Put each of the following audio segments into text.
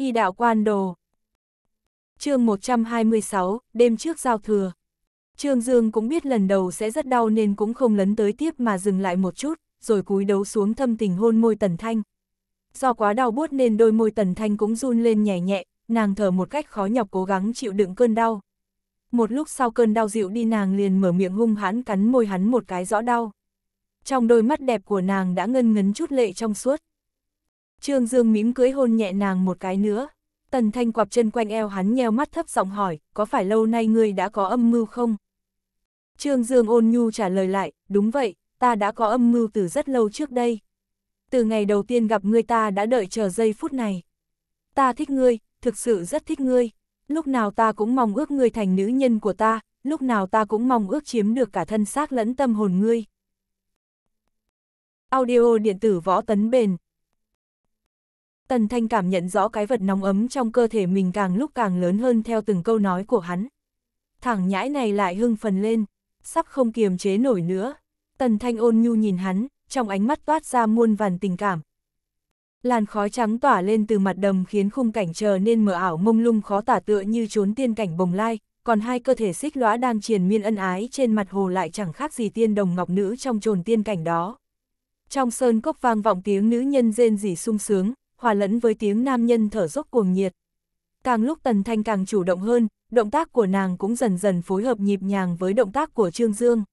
Y đạo quan đồ. chương 126, đêm trước giao thừa. Trương Dương cũng biết lần đầu sẽ rất đau nên cũng không lấn tới tiếp mà dừng lại một chút, rồi cúi đấu xuống thâm tình hôn môi Tần Thanh. Do quá đau buốt nên đôi môi Tần Thanh cũng run lên nhẹ nhẹ, nàng thở một cách khó nhọc cố gắng chịu đựng cơn đau. Một lúc sau cơn đau dịu đi nàng liền mở miệng hung hãn cắn môi hắn một cái rõ đau. Trong đôi mắt đẹp của nàng đã ngân ngấn chút lệ trong suốt. Trương Dương mím cưới hôn nhẹ nàng một cái nữa. Tần Thanh quặp chân quanh eo hắn nheo mắt thấp giọng hỏi, có phải lâu nay ngươi đã có âm mưu không? Trương Dương ôn nhu trả lời lại, đúng vậy, ta đã có âm mưu từ rất lâu trước đây. Từ ngày đầu tiên gặp ngươi ta đã đợi chờ giây phút này. Ta thích ngươi, thực sự rất thích ngươi. Lúc nào ta cũng mong ước ngươi thành nữ nhân của ta, lúc nào ta cũng mong ước chiếm được cả thân xác lẫn tâm hồn ngươi. Audio điện tử võ tấn bền Tần Thanh cảm nhận rõ cái vật nóng ấm trong cơ thể mình càng lúc càng lớn hơn theo từng câu nói của hắn. Thẳng nhãi này lại hưng phần lên, sắp không kiềm chế nổi nữa. Tần Thanh ôn nhu nhìn hắn, trong ánh mắt toát ra muôn vàn tình cảm. Làn khói trắng tỏa lên từ mặt đầm khiến khung cảnh trở nên mờ ảo mông lung khó tả tựa như trốn tiên cảnh bồng lai, còn hai cơ thể xích lõa đang triền miên ân ái trên mặt hồ lại chẳng khác gì tiên đồng ngọc nữ trong trồn tiên cảnh đó. Trong sơn cốc vang vọng tiếng nữ nhân rên rỉ sung sướng, hòa lẫn với tiếng nam nhân thở dốc cuồng nhiệt. Càng lúc Tần Thanh càng chủ động hơn, động tác của nàng cũng dần dần phối hợp nhịp nhàng với động tác của Trương Dương.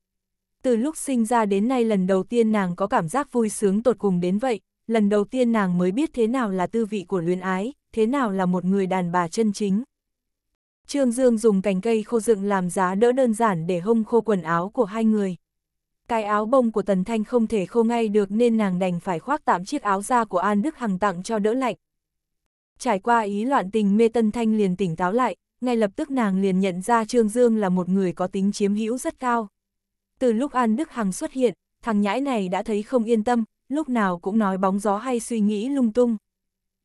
Từ lúc sinh ra đến nay lần đầu tiên nàng có cảm giác vui sướng tột cùng đến vậy, lần đầu tiên nàng mới biết thế nào là tư vị của luyến ái, thế nào là một người đàn bà chân chính. Trương Dương dùng cành cây khô dựng làm giá đỡ đơn giản để hông khô quần áo của hai người cái áo bông của Tần Thanh không thể khô ngay được nên nàng đành phải khoác tạm chiếc áo da của An Đức Hằng tặng cho đỡ lạnh. Trải qua ý loạn tình mê tần Thanh liền tỉnh táo lại, ngay lập tức nàng liền nhận ra Trương Dương là một người có tính chiếm hữu rất cao. Từ lúc An Đức Hằng xuất hiện, thằng nhãi này đã thấy không yên tâm, lúc nào cũng nói bóng gió hay suy nghĩ lung tung.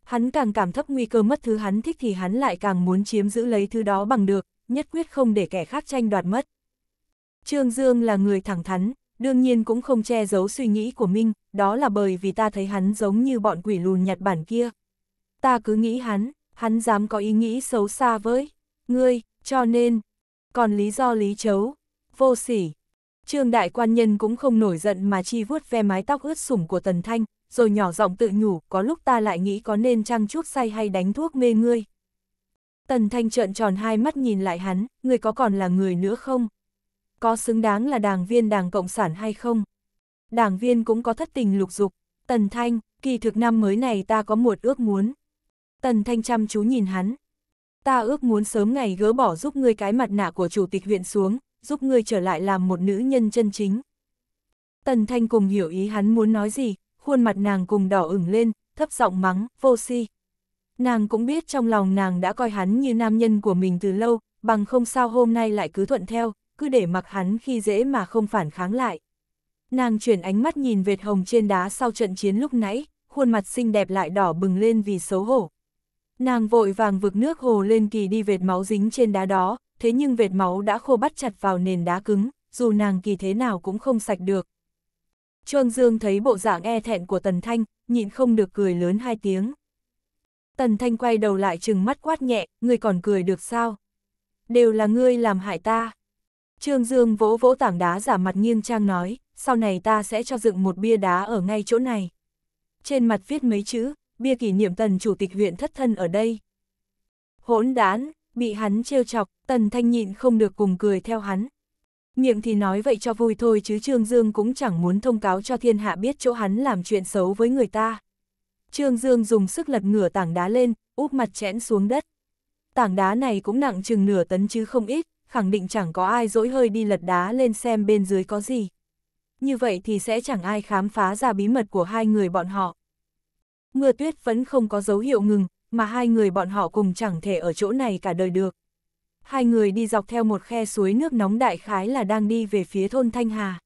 Hắn càng cảm thấp nguy cơ mất thứ hắn thích thì hắn lại càng muốn chiếm giữ lấy thứ đó bằng được, nhất quyết không để kẻ khác tranh đoạt mất. Trương Dương là người thẳng thắn, đương nhiên cũng không che giấu suy nghĩ của Minh, đó là bởi vì ta thấy hắn giống như bọn quỷ lùn nhật bản kia. Ta cứ nghĩ hắn, hắn dám có ý nghĩ xấu xa với, ngươi, cho nên, còn lý do lý chấu, vô sỉ. Trương đại quan nhân cũng không nổi giận mà chi vuốt ve mái tóc ướt sủng của Tần Thanh, rồi nhỏ giọng tự nhủ, có lúc ta lại nghĩ có nên trăng chút say hay đánh thuốc mê ngươi. Tần Thanh trợn tròn hai mắt nhìn lại hắn, ngươi có còn là người nữa không? có xứng đáng là đảng viên Đảng Cộng sản hay không? Đảng viên cũng có thất tình lục dục, Tần Thanh, kỳ thực năm mới này ta có một ước muốn. Tần Thanh chăm chú nhìn hắn. Ta ước muốn sớm ngày gỡ bỏ giúp ngươi cái mặt nạ của chủ tịch huyện xuống, giúp ngươi trở lại làm một nữ nhân chân chính. Tần Thanh cùng hiểu ý hắn muốn nói gì, khuôn mặt nàng cùng đỏ ửng lên, thấp giọng mắng, vô si. Nàng cũng biết trong lòng nàng đã coi hắn như nam nhân của mình từ lâu, bằng không sao hôm nay lại cứ thuận theo, cứ để mặc hắn khi dễ mà không phản kháng lại. Nàng chuyển ánh mắt nhìn vệt hồng trên đá sau trận chiến lúc nãy, khuôn mặt xinh đẹp lại đỏ bừng lên vì xấu hổ. Nàng vội vàng vực nước hồ lên kỳ đi vệt máu dính trên đá đó, thế nhưng vệt máu đã khô bắt chặt vào nền đá cứng, dù nàng kỳ thế nào cũng không sạch được. Trương Dương thấy bộ dạng e thẹn của Tần Thanh, nhịn không được cười lớn hai tiếng. Tần Thanh quay đầu lại chừng mắt quát nhẹ, người còn cười được sao? Đều là ngươi làm hại ta. Trương Dương vỗ vỗ tảng đá giả mặt nghiêng trang nói, sau này ta sẽ cho dựng một bia đá ở ngay chỗ này. Trên mặt viết mấy chữ, bia kỷ niệm tần chủ tịch huyện thất thân ở đây. Hỗn đán, bị hắn trêu chọc, tần thanh nhịn không được cùng cười theo hắn. Miệng thì nói vậy cho vui thôi chứ Trương Dương cũng chẳng muốn thông cáo cho thiên hạ biết chỗ hắn làm chuyện xấu với người ta. Trương Dương dùng sức lật ngửa tảng đá lên, úp mặt chẽn xuống đất. Tảng đá này cũng nặng chừng nửa tấn chứ không ít, khẳng định chẳng có ai dỗi hơi đi lật đá lên xem bên dưới có gì. Như vậy thì sẽ chẳng ai khám phá ra bí mật của hai người bọn họ. Mưa tuyết vẫn không có dấu hiệu ngừng, mà hai người bọn họ cùng chẳng thể ở chỗ này cả đời được. Hai người đi dọc theo một khe suối nước nóng đại khái là đang đi về phía thôn Thanh Hà.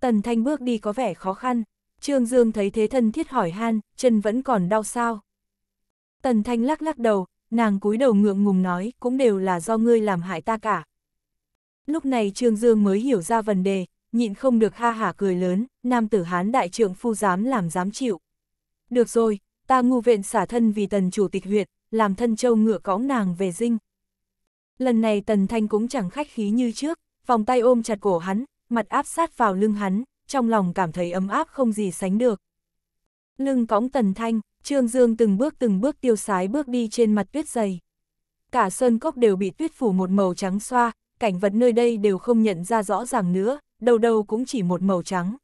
Tần Thanh bước đi có vẻ khó khăn, Trương Dương thấy thế thân thiết hỏi han, chân vẫn còn đau sao. Tần Thanh lắc lắc đầu, nàng cúi đầu ngượng ngùng nói, cũng đều là do ngươi làm hại ta cả. Lúc này Trương Dương mới hiểu ra vấn đề, nhịn không được ha hả cười lớn, nam tử hán đại trượng phu dám làm dám chịu. Được rồi, ta ngu vện xả thân vì tần chủ tịch huyệt làm thân châu ngựa cõng nàng về dinh. Lần này tần thanh cũng chẳng khách khí như trước, vòng tay ôm chặt cổ hắn, mặt áp sát vào lưng hắn, trong lòng cảm thấy ấm áp không gì sánh được. Lưng cõng tần thanh, Trương Dương từng bước từng bước tiêu sái bước đi trên mặt tuyết dày. Cả sơn cốc đều bị tuyết phủ một màu trắng xoa, cảnh vật nơi đây đều không nhận ra rõ ràng nữa, đầu đầu cũng chỉ một màu trắng.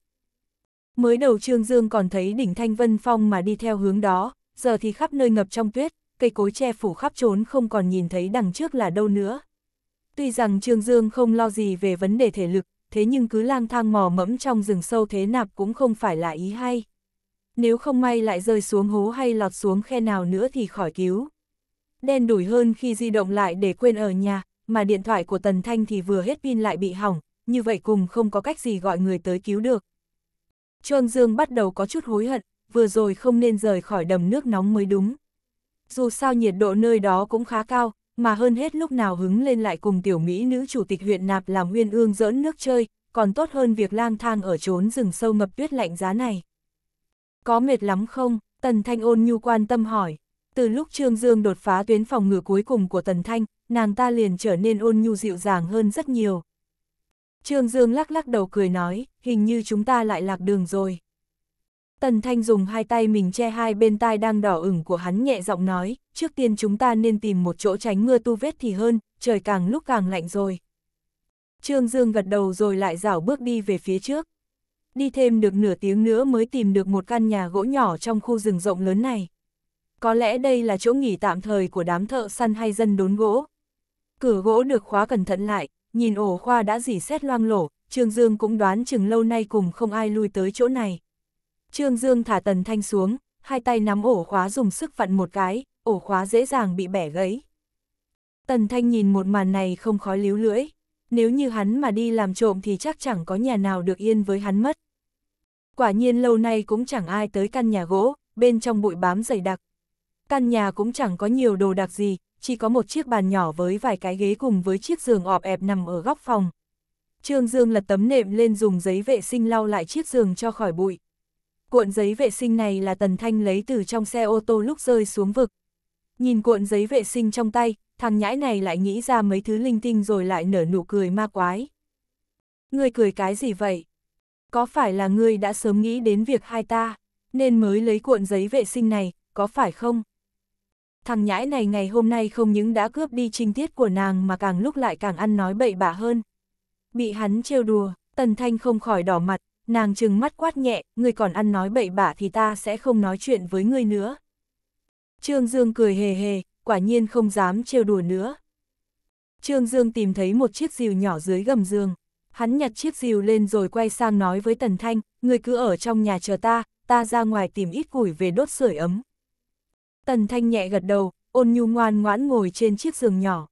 Mới đầu Trương Dương còn thấy đỉnh Thanh Vân Phong mà đi theo hướng đó, giờ thì khắp nơi ngập trong tuyết, cây cối che phủ khắp trốn không còn nhìn thấy đằng trước là đâu nữa. Tuy rằng Trương Dương không lo gì về vấn đề thể lực, thế nhưng cứ lang thang mò mẫm trong rừng sâu thế nạp cũng không phải là ý hay nếu không may lại rơi xuống hố hay lọt xuống khe nào nữa thì khỏi cứu. Đen đủi hơn khi di động lại để quên ở nhà, mà điện thoại của Tần Thanh thì vừa hết pin lại bị hỏng, như vậy cùng không có cách gì gọi người tới cứu được. Trương Dương bắt đầu có chút hối hận, vừa rồi không nên rời khỏi đầm nước nóng mới đúng. Dù sao nhiệt độ nơi đó cũng khá cao, mà hơn hết lúc nào hứng lên lại cùng tiểu Mỹ nữ chủ tịch huyện nạp làm nguyên ương dỡn nước chơi, còn tốt hơn việc lang thang ở trốn rừng sâu ngập tuyết lạnh giá này. Có mệt lắm không? Tần Thanh ôn nhu quan tâm hỏi. Từ lúc Trương Dương đột phá tuyến phòng ngừa cuối cùng của Tần Thanh, nàng ta liền trở nên ôn nhu dịu dàng hơn rất nhiều. Trương Dương lắc lắc đầu cười nói, hình như chúng ta lại lạc đường rồi. Tần Thanh dùng hai tay mình che hai bên tai đang đỏ ửng của hắn nhẹ giọng nói, trước tiên chúng ta nên tìm một chỗ tránh mưa tu vết thì hơn, trời càng lúc càng lạnh rồi. Trương Dương gật đầu rồi lại rảo bước đi về phía trước đi thêm được nửa tiếng nữa mới tìm được một căn nhà gỗ nhỏ trong khu rừng rộng lớn này. Có lẽ đây là chỗ nghỉ tạm thời của đám thợ săn hay dân đốn gỗ. Cửa gỗ được khóa cẩn thận lại, nhìn ổ khoa đã dỉ xét loang lổ, Trương Dương cũng đoán chừng lâu nay cùng không ai lui tới chỗ này. Trương Dương thả tần thanh xuống, hai tay nắm ổ khóa dùng sức vặn một cái, ổ khóa dễ dàng bị bẻ gãy. Tần thanh nhìn một màn này không khói líu lưỡi, nếu như hắn mà đi làm trộm thì chắc chẳng có nhà nào được yên với hắn mất. Quả nhiên lâu nay cũng chẳng ai tới căn nhà gỗ, bên trong bụi bám dày đặc. Căn nhà cũng chẳng có nhiều đồ đặc gì, chỉ có một chiếc bàn nhỏ với vài cái ghế cùng với chiếc giường ọp ẹp nằm ở góc phòng. Trương Dương lật tấm nệm lên dùng giấy vệ sinh lau lại chiếc giường cho khỏi bụi. Cuộn giấy vệ sinh này là Tần Thanh lấy từ trong xe ô tô lúc rơi xuống vực. Nhìn cuộn giấy vệ sinh trong tay, thằng nhãi này lại nghĩ ra mấy thứ linh tinh rồi lại nở nụ cười ma quái. Người cười cái gì vậy? Có phải là ngươi đã sớm nghĩ đến việc hai ta, nên mới lấy cuộn giấy vệ sinh này, có phải không? Thằng nhãi này ngày hôm nay không những đã cướp đi trinh tiết của nàng mà càng lúc lại càng ăn nói bậy bạ hơn. Bị hắn trêu đùa, Tần Thanh không khỏi đỏ mặt, nàng trừng mắt quát nhẹ, ngươi còn ăn nói bậy bạ thì ta sẽ không nói chuyện với ngươi nữa. Trương Dương cười hề hề, quả nhiên không dám trêu đùa nữa. Trương Dương tìm thấy một chiếc rìu nhỏ dưới gầm giường, Hắn nhặt chiếc rìu lên rồi quay sang nói với Tần Thanh, người cứ ở trong nhà chờ ta, ta ra ngoài tìm ít củi về đốt sưởi ấm. Tần Thanh nhẹ gật đầu, ôn nhu ngoan ngoãn ngồi trên chiếc giường nhỏ.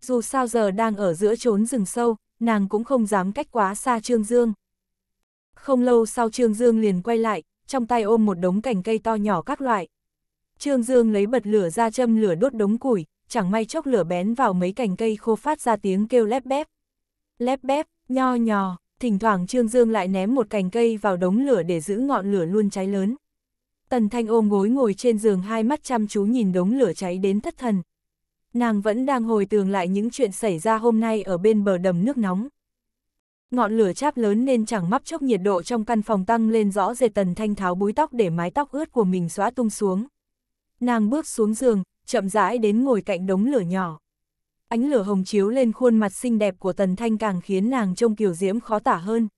Dù sao giờ đang ở giữa trốn rừng sâu, nàng cũng không dám cách quá xa Trương Dương. Không lâu sau Trương Dương liền quay lại, trong tay ôm một đống cành cây to nhỏ các loại. Trương Dương lấy bật lửa ra châm lửa đốt đống củi, chẳng may chốc lửa bén vào mấy cành cây khô phát ra tiếng kêu lép bép. Lép bép, Nho nhò, thỉnh thoảng Trương Dương lại ném một cành cây vào đống lửa để giữ ngọn lửa luôn cháy lớn. Tần Thanh ôm gối ngồi trên giường hai mắt chăm chú nhìn đống lửa cháy đến thất thần. Nàng vẫn đang hồi tường lại những chuyện xảy ra hôm nay ở bên bờ đầm nước nóng. Ngọn lửa cháp lớn nên chẳng mắp chốc nhiệt độ trong căn phòng tăng lên rõ rệt Tần Thanh tháo búi tóc để mái tóc ướt của mình xóa tung xuống. Nàng bước xuống giường, chậm rãi đến ngồi cạnh đống lửa nhỏ ánh lửa hồng chiếu lên khuôn mặt xinh đẹp của Tần Thanh càng khiến nàng trông kiều diễm khó tả hơn.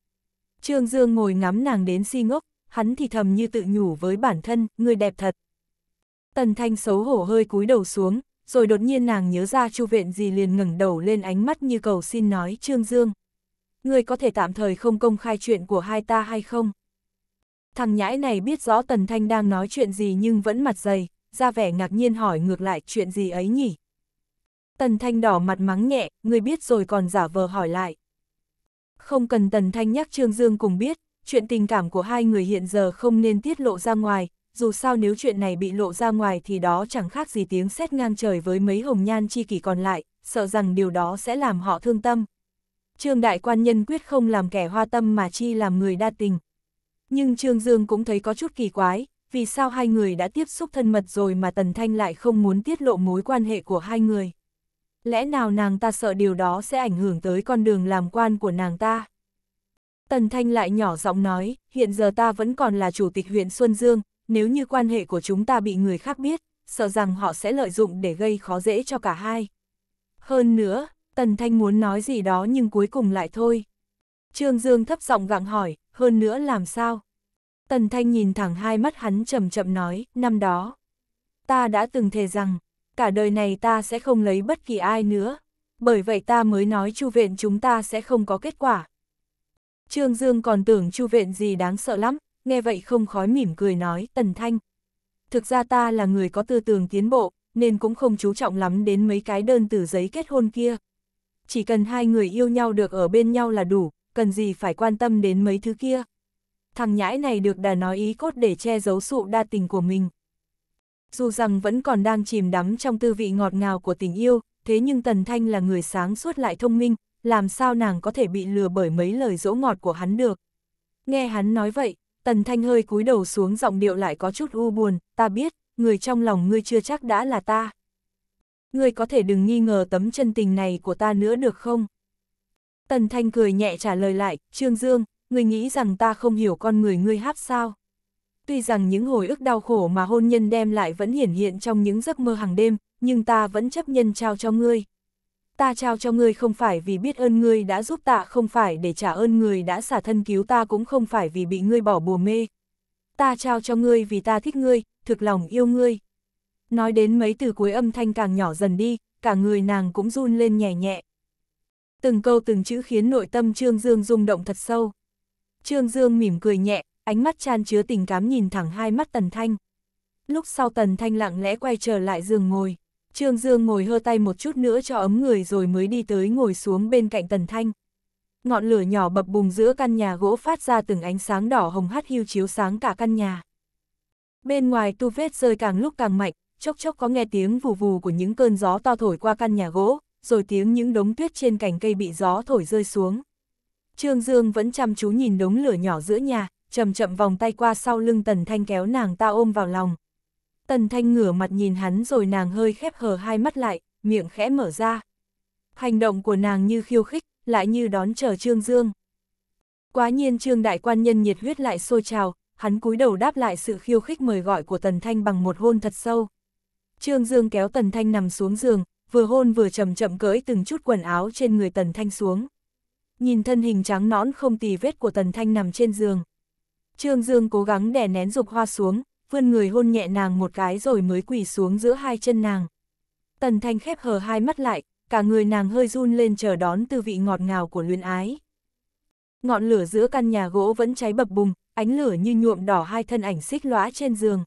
Trương Dương ngồi ngắm nàng đến si ngốc, hắn thì thầm như tự nhủ với bản thân, người đẹp thật. Tần Thanh xấu hổ hơi cúi đầu xuống, rồi đột nhiên nàng nhớ ra chu viện gì liền ngẩng đầu lên ánh mắt như cầu xin nói Trương Dương. Người có thể tạm thời không công khai chuyện của hai ta hay không? Thằng nhãi này biết rõ Tần Thanh đang nói chuyện gì nhưng vẫn mặt dày, ra vẻ ngạc nhiên hỏi ngược lại chuyện gì ấy nhỉ? Tần Thanh đỏ mặt mắng nhẹ, người biết rồi còn giả vờ hỏi lại. Không cần Tần Thanh nhắc Trương Dương cùng biết, chuyện tình cảm của hai người hiện giờ không nên tiết lộ ra ngoài, dù sao nếu chuyện này bị lộ ra ngoài thì đó chẳng khác gì tiếng sét ngang trời với mấy hồng nhan chi kỷ còn lại, sợ rằng điều đó sẽ làm họ thương tâm. Trương Đại Quan Nhân quyết không làm kẻ hoa tâm mà chi làm người đa tình. Nhưng Trương Dương cũng thấy có chút kỳ quái, vì sao hai người đã tiếp xúc thân mật rồi mà Tần Thanh lại không muốn tiết lộ mối quan hệ của hai người lẽ nào nàng ta sợ điều đó sẽ ảnh hưởng tới con đường làm quan của nàng ta? Tần Thanh lại nhỏ giọng nói, hiện giờ ta vẫn còn là chủ tịch huyện Xuân Dương, nếu như quan hệ của chúng ta bị người khác biết, sợ rằng họ sẽ lợi dụng để gây khó dễ cho cả hai. Hơn nữa, Tần Thanh muốn nói gì đó nhưng cuối cùng lại thôi. Trương Dương thấp giọng gặng hỏi, hơn nữa làm sao? Tần Thanh nhìn thẳng hai mắt hắn chậm chậm nói, năm đó. Ta đã từng thề rằng, cả đời này ta sẽ không lấy bất kỳ ai nữa. Bởi vậy ta mới nói chu viện chúng ta sẽ không có kết quả. Trương Dương còn tưởng chu viện gì đáng sợ lắm, nghe vậy không khói mỉm cười nói, Tần Thanh. Thực ra ta là người có tư tưởng tiến bộ, nên cũng không chú trọng lắm đến mấy cái đơn từ giấy kết hôn kia. Chỉ cần hai người yêu nhau được ở bên nhau là đủ, cần gì phải quan tâm đến mấy thứ kia. Thằng nhãi này được đã nói ý cốt để che giấu sự đa tình của mình. Dù rằng vẫn còn đang chìm đắm trong tư vị ngọt ngào của tình yêu, thế nhưng Tần Thanh là người sáng suốt lại thông minh, làm sao nàng có thể bị lừa bởi mấy lời dỗ ngọt của hắn được. Nghe hắn nói vậy, Tần Thanh hơi cúi đầu xuống giọng điệu lại có chút u buồn, ta biết, người trong lòng ngươi chưa chắc đã là ta. Ngươi có thể đừng nghi ngờ tấm chân tình này của ta nữa được không? Tần Thanh cười nhẹ trả lời lại, Trương Dương, ngươi nghĩ rằng ta không hiểu con người ngươi hát sao? Tuy rằng những hồi ức đau khổ mà hôn nhân đem lại vẫn hiển hiện trong những giấc mơ hàng đêm, nhưng ta vẫn chấp nhân trao cho ngươi. Ta trao cho ngươi không phải vì biết ơn ngươi đã giúp ta, không phải để trả ơn ngươi đã xả thân cứu ta cũng không phải vì bị ngươi bỏ bùa mê. Ta trao cho ngươi vì ta thích ngươi, thực lòng yêu ngươi. Nói đến mấy từ cuối âm thanh càng nhỏ dần đi, cả người nàng cũng run lên nhẹ nhẹ. Từng câu từng chữ khiến nội tâm Trương Dương rung động thật sâu. Trương Dương mỉm cười nhẹ, ánh mắt chan chứa tình cảm nhìn thẳng hai mắt Tần Thanh. Lúc sau Tần Thanh lặng lẽ quay trở lại giường ngồi, Trương Dương ngồi hơ tay một chút nữa cho ấm người rồi mới đi tới ngồi xuống bên cạnh Tần Thanh. Ngọn lửa nhỏ bập bùng giữa căn nhà gỗ phát ra từng ánh sáng đỏ hồng hắt hiu chiếu sáng cả căn nhà. Bên ngoài tu vết rơi càng lúc càng mạnh, chốc chốc có nghe tiếng vù vù của những cơn gió to thổi qua căn nhà gỗ, rồi tiếng những đống tuyết trên cành cây bị gió thổi rơi xuống. Trương Dương vẫn chăm chú nhìn đống lửa nhỏ giữa nhà, chậm chậm vòng tay qua sau lưng Tần Thanh kéo nàng ta ôm vào lòng. Tần Thanh ngửa mặt nhìn hắn rồi nàng hơi khép hờ hai mắt lại, miệng khẽ mở ra. Hành động của nàng như khiêu khích, lại như đón chờ Trương Dương. Quá nhiên Trương Đại Quan Nhân nhiệt huyết lại sôi trào, hắn cúi đầu đáp lại sự khiêu khích mời gọi của Tần Thanh bằng một hôn thật sâu. Trương Dương kéo Tần Thanh nằm xuống giường, vừa hôn vừa chậm chậm cởi từng chút quần áo trên người Tần Thanh xuống. Nhìn thân hình trắng nõn không tì vết của Tần Thanh nằm trên giường. Trương Dương cố gắng đè nén dục hoa xuống, vươn người hôn nhẹ nàng một cái rồi mới quỳ xuống giữa hai chân nàng. Tần Thanh khép hờ hai mắt lại, cả người nàng hơi run lên chờ đón tư vị ngọt ngào của luyến ái. Ngọn lửa giữa căn nhà gỗ vẫn cháy bập bùng, ánh lửa như nhuộm đỏ hai thân ảnh xích lõa trên giường.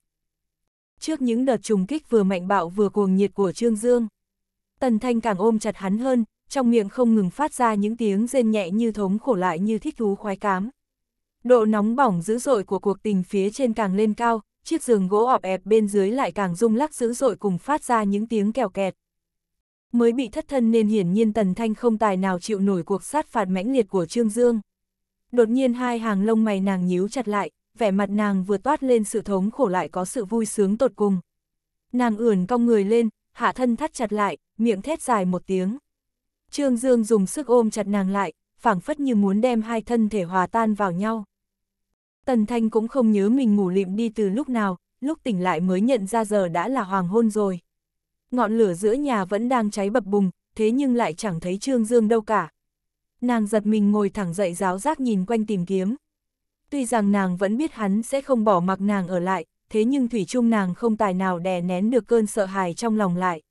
Trước những đợt trùng kích vừa mạnh bạo vừa cuồng nhiệt của Trương Dương, Tần Thanh càng ôm chặt hắn hơn, trong miệng không ngừng phát ra những tiếng rên nhẹ như thống khổ lại như thích thú khoái cám. Độ nóng bỏng dữ dội của cuộc tình phía trên càng lên cao, chiếc giường gỗ ọp ẹp bên dưới lại càng rung lắc dữ dội cùng phát ra những tiếng kèo kẹt. Mới bị thất thân nên hiển nhiên Tần Thanh không tài nào chịu nổi cuộc sát phạt mãnh liệt của Trương Dương. Đột nhiên hai hàng lông mày nàng nhíu chặt lại, vẻ mặt nàng vừa toát lên sự thống khổ lại có sự vui sướng tột cùng. Nàng ưỡn cong người lên, hạ thân thắt chặt lại, miệng thét dài một tiếng. Trương Dương dùng sức ôm chặt nàng lại, phảng phất như muốn đem hai thân thể hòa tan vào nhau. Tần Thanh cũng không nhớ mình ngủ lịm đi từ lúc nào, lúc tỉnh lại mới nhận ra giờ đã là hoàng hôn rồi. Ngọn lửa giữa nhà vẫn đang cháy bập bùng, thế nhưng lại chẳng thấy Trương Dương đâu cả. Nàng giật mình ngồi thẳng dậy giáo giác nhìn quanh tìm kiếm. Tuy rằng nàng vẫn biết hắn sẽ không bỏ mặc nàng ở lại, thế nhưng Thủy chung nàng không tài nào đè nén được cơn sợ hãi trong lòng lại.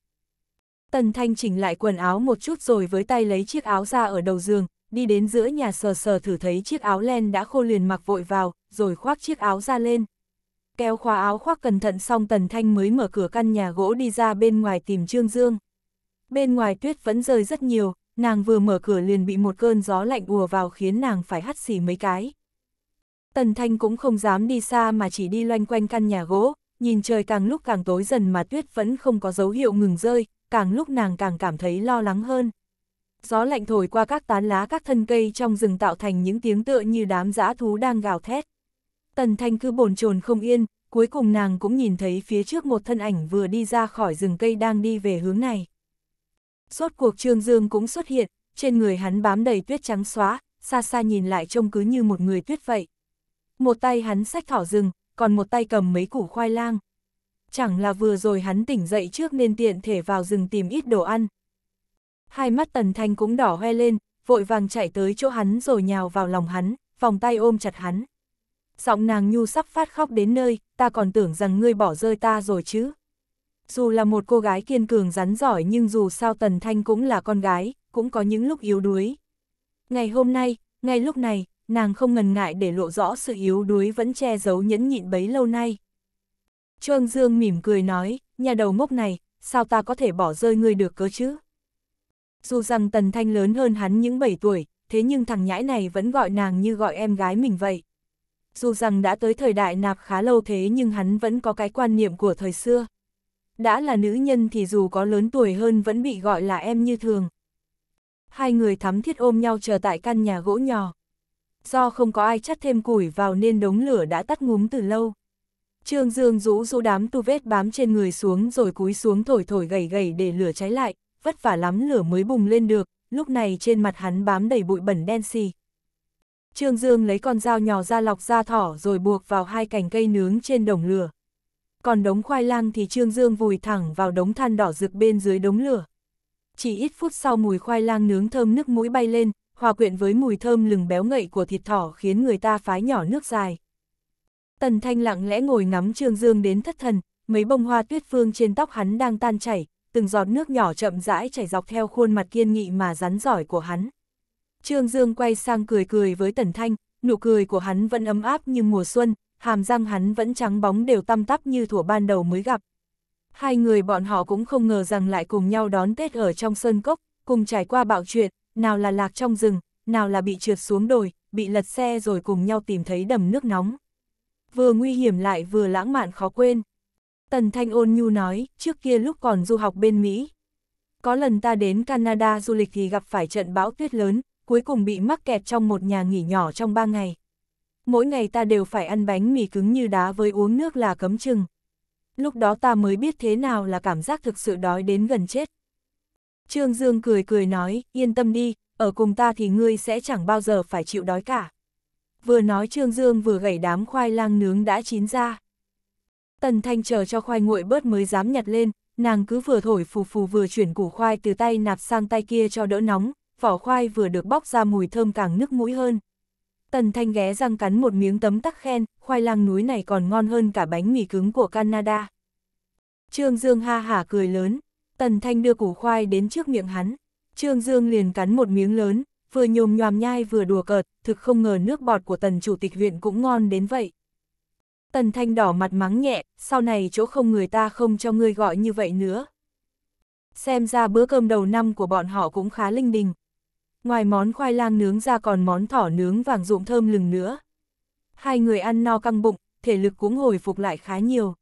Tần Thanh chỉnh lại quần áo một chút rồi với tay lấy chiếc áo ra ở đầu giường, đi đến giữa nhà sờ sờ thử thấy chiếc áo len đã khô liền mặc vội vào, rồi khoác chiếc áo ra lên. Kéo khóa áo khoác cẩn thận xong Tần Thanh mới mở cửa căn nhà gỗ đi ra bên ngoài tìm Trương Dương. Bên ngoài tuyết vẫn rơi rất nhiều, nàng vừa mở cửa liền bị một cơn gió lạnh ùa vào khiến nàng phải hắt xỉ mấy cái. Tần Thanh cũng không dám đi xa mà chỉ đi loanh quanh căn nhà gỗ, nhìn trời càng lúc càng tối dần mà tuyết vẫn không có dấu hiệu ngừng rơi, càng lúc nàng càng cảm thấy lo lắng hơn. Gió lạnh thổi qua các tán lá các thân cây trong rừng tạo thành những tiếng tựa như đám dã thú đang gào thét. Tần Thanh cứ bồn chồn không yên, cuối cùng nàng cũng nhìn thấy phía trước một thân ảnh vừa đi ra khỏi rừng cây đang đi về hướng này. Suốt cuộc Trương Dương cũng xuất hiện, trên người hắn bám đầy tuyết trắng xóa, xa xa nhìn lại trông cứ như một người tuyết vậy. Một tay hắn sách thỏ rừng, còn một tay cầm mấy củ khoai lang. Chẳng là vừa rồi hắn tỉnh dậy trước nên tiện thể vào rừng tìm ít đồ ăn. Hai mắt Tần Thanh cũng đỏ hoe lên, vội vàng chạy tới chỗ hắn rồi nhào vào lòng hắn, vòng tay ôm chặt hắn giọng nàng nhu sắp phát khóc đến nơi, ta còn tưởng rằng ngươi bỏ rơi ta rồi chứ. Dù là một cô gái kiên cường rắn giỏi nhưng dù sao Tần Thanh cũng là con gái, cũng có những lúc yếu đuối. Ngày hôm nay, ngay lúc này, nàng không ngần ngại để lộ rõ sự yếu đuối vẫn che giấu nhẫn nhịn bấy lâu nay. Trương Dương mỉm cười nói, nhà đầu mốc này, sao ta có thể bỏ rơi ngươi được cơ chứ? Dù rằng Tần Thanh lớn hơn hắn những 7 tuổi, thế nhưng thằng nhãi này vẫn gọi nàng như gọi em gái mình vậy dù rằng đã tới thời đại nạp khá lâu thế nhưng hắn vẫn có cái quan niệm của thời xưa. Đã là nữ nhân thì dù có lớn tuổi hơn vẫn bị gọi là em như thường. Hai người thắm thiết ôm nhau chờ tại căn nhà gỗ nhỏ. Do không có ai chắt thêm củi vào nên đống lửa đã tắt ngúm từ lâu. Trương Dương rũ rũ đám tu vết bám trên người xuống rồi cúi xuống thổi thổi gầy gầy để lửa cháy lại, vất vả lắm lửa mới bùng lên được, lúc này trên mặt hắn bám đầy bụi bẩn đen xì, Trương Dương lấy con dao nhỏ ra lọc da thỏ rồi buộc vào hai cành cây nướng trên đồng lửa. Còn đống khoai lang thì Trương Dương vùi thẳng vào đống than đỏ rực bên dưới đống lửa. Chỉ ít phút sau mùi khoai lang nướng thơm nước mũi bay lên, hòa quyện với mùi thơm lừng béo ngậy của thịt thỏ khiến người ta phái nhỏ nước dài. Tần Thanh lặng lẽ ngồi ngắm Trương Dương đến thất thần, mấy bông hoa tuyết phương trên tóc hắn đang tan chảy, từng giọt nước nhỏ chậm rãi chảy dọc theo khuôn mặt kiên nghị mà rắn giỏi của hắn. Trương Dương quay sang cười cười với Tần Thanh, nụ cười của hắn vẫn ấm áp như mùa xuân, hàm răng hắn vẫn trắng bóng đều tăm tắp như thủa ban đầu mới gặp. Hai người bọn họ cũng không ngờ rằng lại cùng nhau đón Tết ở trong sơn cốc, cùng trải qua bạo chuyện, nào là lạc trong rừng, nào là bị trượt xuống đồi, bị lật xe rồi cùng nhau tìm thấy đầm nước nóng. Vừa nguy hiểm lại vừa lãng mạn khó quên. Tần Thanh ôn nhu nói, trước kia lúc còn du học bên Mỹ. Có lần ta đến Canada du lịch thì gặp phải trận bão tuyết lớn, cuối cùng bị mắc kẹt trong một nhà nghỉ nhỏ trong ba ngày. Mỗi ngày ta đều phải ăn bánh mì cứng như đá với uống nước là cấm chừng. Lúc đó ta mới biết thế nào là cảm giác thực sự đói đến gần chết. Trương Dương cười cười nói, yên tâm đi, ở cùng ta thì ngươi sẽ chẳng bao giờ phải chịu đói cả. Vừa nói Trương Dương vừa gảy đám khoai lang nướng đã chín ra. Tần Thanh chờ cho khoai nguội bớt mới dám nhặt lên, nàng cứ vừa thổi phù phù vừa chuyển củ khoai từ tay nạp sang tay kia cho đỡ nóng, vỏ khoai vừa được bóc ra mùi thơm càng nức mũi hơn. Tần Thanh ghé răng cắn một miếng tấm tắc khen, khoai lang núi này còn ngon hơn cả bánh mì cứng của Canada. Trương Dương ha hả cười lớn, Tần Thanh đưa củ khoai đến trước miệng hắn. Trương Dương liền cắn một miếng lớn, vừa nhồm nhòm nhai vừa đùa cợt, thực không ngờ nước bọt của Tần Chủ tịch viện cũng ngon đến vậy. Tần Thanh đỏ mặt mắng nhẹ, sau này chỗ không người ta không cho ngươi gọi như vậy nữa. Xem ra bữa cơm đầu năm của bọn họ cũng khá linh đình ngoài món khoai lang nướng ra còn món thỏ nướng vàng ruộng thơm lừng nữa. Hai người ăn no căng bụng, thể lực cũng hồi phục lại khá nhiều.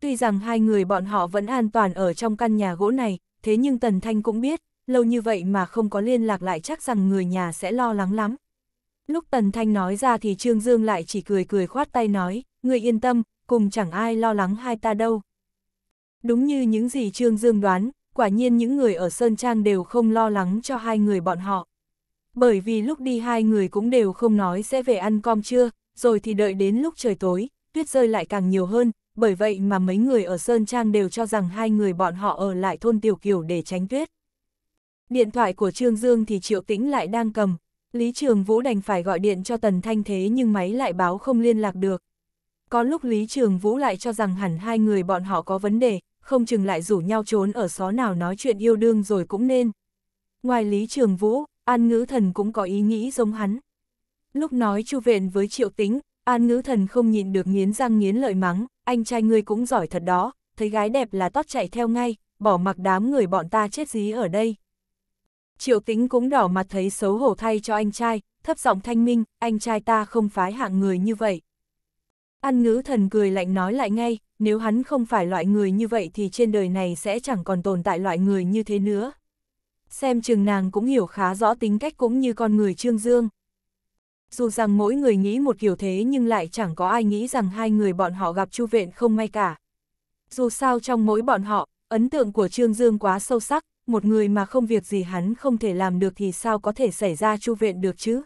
Tuy rằng hai người bọn họ vẫn an toàn ở trong căn nhà gỗ này, thế nhưng Tần Thanh cũng biết, lâu như vậy mà không có liên lạc lại chắc rằng người nhà sẽ lo lắng lắm. Lúc Tần Thanh nói ra thì Trương Dương lại chỉ cười cười khoát tay nói, người yên tâm, cùng chẳng ai lo lắng hai ta đâu. Đúng như những gì Trương Dương đoán, quả nhiên những người ở Sơn Trang đều không lo lắng cho hai người bọn họ. Bởi vì lúc đi hai người cũng đều không nói sẽ về ăn com trưa, rồi thì đợi đến lúc trời tối, tuyết rơi lại càng nhiều hơn, bởi vậy mà mấy người ở Sơn Trang đều cho rằng hai người bọn họ ở lại thôn Tiểu Kiều để tránh tuyết. Điện thoại của Trương Dương thì Triệu Tĩnh lại đang cầm, Lý Trường Vũ đành phải gọi điện cho Tần Thanh thế nhưng máy lại báo không liên lạc được. Có lúc Lý Trường Vũ lại cho rằng hẳn hai người bọn họ có vấn đề, không chừng lại rủ nhau trốn ở xó nào nói chuyện yêu đương rồi cũng nên. Ngoài Lý Trường Vũ, An Ngữ Thần cũng có ý nghĩ giống hắn. Lúc nói chu vện với Triệu Tính, An Ngữ Thần không nhịn được nghiến răng nghiến lợi mắng, anh trai ngươi cũng giỏi thật đó, thấy gái đẹp là tót chạy theo ngay, bỏ mặc đám người bọn ta chết dí ở đây. Triệu Tính cũng đỏ mặt thấy xấu hổ thay cho anh trai, thấp giọng thanh minh, anh trai ta không phái hạng người như vậy. An Ngữ Thần cười lạnh nói lại ngay, nếu hắn không phải loại người như vậy thì trên đời này sẽ chẳng còn tồn tại loại người như thế nữa. Xem chừng nàng cũng hiểu khá rõ tính cách cũng như con người Trương Dương. Dù rằng mỗi người nghĩ một kiểu thế nhưng lại chẳng có ai nghĩ rằng hai người bọn họ gặp Chu Vện không may cả. Dù sao trong mỗi bọn họ, ấn tượng của Trương Dương quá sâu sắc, một người mà không việc gì hắn không thể làm được thì sao có thể xảy ra Chu Vện được chứ.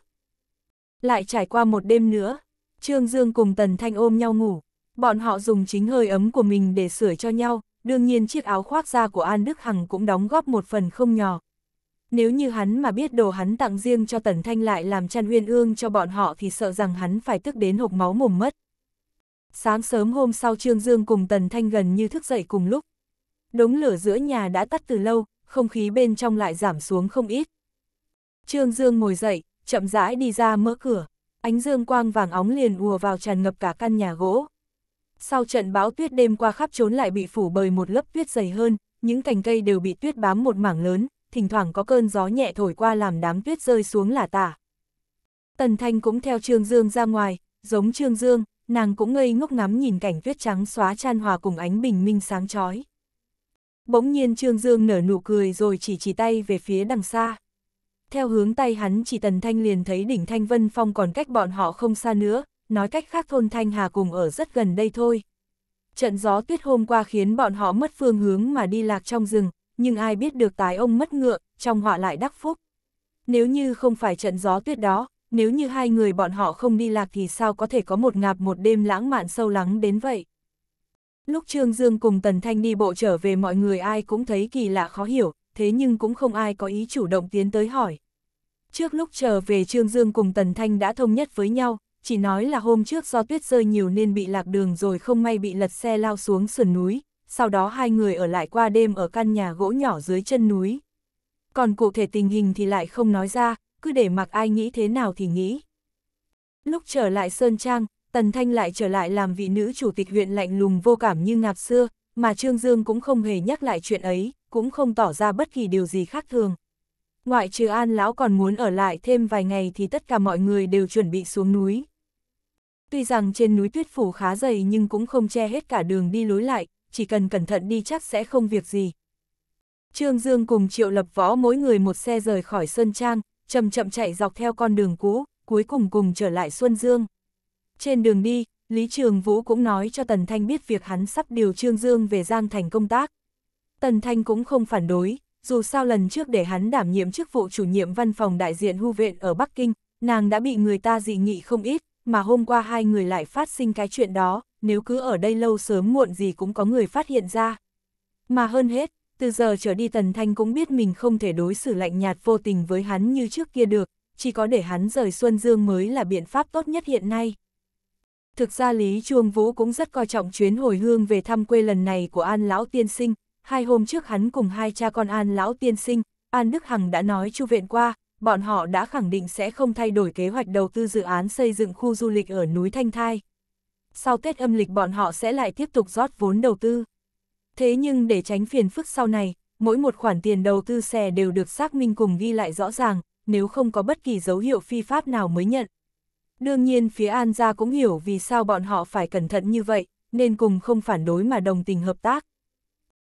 Lại trải qua một đêm nữa, Trương Dương cùng Tần Thanh ôm nhau ngủ, Bọn họ dùng chính hơi ấm của mình để sửa cho nhau, đương nhiên chiếc áo khoác da của An Đức Hằng cũng đóng góp một phần không nhỏ. Nếu như hắn mà biết đồ hắn tặng riêng cho Tần Thanh lại làm chăn huyên ương cho bọn họ thì sợ rằng hắn phải tức đến hộp máu mồm mất. Sáng sớm hôm sau Trương Dương cùng Tần Thanh gần như thức dậy cùng lúc. Đống lửa giữa nhà đã tắt từ lâu, không khí bên trong lại giảm xuống không ít. Trương Dương ngồi dậy, chậm rãi đi ra mở cửa, ánh dương quang vàng óng liền ùa vào tràn ngập cả căn nhà gỗ. Sau trận bão tuyết đêm qua khắp trốn lại bị phủ bởi một lớp tuyết dày hơn, những cành cây đều bị tuyết bám một mảng lớn, thỉnh thoảng có cơn gió nhẹ thổi qua làm đám tuyết rơi xuống là tả. Tần Thanh cũng theo Trương Dương ra ngoài, giống Trương Dương, nàng cũng ngây ngốc ngắm nhìn cảnh tuyết trắng xóa chan hòa cùng ánh bình minh sáng chói. Bỗng nhiên Trương Dương nở nụ cười rồi chỉ chỉ tay về phía đằng xa. Theo hướng tay hắn chỉ Tần Thanh liền thấy đỉnh Thanh Vân Phong còn cách bọn họ không xa nữa, nói cách khác thôn Thanh Hà cùng ở rất gần đây thôi. Trận gió tuyết hôm qua khiến bọn họ mất phương hướng mà đi lạc trong rừng, nhưng ai biết được tái ông mất ngựa, trong họ lại đắc phúc. Nếu như không phải trận gió tuyết đó, nếu như hai người bọn họ không đi lạc thì sao có thể có một ngạp một đêm lãng mạn sâu lắng đến vậy. Lúc Trương Dương cùng Tần Thanh đi bộ trở về mọi người ai cũng thấy kỳ lạ khó hiểu, thế nhưng cũng không ai có ý chủ động tiến tới hỏi. Trước lúc trở về Trương Dương cùng Tần Thanh đã thông nhất với nhau, chỉ nói là hôm trước do tuyết rơi nhiều nên bị lạc đường rồi không may bị lật xe lao xuống sườn núi, sau đó hai người ở lại qua đêm ở căn nhà gỗ nhỏ dưới chân núi. Còn cụ thể tình hình thì lại không nói ra, cứ để mặc ai nghĩ thế nào thì nghĩ. Lúc trở lại Sơn Trang, Tần Thanh lại trở lại làm vị nữ chủ tịch huyện lạnh lùng vô cảm như ngạp xưa, mà Trương Dương cũng không hề nhắc lại chuyện ấy, cũng không tỏ ra bất kỳ điều gì khác thường. Ngoại trừ An Lão còn muốn ở lại thêm vài ngày thì tất cả mọi người đều chuẩn bị xuống núi. Tuy rằng trên núi tuyết phủ khá dày nhưng cũng không che hết cả đường đi lối lại, chỉ cần cẩn thận đi chắc sẽ không việc gì. Trương Dương cùng Triệu Lập Võ mỗi người một xe rời khỏi Sơn Trang, chậm chậm chạy dọc theo con đường cũ, cuối cùng cùng trở lại Xuân Dương. Trên đường đi, Lý Trường Vũ cũng nói cho Tần Thanh biết việc hắn sắp điều Trương Dương về Giang Thành công tác. Tần Thanh cũng không phản đối, dù sao lần trước để hắn đảm nhiệm chức vụ chủ nhiệm văn phòng đại diện hưu viện ở Bắc Kinh, nàng đã bị người ta dị nghị không ít, mà hôm qua hai người lại phát sinh cái chuyện đó, nếu cứ ở đây lâu sớm muộn gì cũng có người phát hiện ra. Mà hơn hết, từ giờ trở đi Tần Thanh cũng biết mình không thể đối xử lạnh nhạt vô tình với hắn như trước kia được, chỉ có để hắn rời Xuân Dương mới là biện pháp tốt nhất hiện nay. Thực ra Lý Chuông Vũ cũng rất coi trọng chuyến hồi hương về thăm quê lần này của An Lão Tiên Sinh, hai hôm trước hắn cùng hai cha con An Lão Tiên Sinh, An Đức Hằng đã nói chu viện qua, bọn họ đã khẳng định sẽ không thay đổi kế hoạch đầu tư dự án xây dựng khu du lịch ở núi Thanh Thai. Sau Tết âm lịch bọn họ sẽ lại tiếp tục rót vốn đầu tư. Thế nhưng để tránh phiền phức sau này, mỗi một khoản tiền đầu tư xè đều được xác minh cùng ghi lại rõ ràng, nếu không có bất kỳ dấu hiệu phi pháp nào mới nhận. Đương nhiên phía An gia cũng hiểu vì sao bọn họ phải cẩn thận như vậy, nên cùng không phản đối mà đồng tình hợp tác.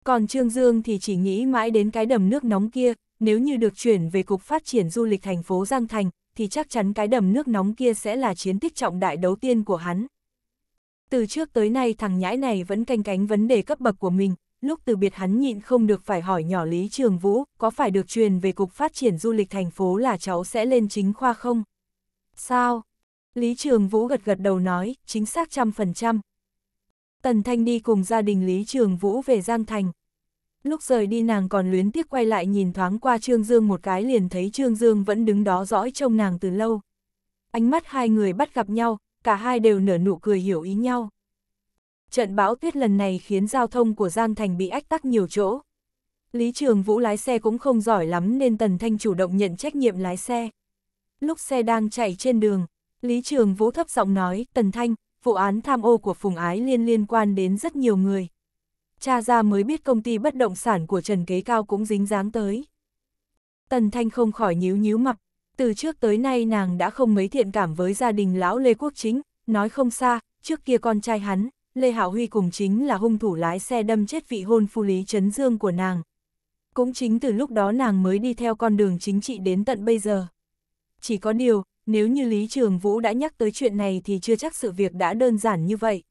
Còn Trương Dương thì chỉ nghĩ mãi đến cái đầm nước nóng kia, nếu như được chuyển về Cục Phát triển Du lịch thành phố Giang Thành, thì chắc chắn cái đầm nước nóng kia sẽ là chiến tích trọng đại đầu tiên của hắn. Từ trước tới nay thằng nhãi này vẫn canh cánh vấn đề cấp bậc của mình, lúc từ biệt hắn nhịn không được phải hỏi nhỏ Lý Trường Vũ, có phải được truyền về Cục Phát triển Du lịch thành phố là cháu sẽ lên chính khoa không? Sao? Lý Trường Vũ gật gật đầu nói, chính xác trăm phần trăm. Tần Thanh đi cùng gia đình Lý Trường Vũ về Giang Thành lúc rời đi nàng còn luyến tiếc quay lại nhìn thoáng qua Trương Dương một cái liền thấy Trương Dương vẫn đứng đó dõi trông nàng từ lâu. Ánh mắt hai người bắt gặp nhau, cả hai đều nở nụ cười hiểu ý nhau. Trận bão tuyết lần này khiến giao thông của Giang Thành bị ách tắc nhiều chỗ. Lý Trường Vũ lái xe cũng không giỏi lắm nên Tần Thanh chủ động nhận trách nhiệm lái xe. Lúc xe đang chạy trên đường, Lý Trường Vũ thấp giọng nói, Tần Thanh, vụ án tham ô của Phùng Ái Liên liên quan đến rất nhiều người cha ra mới biết công ty bất động sản của Trần Kế Cao cũng dính dáng tới. Tần Thanh không khỏi nhíu nhíu mặt, từ trước tới nay nàng đã không mấy thiện cảm với gia đình lão Lê Quốc Chính, nói không xa, trước kia con trai hắn, Lê Hảo Huy cùng chính là hung thủ lái xe đâm chết vị hôn phu Lý Trấn Dương của nàng. Cũng chính từ lúc đó nàng mới đi theo con đường chính trị đến tận bây giờ. Chỉ có điều, nếu như Lý Trường Vũ đã nhắc tới chuyện này thì chưa chắc sự việc đã đơn giản như vậy.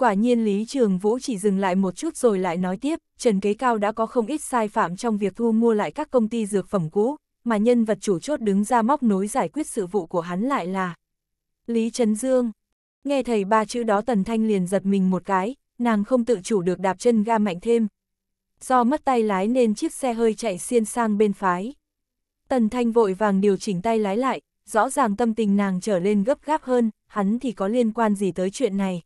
Quả nhiên Lý Trường Vũ chỉ dừng lại một chút rồi lại nói tiếp, Trần Kế Cao đã có không ít sai phạm trong việc thu mua lại các công ty dược phẩm cũ, mà nhân vật chủ chốt đứng ra móc nối giải quyết sự vụ của hắn lại là Lý Trấn Dương. Nghe thầy ba chữ đó Tần Thanh liền giật mình một cái, nàng không tự chủ được đạp chân ga mạnh thêm. Do mất tay lái nên chiếc xe hơi chạy xiên sang bên phái. Tần Thanh vội vàng điều chỉnh tay lái lại, rõ ràng tâm tình nàng trở lên gấp gáp hơn, hắn thì có liên quan gì tới chuyện này.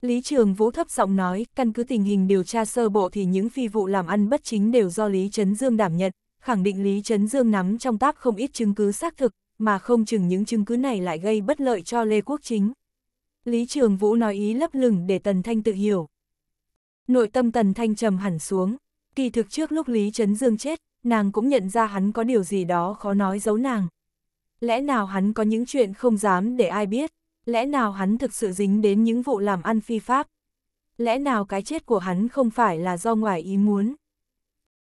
Lý Trường Vũ thấp giọng nói, căn cứ tình hình điều tra sơ bộ thì những phi vụ làm ăn bất chính đều do Lý Trấn Dương đảm nhận, khẳng định Lý Trấn Dương nắm trong táp không ít chứng cứ xác thực, mà không chừng những chứng cứ này lại gây bất lợi cho Lê Quốc Chính. Lý Trường Vũ nói ý lấp lửng để Tần Thanh tự hiểu. Nội tâm Tần Thanh trầm hẳn xuống, kỳ thực trước lúc Lý Trấn Dương chết, nàng cũng nhận ra hắn có điều gì đó khó nói giấu nàng. Lẽ nào hắn có những chuyện không dám để ai biết? Lẽ nào hắn thực sự dính đến những vụ làm ăn phi pháp? Lẽ nào cái chết của hắn không phải là do ngoài ý muốn?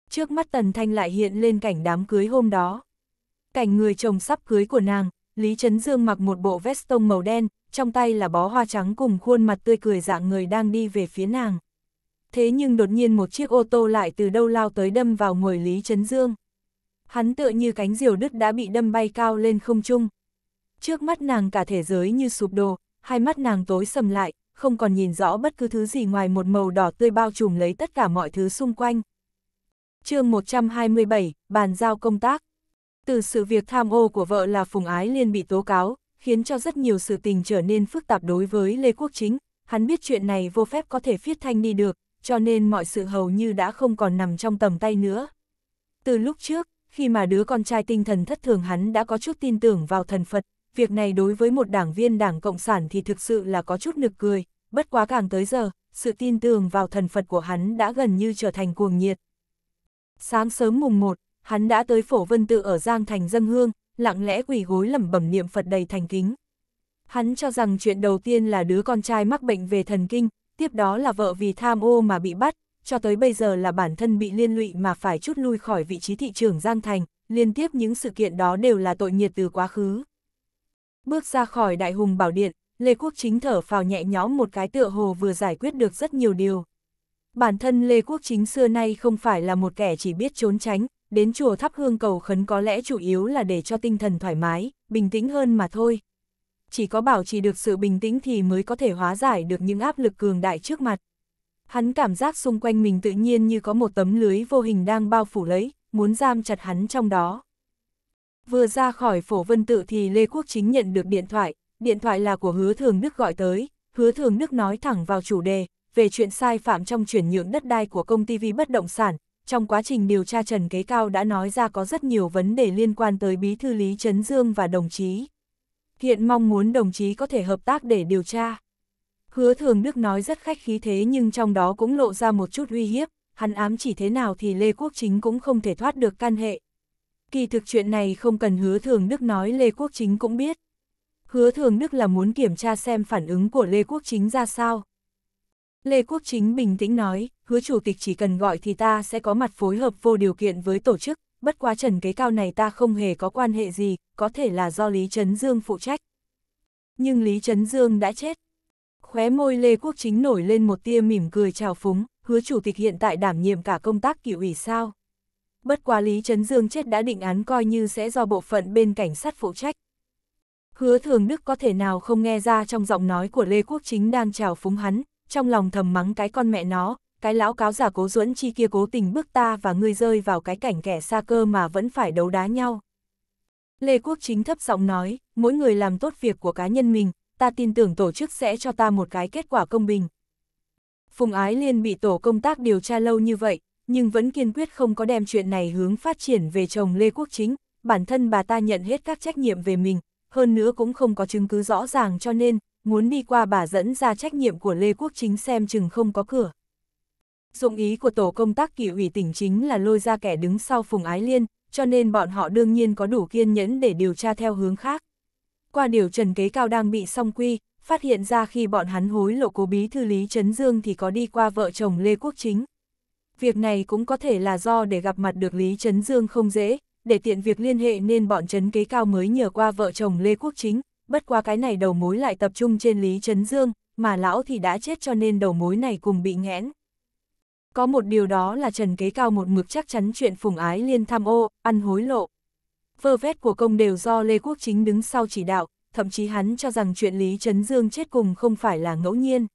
Trước mắt Tần Thanh lại hiện lên cảnh đám cưới hôm đó. Cảnh người chồng sắp cưới của nàng, Lý Trấn Dương mặc một bộ veston màu đen, trong tay là bó hoa trắng cùng khuôn mặt tươi cười dạng người đang đi về phía nàng. Thế nhưng đột nhiên một chiếc ô tô lại từ đâu lao tới đâm vào người Lý Trấn Dương. Hắn tựa như cánh diều đứt đã bị đâm bay cao lên không trung. Trước mắt nàng cả thế giới như sụp đổ, hai mắt nàng tối sầm lại, không còn nhìn rõ bất cứ thứ gì ngoài một màu đỏ tươi bao trùm lấy tất cả mọi thứ xung quanh. chương 127, bàn giao công tác. Từ sự việc tham ô của vợ là Phùng Ái Liên bị tố cáo, khiến cho rất nhiều sự tình trở nên phức tạp đối với Lê Quốc Chính, hắn biết chuyện này vô phép có thể phiết thanh đi được, cho nên mọi sự hầu như đã không còn nằm trong tầm tay nữa. Từ lúc trước, khi mà đứa con trai tinh thần thất thường hắn đã có chút tin tưởng vào thần Phật, việc này đối với một đảng viên đảng Cộng sản thì thực sự là có chút nực cười, bất quá càng tới giờ, sự tin tưởng vào thần Phật của hắn đã gần như trở thành cuồng nhiệt. Sáng sớm mùng 1, hắn đã tới phổ vân tự ở Giang Thành Dân Hương, lặng lẽ quỳ gối lẩm bẩm niệm Phật đầy thành kính. Hắn cho rằng chuyện đầu tiên là đứa con trai mắc bệnh về thần kinh, tiếp đó là vợ vì tham ô mà bị bắt, cho tới bây giờ là bản thân bị liên lụy mà phải chút lui khỏi vị trí thị trưởng Giang Thành, liên tiếp những sự kiện đó đều là tội nghiệt từ quá khứ. Bước ra khỏi đại hùng bảo điện, Lê Quốc Chính thở phào nhẹ nhõm một cái tựa hồ vừa giải quyết được rất nhiều điều. Bản thân Lê Quốc Chính xưa nay không phải là một kẻ chỉ biết trốn tránh, đến chùa thắp hương cầu khấn có lẽ chủ yếu là để cho tinh thần thoải mái, bình tĩnh hơn mà thôi. Chỉ có bảo trì được sự bình tĩnh thì mới có thể hóa giải được những áp lực cường đại trước mặt. Hắn cảm giác xung quanh mình tự nhiên như có một tấm lưới vô hình đang bao phủ lấy, muốn giam chặt hắn trong đó. Vừa ra khỏi phổ vân tự thì Lê Quốc Chính nhận được điện thoại, điện thoại là của hứa thường Đức gọi tới, hứa thường Đức nói thẳng vào chủ đề, về chuyện sai phạm trong chuyển nhượng đất đai của công ty vi bất động sản. Trong quá trình điều tra Trần Kế Cao đã nói ra có rất nhiều vấn đề liên quan tới bí thư Lý Trấn Dương và đồng chí. Hiện mong muốn đồng chí có thể hợp tác để điều tra. Hứa thường Đức nói rất khách khí thế nhưng trong đó cũng lộ ra một chút uy hiếp, hắn ám chỉ thế nào thì Lê Quốc Chính cũng không thể thoát được can hệ, Kỳ thực chuyện này không cần hứa thường Đức nói Lê Quốc Chính cũng biết. Hứa thường Đức là muốn kiểm tra xem phản ứng của Lê Quốc Chính ra sao. Lê Quốc Chính bình tĩnh nói, hứa chủ tịch chỉ cần gọi thì ta sẽ có mặt phối hợp vô điều kiện với tổ chức, bất quá trần kế cao này ta không hề có quan hệ gì, có thể là do Lý Trấn Dương phụ trách. Nhưng Lý Trấn Dương đã chết. Khóe môi Lê Quốc Chính nổi lên một tia mỉm cười trào phúng, hứa chủ tịch hiện tại đảm nhiệm cả công tác kỷ ủy sao bất quá Lý Trấn Dương chết đã định án coi như sẽ do bộ phận bên cảnh sát phụ trách. Hứa Thường Đức có thể nào không nghe ra trong giọng nói của Lê Quốc Chính đang trào phúng hắn, trong lòng thầm mắng cái con mẹ nó, cái lão cáo giả cố duẫn chi kia cố tình bước ta và ngươi rơi vào cái cảnh kẻ xa cơ mà vẫn phải đấu đá nhau. Lê Quốc Chính thấp giọng nói, mỗi người làm tốt việc của cá nhân mình, ta tin tưởng tổ chức sẽ cho ta một cái kết quả công bình. Phùng Ái Liên bị tổ công tác điều tra lâu như vậy, nhưng vẫn kiên quyết không có đem chuyện này hướng phát triển về chồng Lê Quốc Chính, bản thân bà ta nhận hết các trách nhiệm về mình, hơn nữa cũng không có chứng cứ rõ ràng cho nên, muốn đi qua bà dẫn ra trách nhiệm của Lê Quốc Chính xem chừng không có cửa. Dụng ý của tổ công tác kỷ ủy tỉnh chính là lôi ra kẻ đứng sau Phùng Ái Liên, cho nên bọn họ đương nhiên có đủ kiên nhẫn để điều tra theo hướng khác. Qua điều trần kế cao đang bị song quy, phát hiện ra khi bọn hắn hối lộ cố bí thư Lý Trấn Dương thì có đi qua vợ chồng Lê Quốc Chính việc này cũng có thể là do để gặp mặt được Lý Trấn Dương không dễ, để tiện việc liên hệ nên bọn Trấn Kế Cao mới nhờ qua vợ chồng Lê Quốc Chính, bất qua cái này đầu mối lại tập trung trên Lý Trấn Dương, mà lão thì đã chết cho nên đầu mối này cùng bị nghẽn. Có một điều đó là Trần Kế Cao một mực chắc chắn chuyện phùng ái liên tham ô, ăn hối lộ. Vơ vét của công đều do Lê Quốc Chính đứng sau chỉ đạo, thậm chí hắn cho rằng chuyện Lý Trấn Dương chết cùng không phải là ngẫu nhiên.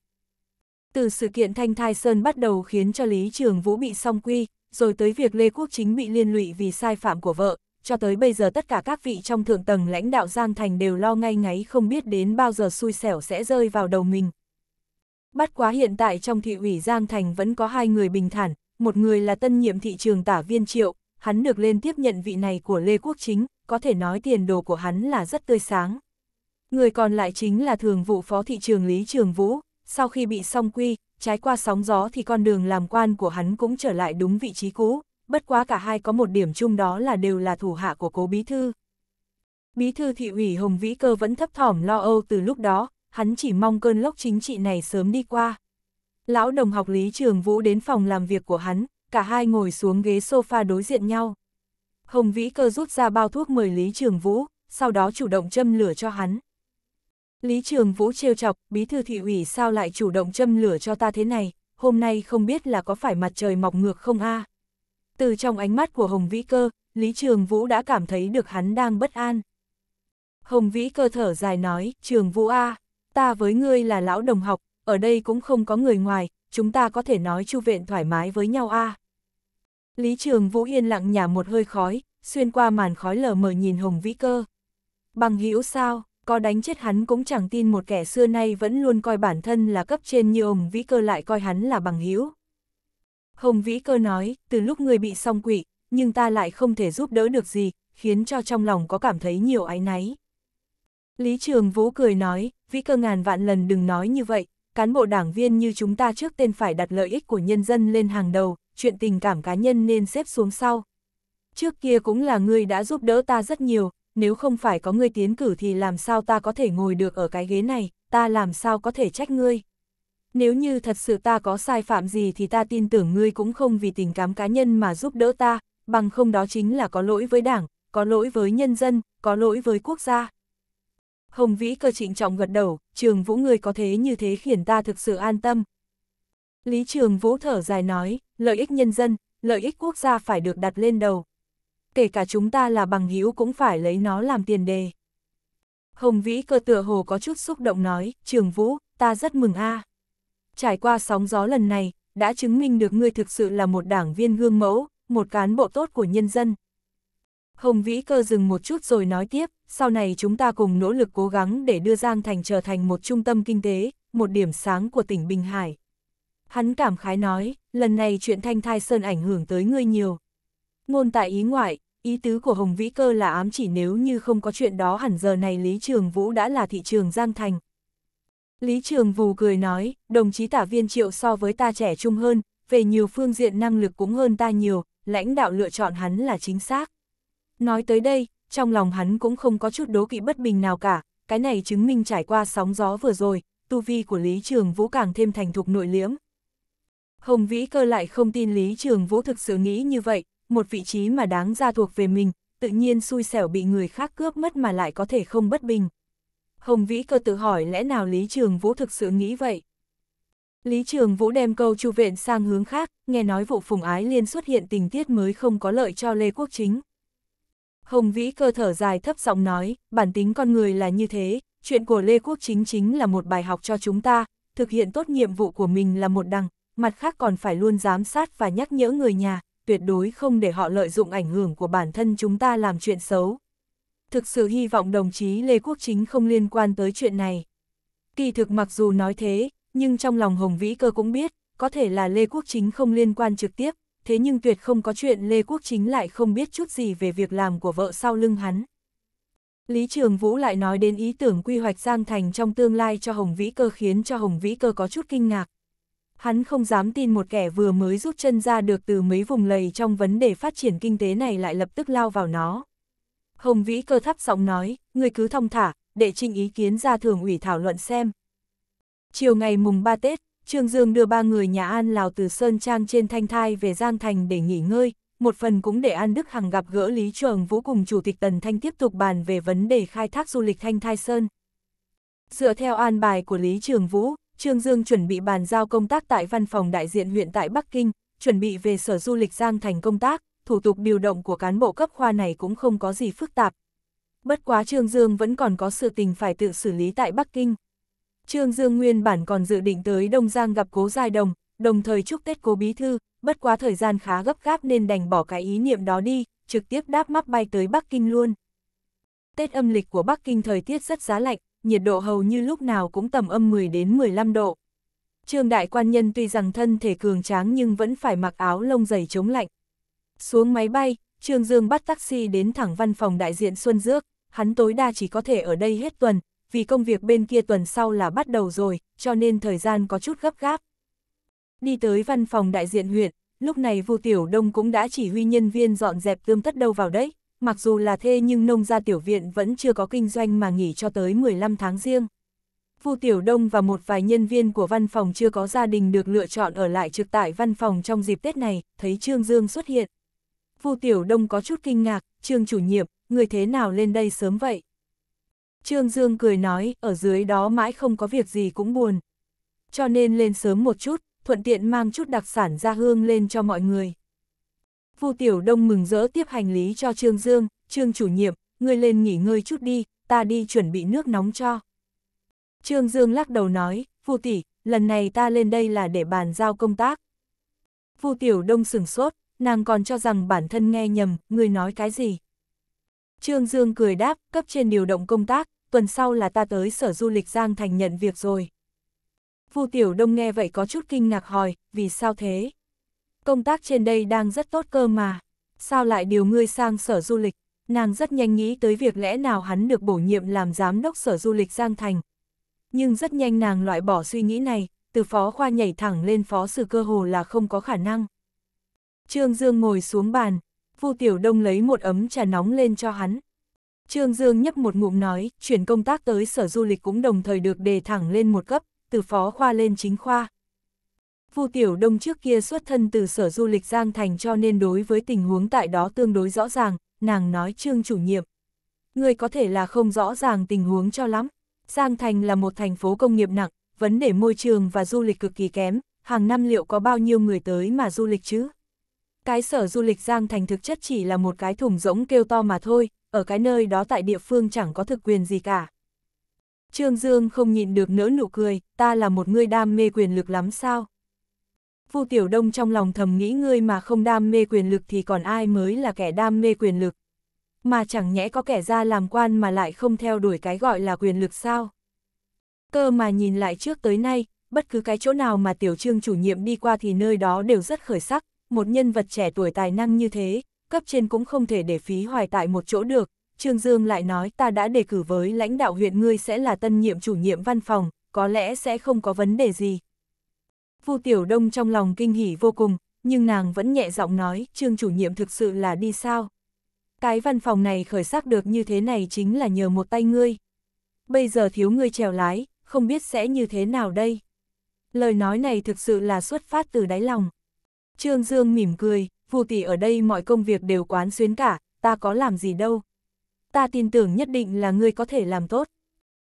Từ sự kiện Thanh Thai Sơn bắt đầu khiến cho Lý Trường Vũ bị song quy, rồi tới việc Lê Quốc Chính bị liên lụy vì sai phạm của vợ, cho tới bây giờ tất cả các vị trong thượng tầng lãnh đạo Giang Thành đều lo ngay ngáy không biết đến bao giờ xui xẻo sẽ rơi vào đầu mình. Bắt quá hiện tại trong thị ủy Giang Thành vẫn có hai người bình thản, một người là tân nhiệm thị trường tả viên triệu, hắn được lên tiếp nhận vị này của Lê Quốc Chính, có thể nói tiền đồ của hắn là rất tươi sáng. Người còn lại chính là thường vụ phó thị trường Lý Trường Vũ, sau khi bị song quy, trái qua sóng gió thì con đường làm quan của hắn cũng trở lại đúng vị trí cũ, bất quá cả hai có một điểm chung đó là đều là thủ hạ của cố bí thư. Bí thư thị ủy Hồng Vĩ Cơ vẫn thấp thỏm lo âu từ lúc đó, hắn chỉ mong cơn lốc chính trị này sớm đi qua. Lão đồng học Lý Trường Vũ đến phòng làm việc của hắn, cả hai ngồi xuống ghế sofa đối diện nhau. Hồng Vĩ Cơ rút ra bao thuốc mời Lý Trường Vũ, sau đó chủ động châm lửa cho hắn. Lý Trường Vũ trêu chọc, bí thư thị ủy sao lại chủ động châm lửa cho ta thế này, hôm nay không biết là có phải mặt trời mọc ngược không a Từ trong ánh mắt của Hồng Vĩ Cơ, Lý Trường Vũ đã cảm thấy được hắn đang bất an. Hồng Vĩ Cơ thở dài nói, Trường Vũ a ta với ngươi là lão đồng học, ở đây cũng không có người ngoài, chúng ta có thể nói chu viện thoải mái với nhau a Lý Trường Vũ yên lặng nhả một hơi khói, xuyên qua màn khói lờ mờ nhìn Hồng Vĩ Cơ. Bằng hữu sao? có đánh chết hắn cũng chẳng tin một kẻ xưa nay vẫn luôn coi bản thân là cấp trên như ông Vĩ Cơ lại coi hắn là bằng hữu. Hồng Vĩ Cơ nói, từ lúc người bị song quỷ, nhưng ta lại không thể giúp đỡ được gì, khiến cho trong lòng có cảm thấy nhiều áy náy. Lý Trường Vũ cười nói, Vĩ Cơ ngàn vạn lần đừng nói như vậy, cán bộ đảng viên như chúng ta trước tên phải đặt lợi ích của nhân dân lên hàng đầu, chuyện tình cảm cá nhân nên xếp xuống sau. Trước kia cũng là người đã giúp đỡ ta rất nhiều, nếu không phải có ngươi tiến cử thì làm sao ta có thể ngồi được ở cái ghế này, ta làm sao có thể trách ngươi. Nếu như thật sự ta có sai phạm gì thì ta tin tưởng ngươi cũng không vì tình cảm cá nhân mà giúp đỡ ta, bằng không đó chính là có lỗi với đảng, có lỗi với nhân dân, có lỗi với quốc gia. Hồng Vĩ cơ trịnh trọng gật đầu, trường vũ người có thế như thế khiến ta thực sự an tâm. Lý trường vũ thở dài nói, lợi ích nhân dân, lợi ích quốc gia phải được đặt lên đầu, kể cả chúng ta là bằng hữu cũng phải lấy nó làm tiền đề. Hồng Vĩ cơ tựa hồ có chút xúc động nói, Trường Vũ, ta rất mừng a. À. Trải qua sóng gió lần này, đã chứng minh được ngươi thực sự là một đảng viên gương mẫu, một cán bộ tốt của nhân dân. Hồng Vĩ cơ dừng một chút rồi nói tiếp, sau này chúng ta cùng nỗ lực cố gắng để đưa Giang Thành trở thành một trung tâm kinh tế, một điểm sáng của tỉnh Bình Hải. Hắn cảm khái nói, lần này chuyện thanh thai sơn ảnh hưởng tới ngươi nhiều. Ngôn tại ý ngoại, ý tứ của Hồng Vĩ Cơ là ám chỉ nếu như không có chuyện đó hẳn giờ này Lý Trường Vũ đã là thị trường Giang Thành. Lý Trường Vũ cười nói, đồng chí tả viên triệu so với ta trẻ trung hơn, về nhiều phương diện năng lực cũng hơn ta nhiều, lãnh đạo lựa chọn hắn là chính xác. Nói tới đây, trong lòng hắn cũng không có chút đố kỵ bất bình nào cả, cái này chứng minh trải qua sóng gió vừa rồi, tu vi của Lý Trường Vũ càng thêm thành thục nội liễm. Hồng Vĩ Cơ lại không tin Lý Trường Vũ thực sự nghĩ như vậy, một vị trí mà đáng ra thuộc về mình, tự nhiên xui xẻo bị người khác cướp mất mà lại có thể không bất bình. Hồng Vĩ cơ tự hỏi lẽ nào Lý Trường Vũ thực sự nghĩ vậy? Lý Trường Vũ đem câu chu viện sang hướng khác, nghe nói vụ phùng ái liên xuất hiện tình tiết mới không có lợi cho Lê Quốc Chính. Hồng Vĩ cơ thở dài thấp giọng nói, bản tính con người là như thế, chuyện của Lê Quốc Chính chính là một bài học cho chúng ta, thực hiện tốt nhiệm vụ của mình là một đằng, mặt khác còn phải luôn giám sát và nhắc nhở người nhà, tuyệt đối không để họ lợi dụng ảnh hưởng của bản thân chúng ta làm chuyện xấu. Thực sự hy vọng đồng chí Lê Quốc Chính không liên quan tới chuyện này. Kỳ thực mặc dù nói thế, nhưng trong lòng Hồng Vĩ Cơ cũng biết, có thể là Lê Quốc Chính không liên quan trực tiếp, thế nhưng tuyệt không có chuyện Lê Quốc Chính lại không biết chút gì về việc làm của vợ sau lưng hắn. Lý Trường Vũ lại nói đến ý tưởng quy hoạch Giang Thành trong tương lai cho Hồng Vĩ Cơ khiến cho Hồng Vĩ Cơ có chút kinh ngạc, hắn không dám tin một kẻ vừa mới rút chân ra được từ mấy vùng lầy trong vấn đề phát triển kinh tế này lại lập tức lao vào nó. Hồng Vĩ cơ thấp giọng nói, người cứ thông thả, để trình ý kiến ra thường ủy thảo luận xem. Chiều ngày mùng 3 Tết, Trương Dương đưa ba người nhà An Lào từ Sơn Trang trên Thanh Thai về Giang Thành để nghỉ ngơi, một phần cũng để An Đức Hằng gặp gỡ Lý Trường Vũ cùng Chủ tịch Tần Thanh tiếp tục bàn về vấn đề khai thác du lịch Thanh Thai Sơn. Dựa theo an bài của Lý Trường Vũ, Trương Dương chuẩn bị bàn giao công tác tại văn phòng đại diện huyện tại Bắc Kinh, chuẩn bị về sở du lịch Giang Thành công tác, thủ tục điều động của cán bộ cấp khoa này cũng không có gì phức tạp. Bất quá Trương Dương vẫn còn có sự tình phải tự xử lý tại Bắc Kinh. Trương Dương nguyên bản còn dự định tới Đông Giang gặp cố giai đồng, đồng thời chúc Tết cố bí thư, bất quá thời gian khá gấp gáp nên đành bỏ cái ý niệm đó đi, trực tiếp đáp mắc bay tới Bắc Kinh luôn. Tết âm lịch của Bắc Kinh thời tiết rất giá lạnh, nhiệt độ hầu như lúc nào cũng tầm âm 10 đến 15 độ. Trương đại quan nhân tuy rằng thân thể cường tráng nhưng vẫn phải mặc áo lông dày chống lạnh. Xuống máy bay, Trương Dương bắt taxi đến thẳng văn phòng đại diện Xuân Dước, hắn tối đa chỉ có thể ở đây hết tuần, vì công việc bên kia tuần sau là bắt đầu rồi, cho nên thời gian có chút gấp gáp. Đi tới văn phòng đại diện huyện, lúc này Vu Tiểu Đông cũng đã chỉ huy nhân viên dọn dẹp tươm tất đâu vào đấy mặc dù là thê nhưng nông gia tiểu viện vẫn chưa có kinh doanh mà nghỉ cho tới 15 tháng riêng. Vu Tiểu Đông và một vài nhân viên của văn phòng chưa có gia đình được lựa chọn ở lại trực tại văn phòng trong dịp Tết này, thấy Trương Dương xuất hiện. Vu Tiểu Đông có chút kinh ngạc, Trương chủ nhiệm, người thế nào lên đây sớm vậy? Trương Dương cười nói, ở dưới đó mãi không có việc gì cũng buồn. Cho nên lên sớm một chút, thuận tiện mang chút đặc sản ra hương lên cho mọi người. Vu Tiểu Đông mừng rỡ tiếp hành lý cho Trương Dương, Trương chủ nhiệm, ngươi lên nghỉ ngơi chút đi, ta đi chuẩn bị nước nóng cho. Trương Dương lắc đầu nói, Vu tỷ, lần này ta lên đây là để bàn giao công tác. Vu Tiểu Đông sửng sốt, nàng còn cho rằng bản thân nghe nhầm, ngươi nói cái gì. Trương Dương cười đáp, cấp trên điều động công tác, tuần sau là ta tới sở du lịch Giang Thành nhận việc rồi. Vu Tiểu Đông nghe vậy có chút kinh ngạc hỏi, vì sao thế? công tác trên đây đang rất tốt cơ mà, sao lại điều ngươi sang sở du lịch, nàng rất nhanh nghĩ tới việc lẽ nào hắn được bổ nhiệm làm giám đốc sở du lịch Giang Thành. Nhưng rất nhanh nàng loại bỏ suy nghĩ này, từ phó khoa nhảy thẳng lên phó sự cơ hồ là không có khả năng. Trương Dương ngồi xuống bàn, Vu Tiểu Đông lấy một ấm trà nóng lên cho hắn. Trương Dương nhấp một ngụm nói, chuyển công tác tới sở du lịch cũng đồng thời được đề thẳng lên một cấp, từ phó khoa lên chính khoa. Vu Tiểu Đông trước kia xuất thân từ sở du lịch Giang Thành cho nên đối với tình huống tại đó tương đối rõ ràng, nàng nói trương chủ nhiệm. Người có thể là không rõ ràng tình huống cho lắm. Giang Thành là một thành phố công nghiệp nặng, vấn đề môi trường và du lịch cực kỳ kém, hàng năm liệu có bao nhiêu người tới mà du lịch chứ? Cái sở du lịch Giang Thành thực chất chỉ là một cái thùng rỗng kêu to mà thôi, ở cái nơi đó tại địa phương chẳng có thực quyền gì cả. Trương Dương không nhịn được nỡ nụ cười, ta là một người đam mê quyền lực lắm sao? Phu Tiểu Đông trong lòng thầm nghĩ ngươi mà không đam mê quyền lực thì còn ai mới là kẻ đam mê quyền lực. Mà chẳng nhẽ có kẻ ra làm quan mà lại không theo đuổi cái gọi là quyền lực sao. Cơ mà nhìn lại trước tới nay, bất cứ cái chỗ nào mà Tiểu Trương chủ nhiệm đi qua thì nơi đó đều rất khởi sắc, một nhân vật trẻ tuổi tài năng như thế, cấp trên cũng không thể để phí hoài tại một chỗ được. Trương Dương lại nói ta đã đề cử với lãnh đạo huyện ngươi sẽ là tân nhiệm chủ nhiệm văn phòng, có lẽ sẽ không có vấn đề gì, Vu Tiểu Đông trong lòng kinh hỉ vô cùng, nhưng nàng vẫn nhẹ giọng nói, trương chủ nhiệm thực sự là đi sao? Cái văn phòng này khởi sắc được như thế này chính là nhờ một tay ngươi. Bây giờ thiếu ngươi chèo lái, không biết sẽ như thế nào đây? Lời nói này thực sự là xuất phát từ đáy lòng. Trương Dương mỉm cười, Vu tỷ ở đây mọi công việc đều quán xuyến cả, ta có làm gì đâu. Ta tin tưởng nhất định là ngươi có thể làm tốt.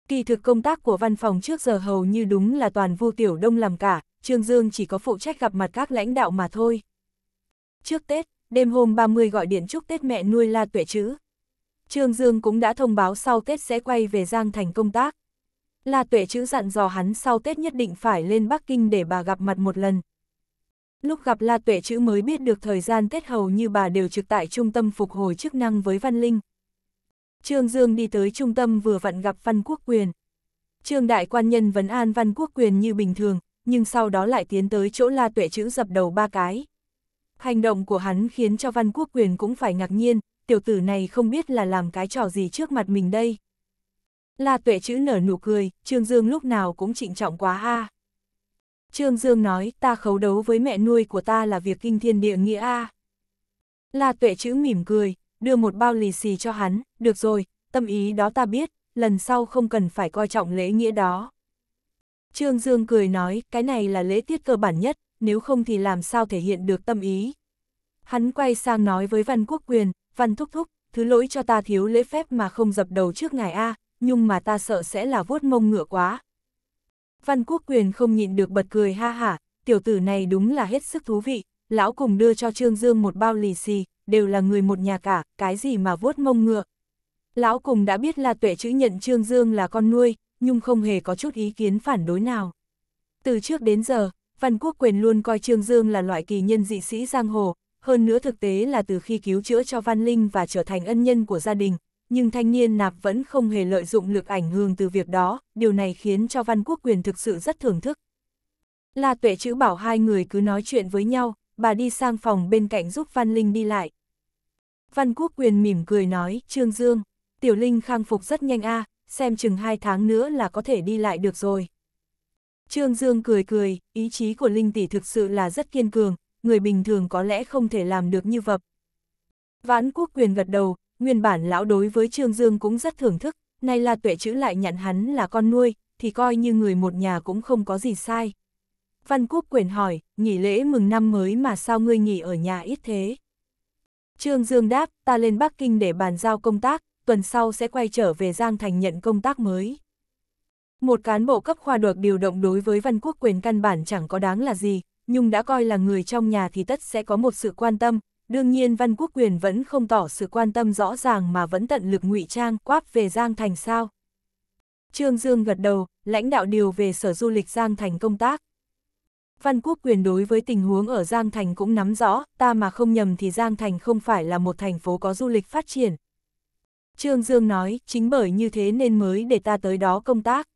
Kỳ thực công tác của văn phòng trước giờ hầu như đúng là toàn Vu Tiểu Đông làm cả, Trương Dương chỉ có phụ trách gặp mặt các lãnh đạo mà thôi. Trước Tết, đêm hôm 30 gọi điện chúc Tết mẹ nuôi La Tuệ Chữ. Trương Dương cũng đã thông báo sau Tết sẽ quay về Giang Thành công tác. La Tuệ Chữ dặn dò hắn sau Tết nhất định phải lên Bắc Kinh để bà gặp mặt một lần. Lúc gặp La Tuệ Chữ mới biết được thời gian Tết hầu như bà đều trực tại trung tâm phục hồi chức năng với Văn Linh. Trương Dương đi tới trung tâm vừa vặn gặp Văn Quốc Quyền. Trương Đại Quan Nhân vấn an Văn Quốc Quyền như bình thường, nhưng sau đó lại tiến tới chỗ La Tuệ chữ dập đầu ba cái. Hành động của hắn khiến cho Văn Quốc Quyền cũng phải ngạc nhiên, tiểu tử này không biết là làm cái trò gì trước mặt mình đây. La Tuệ chữ nở nụ cười, Trương Dương lúc nào cũng trịnh trọng quá ha Trương Dương nói, ta khấu đấu với mẹ nuôi của ta là việc kinh thiên địa nghĩa a. La Tuệ chữ mỉm cười, đưa một bao lì xì cho hắn, được rồi, tâm ý đó ta biết, lần sau không cần phải coi trọng lễ nghĩa đó. Trương Dương cười nói, cái này là lễ tiết cơ bản nhất, nếu không thì làm sao thể hiện được tâm ý. Hắn quay sang nói với Văn Quốc Quyền, Văn Thúc Thúc, thứ lỗi cho ta thiếu lễ phép mà không dập đầu trước ngài A, nhưng mà ta sợ sẽ là vuốt mông ngựa quá. Văn Quốc Quyền không nhịn được bật cười ha hả, tiểu tử này đúng là hết sức thú vị, lão cùng đưa cho Trương Dương một bao lì xì, đều là người một nhà cả, cái gì mà vuốt mông ngựa. Lão cùng đã biết là tuệ chữ nhận Trương Dương là con nuôi, Nhung không hề có chút ý kiến phản đối nào. Từ trước đến giờ, Văn Quốc Quyền luôn coi Trương Dương là loại kỳ nhân dị sĩ giang hồ, hơn nữa thực tế là từ khi cứu chữa cho Văn Linh và trở thành ân nhân của gia đình, nhưng thanh niên nạp vẫn không hề lợi dụng lực ảnh hưởng từ việc đó, điều này khiến cho Văn Quốc Quyền thực sự rất thưởng thức. La Tuệ chữ bảo hai người cứ nói chuyện với nhau, bà đi sang phòng bên cạnh giúp Văn Linh đi lại. Văn Quốc Quyền mỉm cười nói, Trương Dương, Tiểu Linh khang phục rất nhanh a à, xem chừng hai tháng nữa là có thể đi lại được rồi. Trương Dương cười cười, ý chí của Linh Tỷ thực sự là rất kiên cường, người bình thường có lẽ không thể làm được như vậy. Vãn quốc quyền gật đầu, nguyên bản lão đối với Trương Dương cũng rất thưởng thức, nay là tuệ chữ lại nhận hắn là con nuôi, thì coi như người một nhà cũng không có gì sai. Văn quốc quyền hỏi, nghỉ lễ mừng năm mới mà sao ngươi nghỉ ở nhà ít thế? Trương Dương đáp, ta lên Bắc Kinh để bàn giao công tác, tuần sau sẽ quay trở về Giang Thành nhận công tác mới. Một cán bộ cấp khoa được điều động đối với Văn Quốc quyền căn bản chẳng có đáng là gì, nhưng đã coi là người trong nhà thì tất sẽ có một sự quan tâm, đương nhiên Văn Quốc quyền vẫn không tỏ sự quan tâm rõ ràng mà vẫn tận lực ngụy trang quáp về Giang Thành sao. Trương Dương gật đầu, lãnh đạo điều về Sở Du lịch Giang Thành công tác. Văn Quốc quyền đối với tình huống ở Giang Thành cũng nắm rõ, ta mà không nhầm thì Giang Thành không phải là một thành phố có du lịch phát triển, Trương Dương nói, chính bởi như thế nên mới để ta tới đó công tác.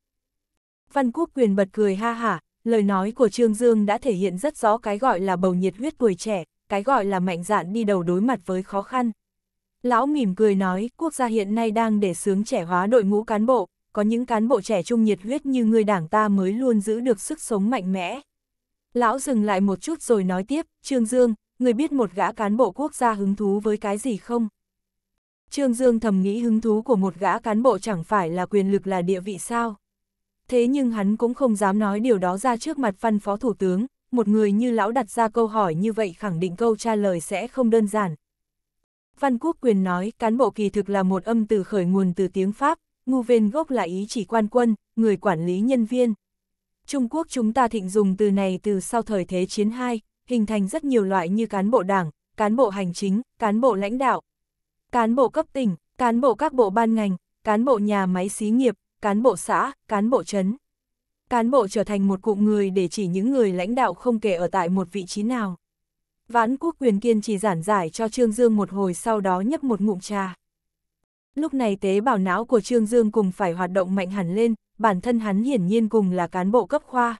Văn Quốc Quyền bật cười ha hả, lời nói của Trương Dương đã thể hiện rất rõ cái gọi là bầu nhiệt huyết tuổi trẻ, cái gọi là mạnh dạn đi đầu đối mặt với khó khăn. Lão mỉm cười nói, quốc gia hiện nay đang để sướng trẻ hóa đội ngũ cán bộ, có những cán bộ trẻ trung nhiệt huyết như người đảng ta mới luôn giữ được sức sống mạnh mẽ. Lão dừng lại một chút rồi nói tiếp, Trương Dương, người biết một gã cán bộ quốc gia hứng thú với cái gì không? Trương Dương thầm nghĩ hứng thú của một gã cán bộ chẳng phải là quyền lực là địa vị sao. Thế nhưng hắn cũng không dám nói điều đó ra trước mặt văn phó thủ tướng, một người như lão đặt ra câu hỏi như vậy khẳng định câu trả lời sẽ không đơn giản. Văn Quốc Quyền nói cán bộ kỳ thực là một âm từ khởi nguồn từ tiếng Pháp, ngu ven gốc là ý chỉ quan quân, người quản lý nhân viên. Trung Quốc chúng ta thịnh dùng từ này từ sau thời Thế chiến 2, hình thành rất nhiều loại như cán bộ đảng, cán bộ hành chính, cán bộ lãnh đạo, cán bộ cấp tỉnh, cán bộ các bộ ban ngành, cán bộ nhà máy xí nghiệp, cán bộ xã, cán bộ trấn. Cán bộ trở thành một cụm người để chỉ những người lãnh đạo không kể ở tại một vị trí nào. Vãn quốc quyền kiên trì giản giải cho Trương Dương một hồi sau đó nhấp một ngụm trà. Lúc này tế bào não của Trương Dương cùng phải hoạt động mạnh hẳn lên, bản thân hắn hiển nhiên cùng là cán bộ cấp khoa.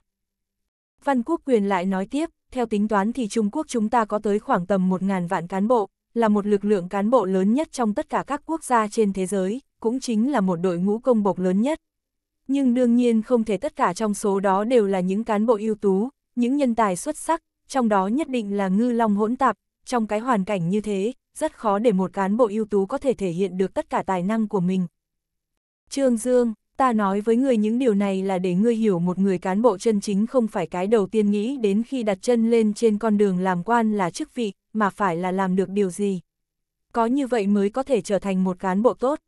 Văn quốc quyền lại nói tiếp, theo tính toán thì Trung Quốc chúng ta có tới khoảng tầm 1.000 vạn cán bộ, là một lực lượng cán bộ lớn nhất trong tất cả các quốc gia trên thế giới, cũng chính là một đội ngũ công bộc lớn nhất. Nhưng đương nhiên không thể tất cả trong số đó đều là những cán bộ ưu tú, những nhân tài xuất sắc, trong đó nhất định là ngư long hỗn tạp, trong cái hoàn cảnh như thế, rất khó để một cán bộ ưu tú có thể thể hiện được tất cả tài năng của mình. Trương Dương ta nói với ngươi những điều này là để ngươi hiểu một người cán bộ chân chính không phải cái đầu tiên nghĩ đến khi đặt chân lên trên con đường làm quan là chức vị, mà phải là làm được điều gì. Có như vậy mới có thể trở thành một cán bộ tốt.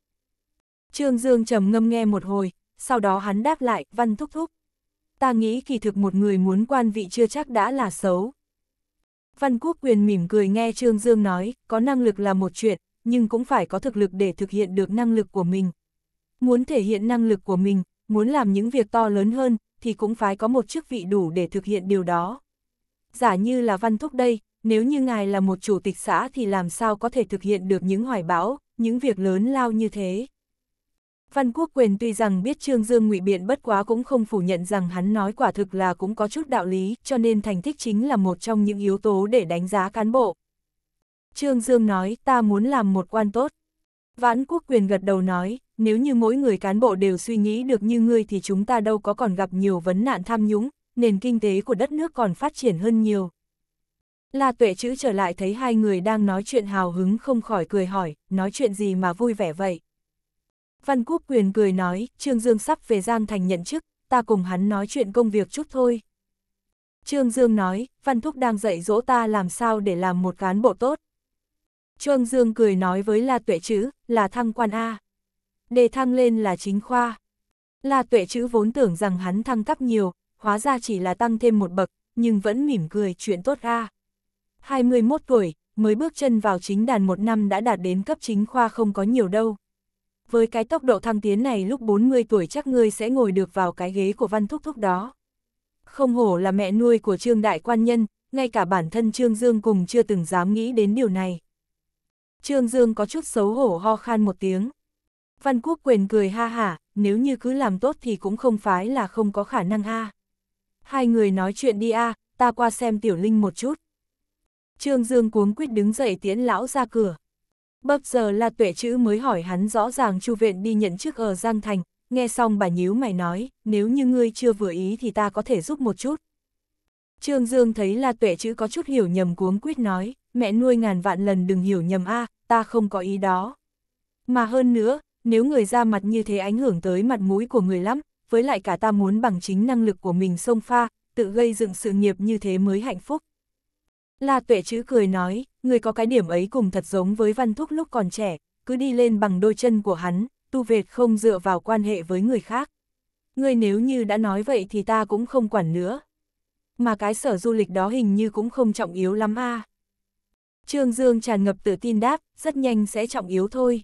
Trương Dương trầm ngâm nghe một hồi, sau đó hắn đáp lại, văn thúc thúc. Ta nghĩ kỳ thực một người muốn quan vị chưa chắc đã là xấu. Văn Quốc Quyền mỉm cười nghe Trương Dương nói, có năng lực là một chuyện, nhưng cũng phải có thực lực để thực hiện được năng lực của mình, Muốn thể hiện năng lực của mình, muốn làm những việc to lớn hơn, thì cũng phải có một chức vị đủ để thực hiện điều đó. Giả như là Văn Thúc đây, nếu như ngài là một chủ tịch xã thì làm sao có thể thực hiện được những hoài bão, những việc lớn lao như thế. Văn Quốc Quyền tuy rằng biết Trương Dương ngụy biện bất quá cũng không phủ nhận rằng hắn nói quả thực là cũng có chút đạo lý, cho nên thành tích chính là một trong những yếu tố để đánh giá cán bộ. Trương Dương nói, ta muốn làm một quan tốt. Vãn Quốc Quyền gật đầu nói, nếu như mỗi người cán bộ đều suy nghĩ được như ngươi thì chúng ta đâu có còn gặp nhiều vấn nạn tham nhũng, nền kinh tế của đất nước còn phát triển hơn nhiều. La tuệ chữ trở lại thấy hai người đang nói chuyện hào hứng không khỏi cười hỏi, nói chuyện gì mà vui vẻ vậy. Văn Quốc Quyền cười nói, Trương Dương sắp về Giang Thành nhận chức, ta cùng hắn nói chuyện công việc chút thôi. Trương Dương nói, Văn Thúc đang dạy dỗ ta làm sao để làm một cán bộ tốt. Trương Dương cười nói với La Tuệ Chữ, là thăng quan A đề thăng lên là chính khoa. La tuệ chữ vốn tưởng rằng hắn thăng cấp nhiều, hóa ra chỉ là tăng thêm một bậc, nhưng vẫn mỉm cười chuyện tốt a. À. 21 tuổi, mới bước chân vào chính đàn một năm đã đạt đến cấp chính khoa không có nhiều đâu. Với cái tốc độ thăng tiến này lúc 40 tuổi chắc ngươi sẽ ngồi được vào cái ghế của văn thúc thúc đó. Không hổ là mẹ nuôi của Trương Đại Quan Nhân, ngay cả bản thân Trương Dương cùng chưa từng dám nghĩ đến điều này. Trương Dương có chút xấu hổ ho khan một tiếng. Văn Quốc Quyền cười ha hả, nếu như cứ làm tốt thì cũng không phải là không có khả năng a. Hai người nói chuyện đi a, ta qua xem Tiểu Linh một chút. Trương Dương cuống Quyết đứng dậy tiễn lão ra cửa. Bập giờ là tuệ chữ mới hỏi hắn rõ ràng chu viện đi nhận chức ở Giang Thành, nghe xong bà nhíu mày nói, nếu như ngươi chưa vừa ý thì ta có thể giúp một chút. Trương Dương thấy là tuệ chữ có chút hiểu nhầm cuống Quyết nói, mẹ nuôi ngàn vạn lần đừng hiểu nhầm a, ta không có ý đó. Mà hơn nữa, nếu người ra mặt như thế ảnh hưởng tới mặt mũi của người lắm, với lại cả ta muốn bằng chính năng lực của mình xông pha, tự gây dựng sự nghiệp như thế mới hạnh phúc. La tuệ chữ cười nói, người có cái điểm ấy cùng thật giống với văn thúc lúc còn trẻ, cứ đi lên bằng đôi chân của hắn, tu vệt không dựa vào quan hệ với người khác. người nếu như đã nói vậy thì ta cũng không quản nữa. Mà cái sở du lịch đó hình như cũng không trọng yếu lắm a. Trương Dương tràn ngập tự tin đáp, rất nhanh sẽ trọng yếu thôi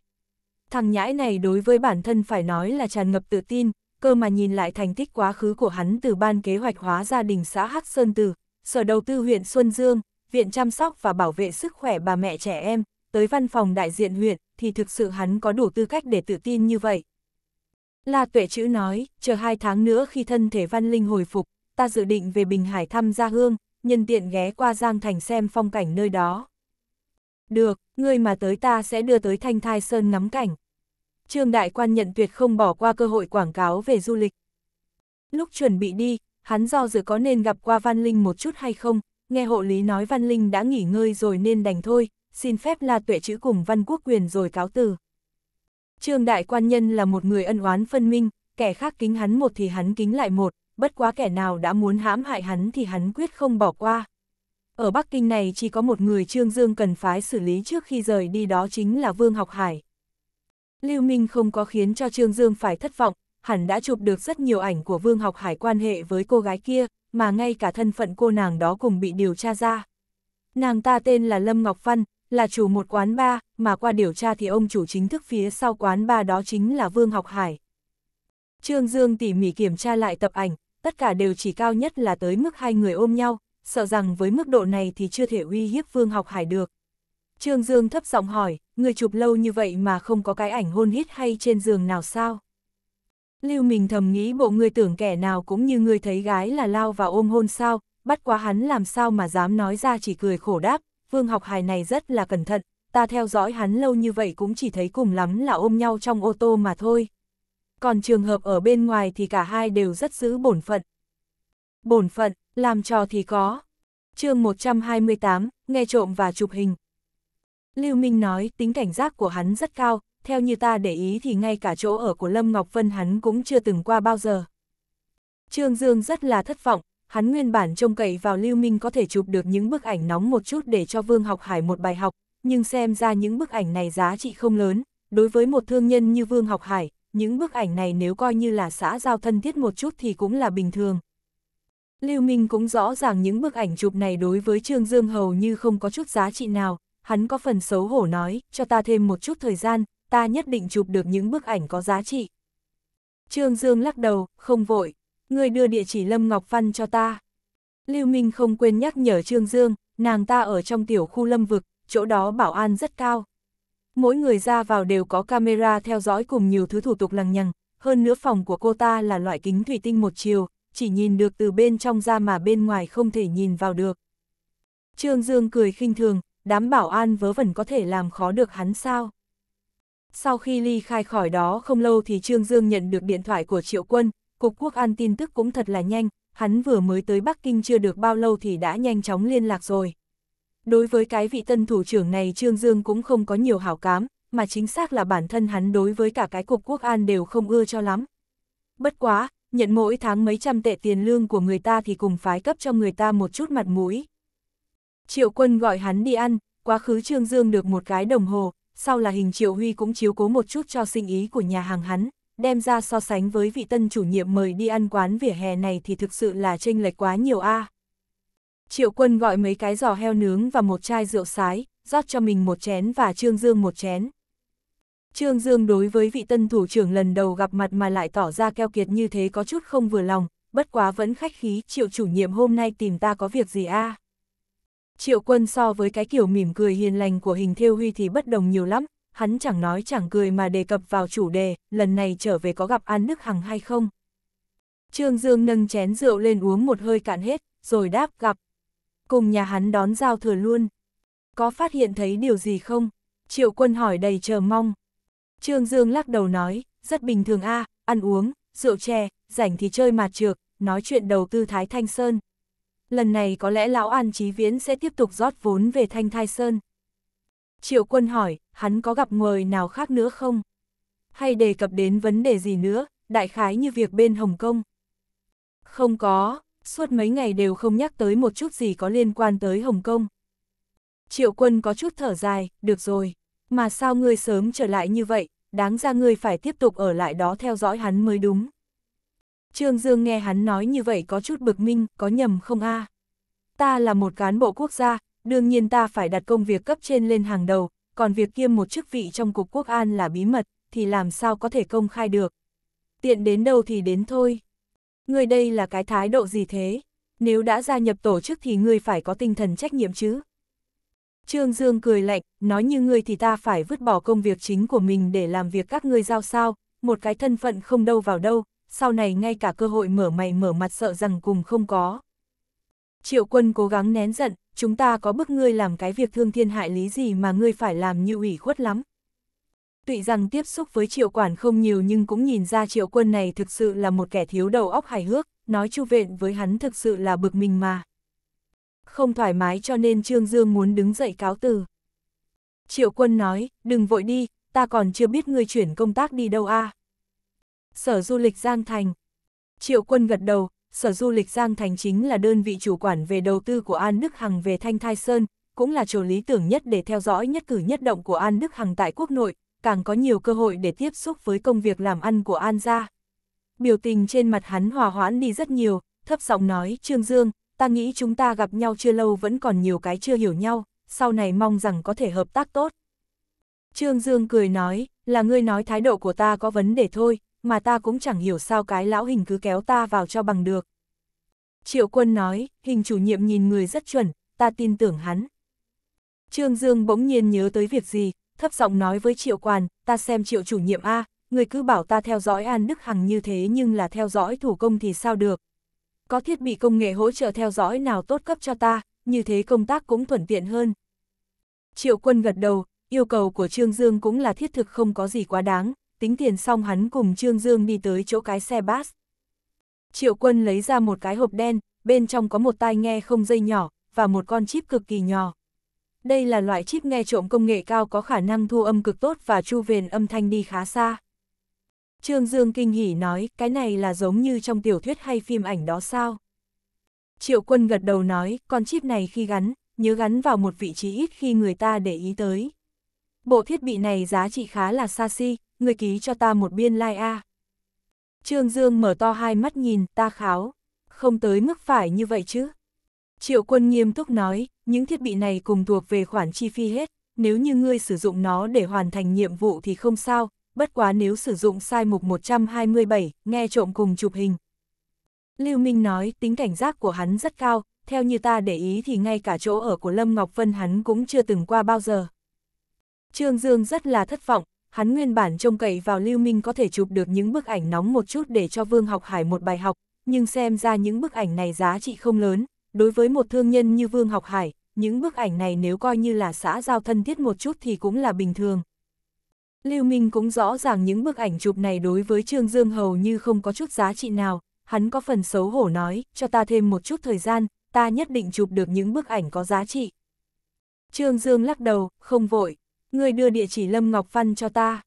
thằng nhãi này đối với bản thân phải nói là tràn ngập tự tin, cơ mà nhìn lại thành tích quá khứ của hắn từ ban kế hoạch hóa gia đình xã Hắc Sơn Tử, sở đầu tư huyện Xuân Dương, viện chăm sóc và bảo vệ sức khỏe bà mẹ trẻ em, tới văn phòng đại diện huyện, thì thực sự hắn có đủ tư cách để tự tin như vậy. La Tuệ Chữ nói, chờ hai tháng nữa khi thân thể Văn Linh hồi phục, ta dự định về Bình Hải thăm gia hương, nhân tiện ghé qua Giang Thành xem phong cảnh nơi đó. Được, ngươi mà tới ta sẽ đưa tới thanh thai sơn ngắm cảnh. Trương Đại Quan nhận tuyệt không bỏ qua cơ hội quảng cáo về du lịch. Lúc chuẩn bị đi, hắn do dự có nên gặp qua Văn Linh một chút hay không, nghe hộ lý nói Văn Linh đã nghỉ ngơi rồi nên đành thôi, xin phép là tuệ chữ cùng Văn Quốc quyền rồi cáo từ. Trương Đại Quan Nhân là một người ân oán phân minh, kẻ khác kính hắn một thì hắn kính lại một, bất quá kẻ nào đã muốn hãm hại hắn thì hắn quyết không bỏ qua ở Bắc Kinh này chỉ có một người Trương Dương cần phái xử lý trước khi rời đi đó chính là Vương Học Hải. Lưu Minh không có khiến cho Trương Dương phải thất vọng, hẳn đã chụp được rất nhiều ảnh của Vương Học Hải quan hệ với cô gái kia, mà ngay cả thân phận cô nàng đó cùng bị điều tra ra. Nàng ta tên là Lâm Ngọc Văn, là chủ một quán bar, mà qua điều tra thì ông chủ chính thức phía sau quán bar đó chính là Vương Học Hải. Trương Dương tỉ mỉ kiểm tra lại tập ảnh, tất cả đều chỉ cao nhất là tới mức hai người ôm nhau, sợ rằng với mức độ này thì chưa thể uy hiếp Vương Học Hải được. Trương Dương thấp giọng hỏi, người chụp lâu như vậy mà không có cái ảnh hôn hít hay trên giường nào sao? Lưu Minh thầm nghĩ bộ người tưởng kẻ nào cũng như người thấy gái là lao vào ôm hôn sao, bắt quá hắn làm sao mà dám nói ra chỉ cười khổ đáp, Vương Học Hải này rất là cẩn thận, ta theo dõi hắn lâu như vậy cũng chỉ thấy cùng lắm là ôm nhau trong ô tô mà thôi. Còn trường hợp ở bên ngoài thì cả hai đều rất giữ bổn phận. Bổn phận, làm trò thì có. chương 128, nghe trộm và chụp hình. Lưu Minh nói tính cảnh giác của hắn rất cao, theo như ta để ý thì ngay cả chỗ ở của Lâm Ngọc Vân hắn cũng chưa từng qua bao giờ. Trương Dương rất là thất vọng, hắn nguyên bản trông cậy vào Lưu Minh có thể chụp được những bức ảnh nóng một chút để cho Vương Học Hải một bài học, nhưng xem ra những bức ảnh này giá trị không lớn, đối với một thương nhân như Vương Học Hải, những bức ảnh này nếu coi như là xã giao thân thiết một chút thì cũng là bình thường. Lưu Minh cũng rõ ràng những bức ảnh chụp này đối với Trương Dương hầu như không có chút giá trị nào, hắn có phần xấu hổ nói, cho ta thêm một chút thời gian, ta nhất định chụp được những bức ảnh có giá trị. Trương Dương lắc đầu, không vội, người đưa địa chỉ Lâm Ngọc Văn cho ta. Lưu Minh không quên nhắc nhở Trương Dương, nàng ta ở trong tiểu khu lâm vực, chỗ đó bảo an rất cao. Mỗi người ra vào đều có camera theo dõi cùng nhiều thứ thủ tục lằng nhằng, hơn nữa phòng của cô ta là loại kính thủy tinh một chiều, chỉ nhìn được từ bên trong ra mà bên ngoài không thể nhìn vào được. Trương Dương cười khinh thường, đám bảo an vớ vẩn có thể làm khó được hắn sao. Sau khi ly khai khỏi đó không lâu thì Trương Dương nhận được điện thoại của Triệu Quân, Cục Quốc an tin tức cũng thật là nhanh, hắn vừa mới tới Bắc Kinh chưa được bao lâu thì đã nhanh chóng liên lạc rồi. Đối với cái vị tân thủ trưởng này Trương Dương cũng không có nhiều hảo cám, mà chính xác là bản thân hắn đối với cả cái Cục Quốc an đều không ưa cho lắm. Bất quá, nhận mỗi tháng mấy trăm tệ tiền lương của người ta thì cùng phái cấp cho người ta một chút mặt mũi. Triệu quân gọi hắn đi ăn, quá khứ Trương Dương được một cái đồng hồ, sau là hình Triệu Huy cũng chiếu cố một chút cho sinh ý của nhà hàng hắn, đem ra so sánh với vị tân chủ nhiệm mời đi ăn quán vỉa hè này thì thực sự là chênh lệch quá nhiều a. À. Triệu quân gọi mấy cái giò heo nướng và một chai rượu sái, rót cho mình một chén và Trương Dương một chén. Trương Dương đối với vị tân thủ trưởng lần đầu gặp mặt mà lại tỏ ra keo kiệt như thế có chút không vừa lòng, bất quá vẫn khách khí, triệu chủ nhiệm hôm nay tìm ta có việc gì a à? Triệu quân so với cái kiểu mỉm cười hiền lành của hình thiêu huy thì bất đồng nhiều lắm, hắn chẳng nói chẳng cười mà đề cập vào chủ đề, lần này trở về có gặp An Đức Hằng hay không. Trương Dương nâng chén rượu lên uống một hơi cạn hết, rồi đáp gặp. Cùng nhà hắn đón giao thừa luôn. Có phát hiện thấy điều gì không? Triệu quân hỏi đầy chờ mong. Trương Dương lắc đầu nói, rất bình thường a ăn uống, rượu chè, rảnh thì chơi mạt trược, nói chuyện đầu tư Thái Thanh Sơn. Lần này có lẽ lão An Chí Viễn sẽ tiếp tục rót vốn về Thanh Thai Sơn. Triệu quân hỏi, hắn có gặp người nào khác nữa không? Hay đề cập đến vấn đề gì nữa, đại khái như việc bên Hồng Kông? Không có, suốt mấy ngày đều không nhắc tới một chút gì có liên quan tới Hồng Kông. Triệu quân có chút thở dài, được rồi, mà sao ngươi sớm trở lại như vậy, đáng ra ngươi phải tiếp tục ở lại đó theo dõi hắn mới đúng. Trương Dương nghe hắn nói như vậy có chút bực minh, có nhầm không a Ta là một cán bộ quốc gia, đương nhiên ta phải đặt công việc cấp trên lên hàng đầu, còn việc kiêm một chức vị trong Cục Quốc an là bí mật, thì làm sao có thể công khai được. Tiện đến đâu thì đến thôi. Ngươi đây là cái thái độ gì thế? Nếu đã gia nhập tổ chức thì ngươi phải có tinh thần trách nhiệm chứ. Trương Dương cười lạnh, nói như ngươi thì ta phải vứt bỏ công việc chính của mình để làm việc các ngươi giao sao, một cái thân phận không đâu vào đâu, sau này ngay cả cơ hội mở mày mở mặt sợ rằng cùng không có. Triệu quân cố gắng nén giận, chúng ta có bức ngươi làm cái việc thương thiên hại lý gì mà ngươi phải làm như ủy khuất lắm. Tụy rằng tiếp xúc với triệu quản không nhiều nhưng cũng nhìn ra triệu quân này thực sự là một kẻ thiếu đầu óc hài hước, nói chu vện với hắn thực sự là bực mình mà không thoải mái cho nên Trương Dương muốn đứng dậy cáo từ. Triệu quân nói, đừng vội đi, ta còn chưa biết ngươi chuyển công tác đi đâu a Sở du lịch Giang Thành Triệu quân gật đầu, Sở du lịch Giang Thành chính là đơn vị chủ quản về đầu tư của An Đức Hằng về Thanh Thai Sơn, cũng là chỗ lý tưởng nhất để theo dõi nhất cử nhất động của An Đức Hằng tại quốc nội, càng có nhiều cơ hội để tiếp xúc với công việc làm ăn của An gia. Biểu tình trên mặt hắn hòa hoãn đi rất nhiều, thấp giọng nói, Trương Dương, ta nghĩ chúng ta gặp nhau chưa lâu vẫn còn nhiều cái chưa hiểu nhau, sau này mong rằng có thể hợp tác tốt. Trương Dương cười nói, là ngươi nói thái độ của ta có vấn đề thôi, mà ta cũng chẳng hiểu sao cái lão hình cứ kéo ta vào cho bằng được. Triệu quân nói, hình chủ nhiệm nhìn người rất chuẩn, ta tin tưởng hắn. Trương Dương bỗng nhiên nhớ tới việc gì, thấp giọng nói với triệu quan, ta xem triệu chủ nhiệm A, người cứ bảo ta theo dõi An Đức Hằng như thế nhưng là theo dõi thủ công thì sao được, có thiết bị công nghệ hỗ trợ theo dõi nào tốt cấp cho ta, như thế công tác cũng thuận tiện hơn. Triệu quân gật đầu, yêu cầu của Trương Dương cũng là thiết thực không có gì quá đáng, tính tiền xong hắn cùng Trương Dương đi tới chỗ cái xe bass. Triệu quân lấy ra một cái hộp đen, bên trong có một tai nghe không dây nhỏ, và một con chip cực kỳ nhỏ. Đây là loại chip nghe trộm công nghệ cao có khả năng thu âm cực tốt và chu viền âm thanh đi khá xa. Trương Dương kinh hỉ nói, cái này là giống như trong tiểu thuyết hay phim ảnh đó sao? Triệu quân gật đầu nói, con chip này khi gắn, nhớ gắn vào một vị trí ít khi người ta để ý tới. Bộ thiết bị này giá trị khá là xa xi, người ký cho ta một biên lai like A. Trương Dương mở to hai mắt nhìn, ta kháo, không tới mức phải như vậy chứ. Triệu quân nghiêm túc nói, những thiết bị này cùng thuộc về khoản chi phí hết, nếu như ngươi sử dụng nó để hoàn thành nhiệm vụ thì không sao, bất quá nếu sử dụng sai mục 127, nghe trộm cùng chụp hình. Lưu Minh nói tính cảnh giác của hắn rất cao, theo như ta để ý thì ngay cả chỗ ở của Lâm Ngọc Vân hắn cũng chưa từng qua bao giờ. Trương Dương rất là thất vọng, hắn nguyên bản trông cậy vào Lưu Minh có thể chụp được những bức ảnh nóng một chút để cho Vương Học Hải một bài học, nhưng xem ra những bức ảnh này giá trị không lớn, đối với một thương nhân như Vương Học Hải, những bức ảnh này nếu coi như là xã giao thân thiết một chút thì cũng là bình thường. Lưu Minh cũng rõ ràng những bức ảnh chụp này đối với Trương Dương hầu như không có chút giá trị nào, hắn có phần xấu hổ nói, cho ta thêm một chút thời gian, ta nhất định chụp được những bức ảnh có giá trị. Trương Dương lắc đầu, không vội, người đưa địa chỉ Lâm Ngọc Văn cho ta.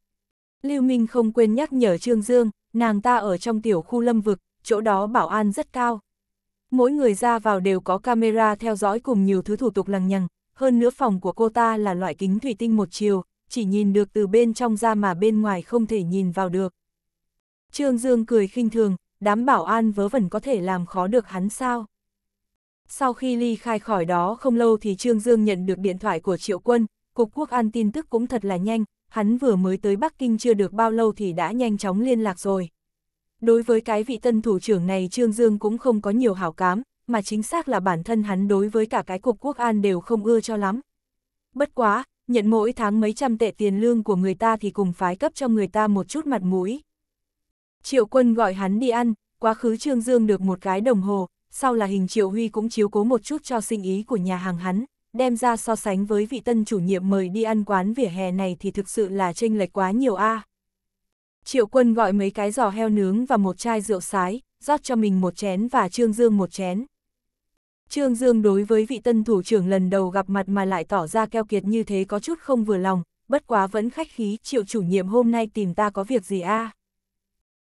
Lưu Minh không quên nhắc nhở Trương Dương, nàng ta ở trong tiểu khu lâm vực, chỗ đó bảo an rất cao. Mỗi người ra vào đều có camera theo dõi cùng nhiều thứ thủ tục lằng nhằng, hơn nữa phòng của cô ta là loại kính thủy tinh một chiều, chỉ nhìn được từ bên trong ra mà bên ngoài không thể nhìn vào được. Trương Dương cười khinh thường, đám bảo an vớ vẩn có thể làm khó được hắn sao. Sau khi ly khai khỏi đó không lâu thì Trương Dương nhận được điện thoại của Triệu Quân, Cục Quốc an tin tức cũng thật là nhanh, hắn vừa mới tới Bắc Kinh chưa được bao lâu thì đã nhanh chóng liên lạc rồi. Đối với cái vị tân thủ trưởng này Trương Dương cũng không có nhiều hảo cám, mà chính xác là bản thân hắn đối với cả cái Cục Quốc an đều không ưa cho lắm. Bất quá, nhận mỗi tháng mấy trăm tệ tiền lương của người ta thì cùng phái cấp cho người ta một chút mặt mũi. Triệu quân gọi hắn đi ăn, quá khứ Trương Dương được một cái đồng hồ, sau là hình Triệu Huy cũng chiếu cố một chút cho sinh ý của nhà hàng hắn, đem ra so sánh với vị tân chủ nhiệm mời đi ăn quán vỉa hè này thì thực sự là chênh lệch quá nhiều a. Triệu quân gọi mấy cái giò heo nướng và một chai rượu sái, rót cho mình một chén và Trương Dương một chén. Trương Dương đối với vị tân thủ trưởng lần đầu gặp mặt mà lại tỏ ra keo kiệt như thế có chút không vừa lòng, bất quá vẫn khách khí triệu chủ nhiệm hôm nay tìm ta có việc gì a à?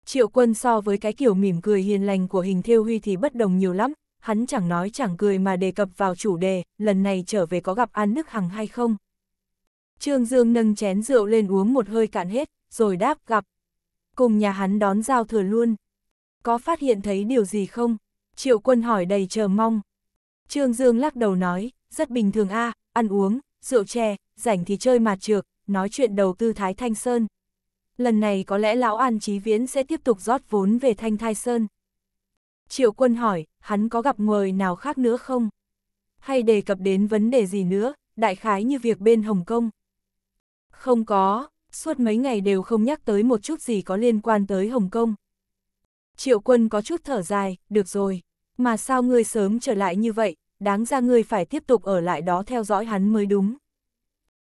Triệu quân so với cái kiểu mỉm cười hiền lành của hình thiêu huy thì bất đồng nhiều lắm, hắn chẳng nói chẳng cười mà đề cập vào chủ đề, lần này trở về có gặp An Đức Hằng hay không. Trương Dương nâng chén rượu lên uống một hơi cạn hết, rồi đáp gặp. Cùng nhà hắn đón giao thừa luôn. Có phát hiện thấy điều gì không? Triệu quân hỏi đầy chờ mong. Trương Dương lắc đầu nói, rất bình thường a à, ăn uống, rượu chè, rảnh thì chơi mạt trược, nói chuyện đầu tư Thái Thanh Sơn. Lần này có lẽ lão An Chí Viễn sẽ tiếp tục rót vốn về Thanh Thai Sơn. Triệu quân hỏi, hắn có gặp người nào khác nữa không? Hay đề cập đến vấn đề gì nữa, đại khái như việc bên Hồng Kông? Không có, suốt mấy ngày đều không nhắc tới một chút gì có liên quan tới Hồng Kông. Triệu quân có chút thở dài, được rồi, mà sao ngươi sớm trở lại như vậy, đáng ra ngươi phải tiếp tục ở lại đó theo dõi hắn mới đúng.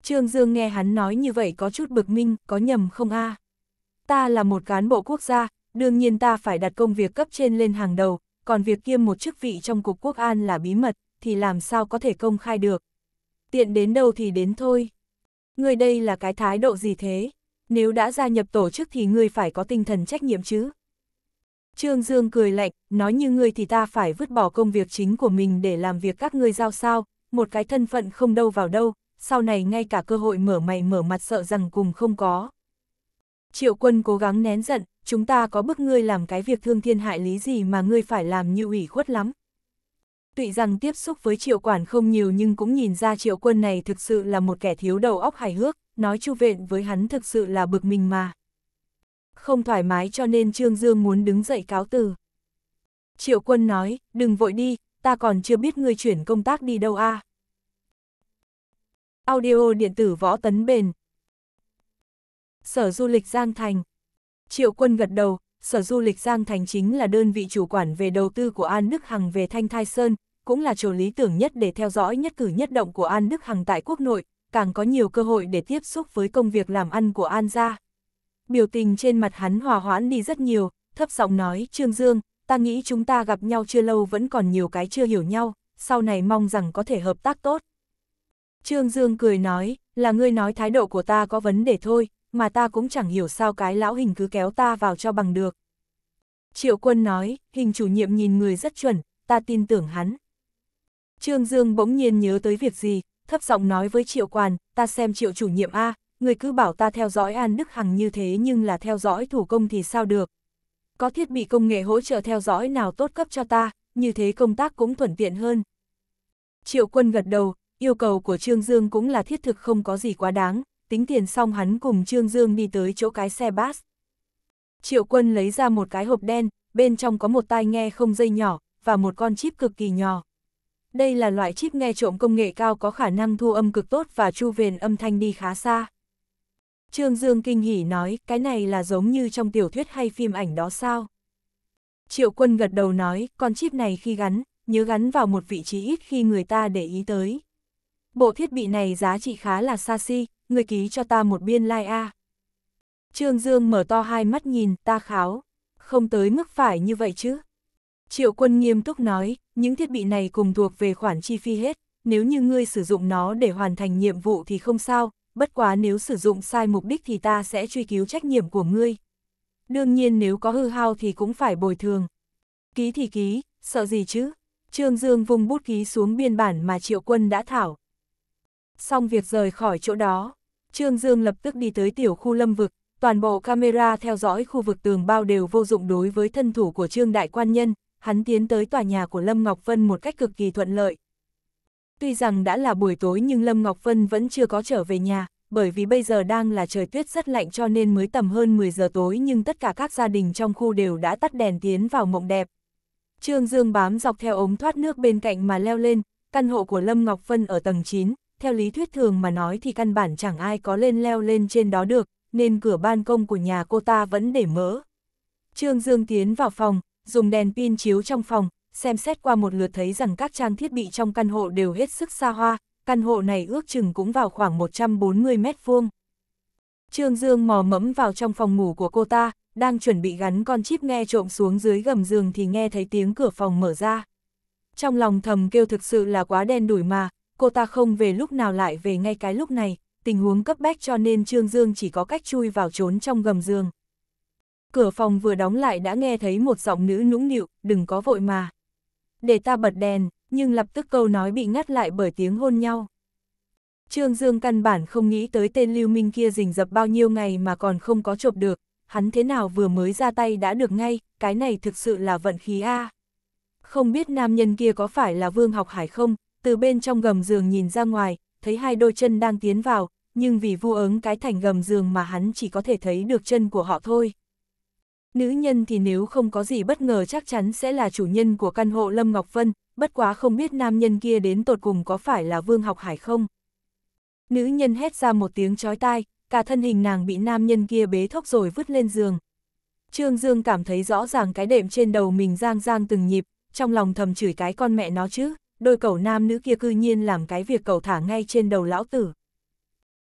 Trương Dương nghe hắn nói như vậy có chút bực minh, có nhầm không a Ta là một cán bộ quốc gia, đương nhiên ta phải đặt công việc cấp trên lên hàng đầu, còn việc kiêm một chức vị trong Cục Quốc an là bí mật, thì làm sao có thể công khai được. Tiện đến đâu thì đến thôi. Người đây là cái thái độ gì thế? Nếu đã gia nhập tổ chức thì ngươi phải có tinh thần trách nhiệm chứ. Trương Dương cười lạnh, nói như ngươi thì ta phải vứt bỏ công việc chính của mình để làm việc các ngươi giao sao, một cái thân phận không đâu vào đâu, sau này ngay cả cơ hội mở mày mở mặt sợ rằng cùng không có. Triệu quân cố gắng nén giận, chúng ta có bức ngươi làm cái việc thương thiên hại lý gì mà ngươi phải làm như ủy khuất lắm. Tụy rằng tiếp xúc với triệu quản không nhiều nhưng cũng nhìn ra triệu quân này thực sự là một kẻ thiếu đầu óc hài hước, nói chu vện với hắn thực sự là bực mình mà không thoải mái cho nên Trương Dương muốn đứng dậy cáo từ. Triệu quân nói, đừng vội đi, ta còn chưa biết ngươi chuyển công tác đi đâu a à. Audio điện tử võ tấn bền. Sở du lịch Giang Thành. Triệu quân gật đầu, Sở du lịch Giang Thành chính là đơn vị chủ quản về đầu tư của An Đức Hằng về Thanh Thai Sơn, cũng là chỗ lý tưởng nhất để theo dõi nhất cử nhất động của An Đức Hằng tại quốc nội, càng có nhiều cơ hội để tiếp xúc với công việc làm ăn của An gia biểu tình trên mặt hắn hòa hoãn đi rất nhiều, thấp giọng nói, Trương Dương, ta nghĩ chúng ta gặp nhau chưa lâu vẫn còn nhiều cái chưa hiểu nhau, sau này mong rằng có thể hợp tác tốt. Trương Dương cười nói, là ngươi nói thái độ của ta có vấn đề thôi, mà ta cũng chẳng hiểu sao cái lão hình cứ kéo ta vào cho bằng được. Triệu quân nói, hình chủ nhiệm nhìn người rất chuẩn, ta tin tưởng hắn. Trương Dương bỗng nhiên nhớ tới việc gì, thấp giọng nói với triệu quan, ta xem triệu chủ nhiệm A, người cứ bảo ta theo dõi An Đức Hằng như thế nhưng là theo dõi thủ công thì sao được. Có thiết bị công nghệ hỗ trợ theo dõi nào tốt cấp cho ta, như thế công tác cũng thuận tiện hơn. Triệu quân gật đầu, yêu cầu của Trương Dương cũng là thiết thực không có gì quá đáng, tính tiền xong hắn cùng Trương Dương đi tới chỗ cái xe bass. Triệu quân lấy ra một cái hộp đen, bên trong có một tai nghe không dây nhỏ, và một con chip cực kỳ nhỏ. Đây là loại chip nghe trộm công nghệ cao có khả năng thu âm cực tốt và chu viền âm thanh đi khá xa. Trương Dương kinh hỉ nói, cái này là giống như trong tiểu thuyết hay phim ảnh đó sao? Triệu quân gật đầu nói, con chip này khi gắn, nhớ gắn vào một vị trí ít khi người ta để ý tới. Bộ thiết bị này giá trị khá là xa xỉ, người ký cho ta một biên lai like A. Trương Dương mở to hai mắt nhìn, ta kháo, không tới mức phải như vậy chứ. Triệu quân nghiêm túc nói, những thiết bị này cùng thuộc về khoản chi phí hết, nếu như ngươi sử dụng nó để hoàn thành nhiệm vụ thì không sao, bất quá nếu sử dụng sai mục đích thì ta sẽ truy cứu trách nhiệm của ngươi. Đương nhiên nếu có hư hao thì cũng phải bồi thường. Ký thì ký, sợ gì chứ? Trương Dương vung bút ký xuống biên bản mà triệu quân đã thảo. Xong việc rời khỏi chỗ đó, Trương Dương lập tức đi tới tiểu khu lâm vực, toàn bộ camera theo dõi khu vực tường bao đều vô dụng đối với thân thủ của Trương Đại Quan Nhân, hắn tiến tới tòa nhà của Lâm Ngọc Vân một cách cực kỳ thuận lợi, Tuy rằng đã là buổi tối nhưng Lâm Ngọc Vân vẫn chưa có trở về nhà, bởi vì bây giờ đang là trời tuyết rất lạnh cho nên mới tầm hơn 10 giờ tối nhưng tất cả các gia đình trong khu đều đã tắt đèn tiến vào mộng đẹp. Trương Dương bám dọc theo ống thoát nước bên cạnh mà leo lên, căn hộ của Lâm Ngọc Vân ở tầng 9, theo lý thuyết thường mà nói thì căn bản chẳng ai có lên leo lên trên đó được, nên cửa ban công của nhà cô ta vẫn để mở. Trương Dương tiến vào phòng, dùng đèn pin chiếu trong phòng, xem xét qua một lượt thấy rằng các trang thiết bị trong căn hộ đều hết sức xa hoa, căn hộ này ước chừng cũng vào khoảng 140 mét vuông. Trương Dương mò mẫm vào trong phòng ngủ của cô ta, đang chuẩn bị gắn con chip nghe trộm xuống dưới gầm giường thì nghe thấy tiếng cửa phòng mở ra. Trong lòng thầm kêu thực sự là quá đen đủi mà, cô ta không về lúc nào lại về ngay cái lúc này, tình huống cấp bách cho nên Trương Dương chỉ có cách chui vào trốn trong gầm giường. Cửa phòng vừa đóng lại đã nghe thấy một giọng nữ nũng nịu, đừng có vội mà để ta bật đèn, nhưng lập tức câu nói bị ngắt lại bởi tiếng hôn nhau. Trương Dương căn bản không nghĩ tới tên Lưu Minh kia rình dập bao nhiêu ngày mà còn không có chộp được, hắn thế nào vừa mới ra tay đã được ngay, cái này thực sự là vận khí A. Không biết nam nhân kia có phải là Vương Học Hải không, từ bên trong gầm giường nhìn ra ngoài, thấy hai đôi chân đang tiến vào, nhưng vì vu ứng cái thành gầm giường mà hắn chỉ có thể thấy được chân của họ thôi. Nữ nhân thì nếu không có gì bất ngờ chắc chắn sẽ là chủ nhân của căn hộ Lâm Ngọc Vân, bất quá không biết nam nhân kia đến tột cùng có phải là Vương Học Hải không. Nữ nhân hét ra một tiếng chói tai, cả thân hình nàng bị nam nhân kia bế thốc rồi vứt lên giường. Trương Dương cảm thấy rõ ràng cái đệm trên đầu mình giang giang từng nhịp, trong lòng thầm chửi cái con mẹ nó chứ, đôi cậu nam nữ kia cư nhiên làm cái việc cậu thả ngay trên đầu lão tử.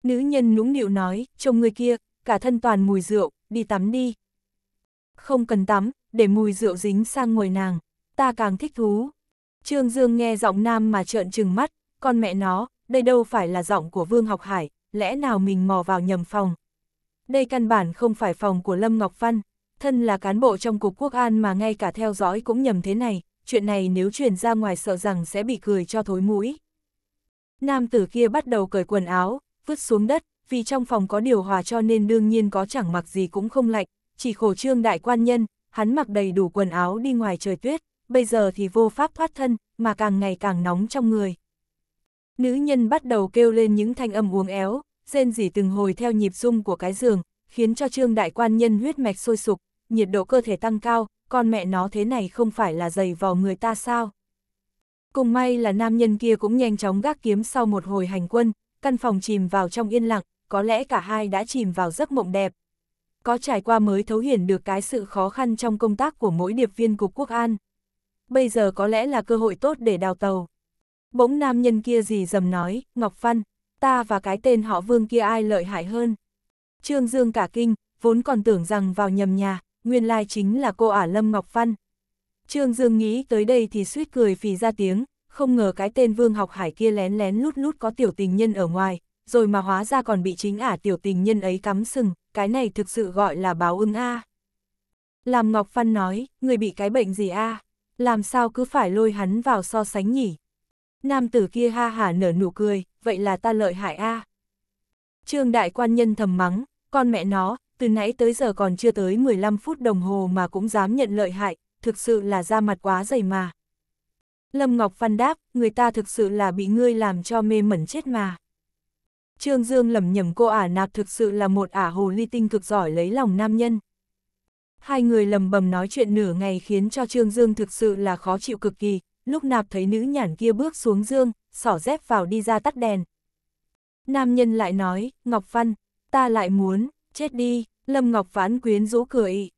Nữ nhân nũng nịu nói, trông người kia, cả thân toàn mùi rượu, đi tắm đi, không cần tắm, để mùi rượu dính sang người nàng, ta càng thích thú. Trương Dương nghe giọng nam mà trợn trừng mắt, con mẹ nó, đây đâu phải là giọng của Vương Học Hải, lẽ nào mình mò vào nhầm phòng. Đây căn bản không phải phòng của Lâm Ngọc Văn, thân là cán bộ trong Cục Quốc An mà ngay cả theo dõi cũng nhầm thế này, chuyện này nếu truyền ra ngoài sợ rằng sẽ bị cười cho thối mũi. Nam tử kia bắt đầu cởi quần áo, vứt xuống đất, vì trong phòng có điều hòa cho nên đương nhiên có chẳng mặc gì cũng không lạnh, chỉ khổ trương đại quan nhân, hắn mặc đầy đủ quần áo đi ngoài trời tuyết, bây giờ thì vô pháp thoát thân, mà càng ngày càng nóng trong người. Nữ nhân bắt đầu kêu lên những thanh âm uống éo, rên rỉ từng hồi theo nhịp rung của cái giường, khiến cho trương đại quan nhân huyết mạch sôi sục, nhiệt độ cơ thể tăng cao, con mẹ nó thế này không phải là dày vào người ta sao. Cùng may là nam nhân kia cũng nhanh chóng gác kiếm sau một hồi hành quân, căn phòng chìm vào trong yên lặng, có lẽ cả hai đã chìm vào giấc mộng đẹp, có trải qua mới thấu hiển được cái sự khó khăn trong công tác của mỗi điệp viên Cục Quốc An. Bây giờ có lẽ là cơ hội tốt để đào tàu. Bỗng nam nhân kia gì dầm nói, Ngọc Văn, ta và cái tên họ vương kia ai lợi hại hơn. Trương Dương cả kinh, vốn còn tưởng rằng vào nhầm nhà, nguyên lai chính là cô ả Lâm Ngọc Văn. Trương Dương nghĩ tới đây thì suýt cười phì ra tiếng, không ngờ cái tên vương học hải kia lén lén lút lút có tiểu tình nhân ở ngoài, rồi mà hóa ra còn bị chính ả tiểu tình nhân ấy cắm sừng, cái này thực sự gọi là báo ưng a. À. Làm Ngọc Phan nói, người bị cái bệnh gì a? À? Làm sao cứ phải lôi hắn vào so sánh nhỉ? Nam tử kia ha hả nở nụ cười, vậy là ta lợi hại a. À. Trương đại quan nhân thầm mắng, con mẹ nó, từ nãy tới giờ còn chưa tới 15 phút đồng hồ mà cũng dám nhận lợi hại, thực sự là da mặt quá dày mà. Lâm Ngọc Phan đáp, người ta thực sự là bị ngươi làm cho mê mẩn chết mà. Trương Dương lầm nhầm cô ả nạp thực sự là một ả hồ ly tinh cực giỏi lấy lòng nam nhân. Hai người lầm bầm nói chuyện nửa ngày khiến cho Trương Dương thực sự là khó chịu cực kỳ, lúc nạp thấy nữ nhản kia bước xuống Dương, xỏ dép vào đi ra tắt đèn. Nam nhân lại nói, Ngọc Văn, ta lại muốn, chết đi, Lâm Ngọc Phán quyến rũ cười.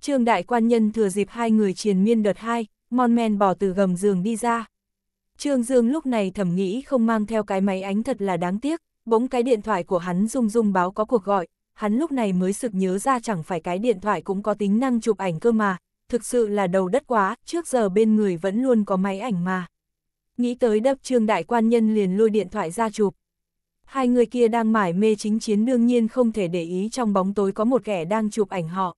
Trương đại quan nhân thừa dịp hai người triền miên đợt hai, mon men bỏ từ gầm giường đi ra. Trương Dương lúc này thầm nghĩ không mang theo cái máy ánh thật là đáng tiếc, bỗng cái điện thoại của hắn rung rung báo có cuộc gọi, hắn lúc này mới sực nhớ ra chẳng phải cái điện thoại cũng có tính năng chụp ảnh cơ mà, thực sự là đầu đất quá, trước giờ bên người vẫn luôn có máy ảnh mà. Nghĩ tới đập trương đại quan nhân liền lôi điện thoại ra chụp. Hai người kia đang mải mê chính chiến đương nhiên không thể để ý trong bóng tối có một kẻ đang chụp ảnh họ.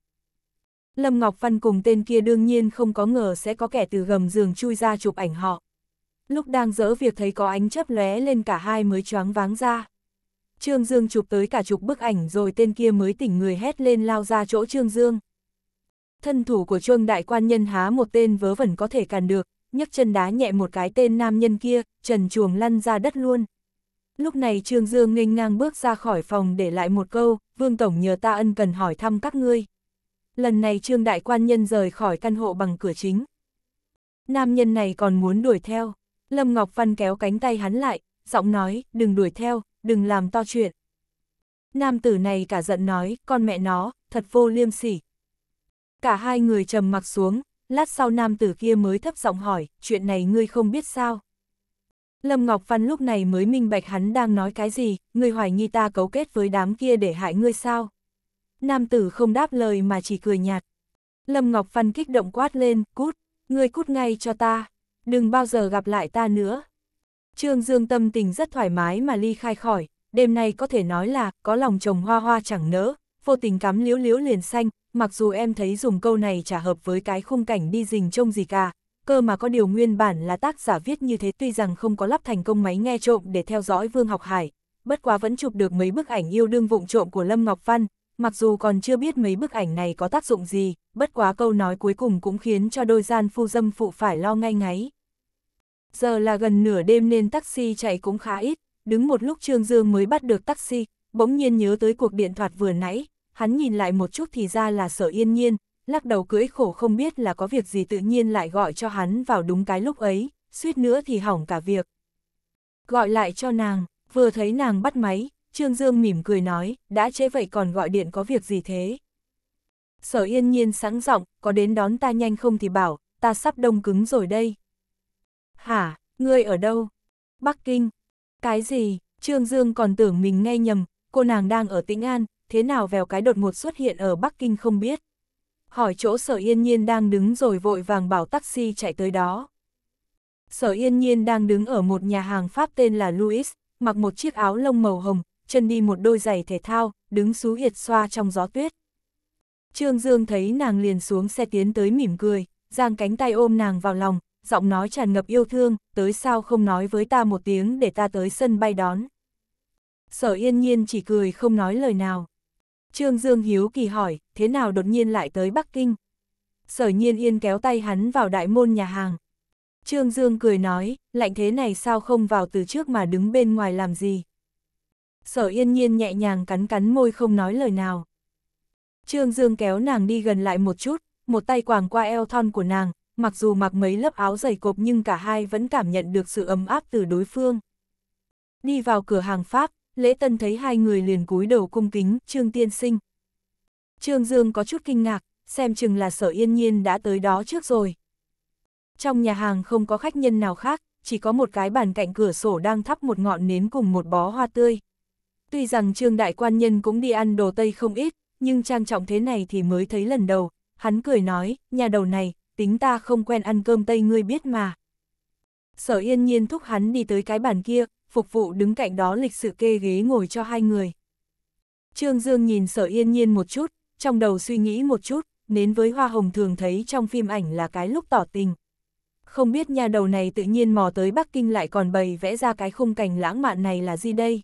Lâm Ngọc Văn cùng tên kia đương nhiên không có ngờ sẽ có kẻ từ gầm giường chui ra chụp ảnh họ. Lúc đang dỡ việc thấy có ánh chấp lóe lên cả hai mới choáng váng ra. Trương Dương chụp tới cả chục bức ảnh rồi tên kia mới tỉnh người hét lên lao ra chỗ Trương Dương. Thân thủ của Trương Đại Quan Nhân há một tên vớ vẩn có thể cản được, nhấc chân đá nhẹ một cái tên nam nhân kia, trần chuồng lăn ra đất luôn. Lúc này Trương Dương nghênh ngang bước ra khỏi phòng để lại một câu, Vương Tổng nhờ ta ân cần hỏi thăm các ngươi. Lần này Trương Đại Quan Nhân rời khỏi căn hộ bằng cửa chính. Nam nhân này còn muốn đuổi theo. Lâm Ngọc Văn kéo cánh tay hắn lại, giọng nói, đừng đuổi theo, đừng làm to chuyện. Nam tử này cả giận nói, con mẹ nó, thật vô liêm sỉ. Cả hai người trầm mặc xuống, lát sau nam tử kia mới thấp giọng hỏi, chuyện này ngươi không biết sao. Lâm Ngọc Văn lúc này mới minh bạch hắn đang nói cái gì, ngươi hoài nghi ta cấu kết với đám kia để hại ngươi sao. Nam tử không đáp lời mà chỉ cười nhạt. Lâm Ngọc Văn kích động quát lên, cút, ngươi cút ngay cho ta, đừng bao giờ gặp lại ta nữa. Trương Dương tâm tình rất thoải mái mà ly khai khỏi, đêm nay có thể nói là có lòng chồng hoa hoa chẳng nỡ, vô tình cắm liếu liếu liền xanh, mặc dù em thấy dùng câu này trả hợp với cái khung cảnh đi rình trông gì cả, cơ mà có điều nguyên bản là tác giả viết như thế tuy rằng không có lắp thành công máy nghe trộm để theo dõi Vương Học Hải, bất quá vẫn chụp được mấy bức ảnh yêu đương vụng trộm của Lâm Ngọc Văn, mặc dù còn chưa biết mấy bức ảnh này có tác dụng gì, bất quá câu nói cuối cùng cũng khiến cho đôi gian phu dâm phụ phải lo ngay ngáy giờ là gần nửa đêm nên taxi chạy cũng khá ít, đứng một lúc Trương Dương mới bắt được taxi, bỗng nhiên nhớ tới cuộc điện thoại vừa nãy, hắn nhìn lại một chút thì ra là sở yên nhiên, lắc đầu cưỡi khổ không biết là có việc gì tự nhiên lại gọi cho hắn vào đúng cái lúc ấy, suýt nữa thì hỏng cả việc. Gọi lại cho nàng, vừa thấy nàng bắt máy, Trương Dương mỉm cười nói, đã chế vậy còn gọi điện có việc gì thế? Sở yên nhiên sẵn giọng có đến đón ta nhanh không thì bảo, ta sắp đông cứng rồi đây. Hả, ngươi ở đâu? Bắc Kinh. Cái gì? Trương Dương còn tưởng mình nghe nhầm, cô nàng đang ở Tĩnh An, thế nào vèo cái đột ngột xuất hiện ở Bắc Kinh không biết. Hỏi chỗ Sở Yên Nhiên đang đứng rồi vội vàng bảo taxi chạy tới đó. Sở Yên Nhiên đang đứng ở một nhà hàng Pháp tên là Louis, mặc một chiếc áo lông màu hồng, chân đi một đôi giày thể thao, đứng xú hiệt xoa trong gió tuyết. Trương Dương thấy nàng liền xuống xe tiến tới mỉm cười, giang cánh tay ôm nàng vào lòng, giọng nói tràn ngập yêu thương, tới sao không nói với ta một tiếng để ta tới sân bay đón. Sở yên nhiên chỉ cười không nói lời nào. Trương Dương Hiếu kỳ hỏi, thế nào đột nhiên lại tới Bắc Kinh? Sở nhiên yên kéo tay hắn vào đại môn nhà hàng. Trương Dương cười nói, lạnh thế này sao không vào từ trước mà đứng bên ngoài làm gì? Sở yên nhiên nhẹ nhàng cắn cắn môi không nói lời nào. Trương Dương kéo nàng đi gần lại một chút, một tay quàng qua eo thon của nàng, mặc dù mặc mấy lớp áo dày cộp nhưng cả hai vẫn cảm nhận được sự ấm áp từ đối phương. Đi vào cửa hàng Pháp, Lễ Tân thấy hai người liền cúi đầu cung kính, Trương Tiên Sinh. Trương Dương có chút kinh ngạc, xem chừng là sở yên nhiên đã tới đó trước rồi. Trong nhà hàng không có khách nhân nào khác, chỉ có một cái bàn cạnh cửa sổ đang thắp một ngọn nến cùng một bó hoa tươi. Tuy rằng Trương Đại Quan Nhân cũng đi ăn đồ Tây không ít, nhưng trang trọng thế này thì mới thấy lần đầu. Hắn cười nói, nhà đầu này, tính ta không quen ăn cơm Tây ngươi biết mà. Sở yên nhiên thúc hắn đi tới cái bàn kia, phục vụ đứng cạnh đó lịch sự kê ghế ngồi cho hai người. Trương Dương nhìn sở yên nhiên một chút, trong đầu suy nghĩ một chút, nến với hoa hồng thường thấy trong phim ảnh là cái lúc tỏ tình. Không biết nhà đầu này tự nhiên mò tới Bắc Kinh lại còn bày vẽ ra cái khung cảnh lãng mạn này là gì đây?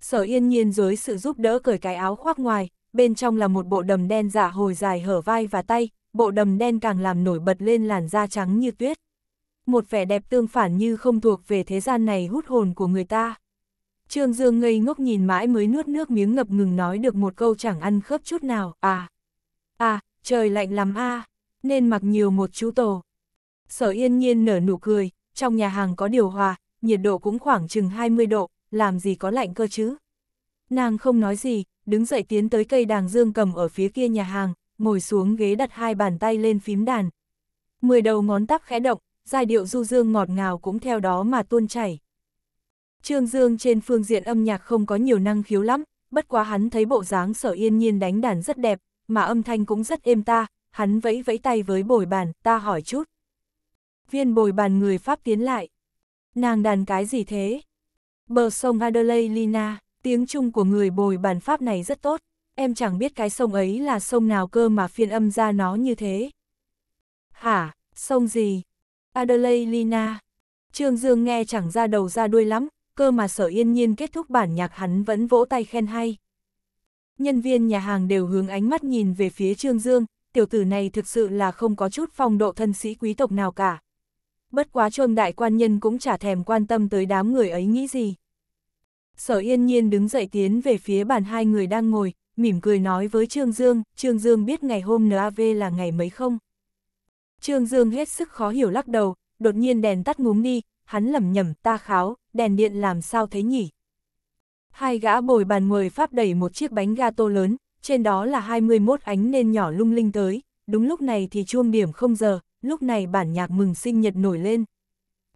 Sở yên nhiên dưới sự giúp đỡ cởi cái áo khoác ngoài, bên trong là một bộ đầm đen giả dạ hồi dài hở vai và tay, bộ đầm đen càng làm nổi bật lên làn da trắng như tuyết. Một vẻ đẹp tương phản như không thuộc về thế gian này hút hồn của người ta. Trương Dương ngây ngốc nhìn mãi mới nuốt nước miếng ngập ngừng nói được một câu chẳng ăn khớp chút nào, à. À, trời lạnh lắm a nên mặc nhiều một chú tổ. Sở yên nhiên nở nụ cười, trong nhà hàng có điều hòa, nhiệt độ cũng khoảng chừng 20 độ, làm gì có lạnh cơ chứ. Nàng không nói gì, đứng dậy tiến tới cây đàng dương cầm ở phía kia nhà hàng, ngồi xuống ghế đặt hai bàn tay lên phím đàn. Mười đầu ngón tắc khẽ động, giai điệu du dương ngọt ngào cũng theo đó mà tuôn chảy. Trương Dương trên phương diện âm nhạc không có nhiều năng khiếu lắm, bất quá hắn thấy bộ dáng sở yên nhiên đánh đàn rất đẹp, mà âm thanh cũng rất êm ta, hắn vẫy vẫy tay với bồi bàn, ta hỏi chút. Viên bồi bàn người Pháp tiến lại. Nàng đàn cái gì thế? Bờ sông Adelaide Lina, tiếng Trung của người bồi bàn Pháp này rất tốt em chẳng biết cái sông ấy là sông nào cơ mà phiên âm ra nó như thế. Hả, sông gì? Adelaide Lina. Trương Dương nghe chẳng ra đầu ra đuôi lắm, cơ mà sở yên nhiên kết thúc bản nhạc hắn vẫn vỗ tay khen hay. Nhân viên nhà hàng đều hướng ánh mắt nhìn về phía Trương Dương, tiểu tử này thực sự là không có chút phong độ thân sĩ quý tộc nào cả. Bất quá trương đại quan nhân cũng chả thèm quan tâm tới đám người ấy nghĩ gì. Sở yên nhiên đứng dậy tiến về phía bàn hai người đang ngồi, mỉm cười nói với Trương Dương, Trương Dương biết ngày hôm NAV là ngày mấy không? Trương Dương hết sức khó hiểu lắc đầu, đột nhiên đèn tắt ngúm đi, hắn lầm nhầm, ta kháo, đèn điện làm sao thế nhỉ? Hai gã bồi bàn người Pháp đẩy một chiếc bánh ga tô lớn, trên đó là 21 ánh nên nhỏ lung linh tới, đúng lúc này thì chuông điểm không giờ, lúc này bản nhạc mừng sinh nhật nổi lên.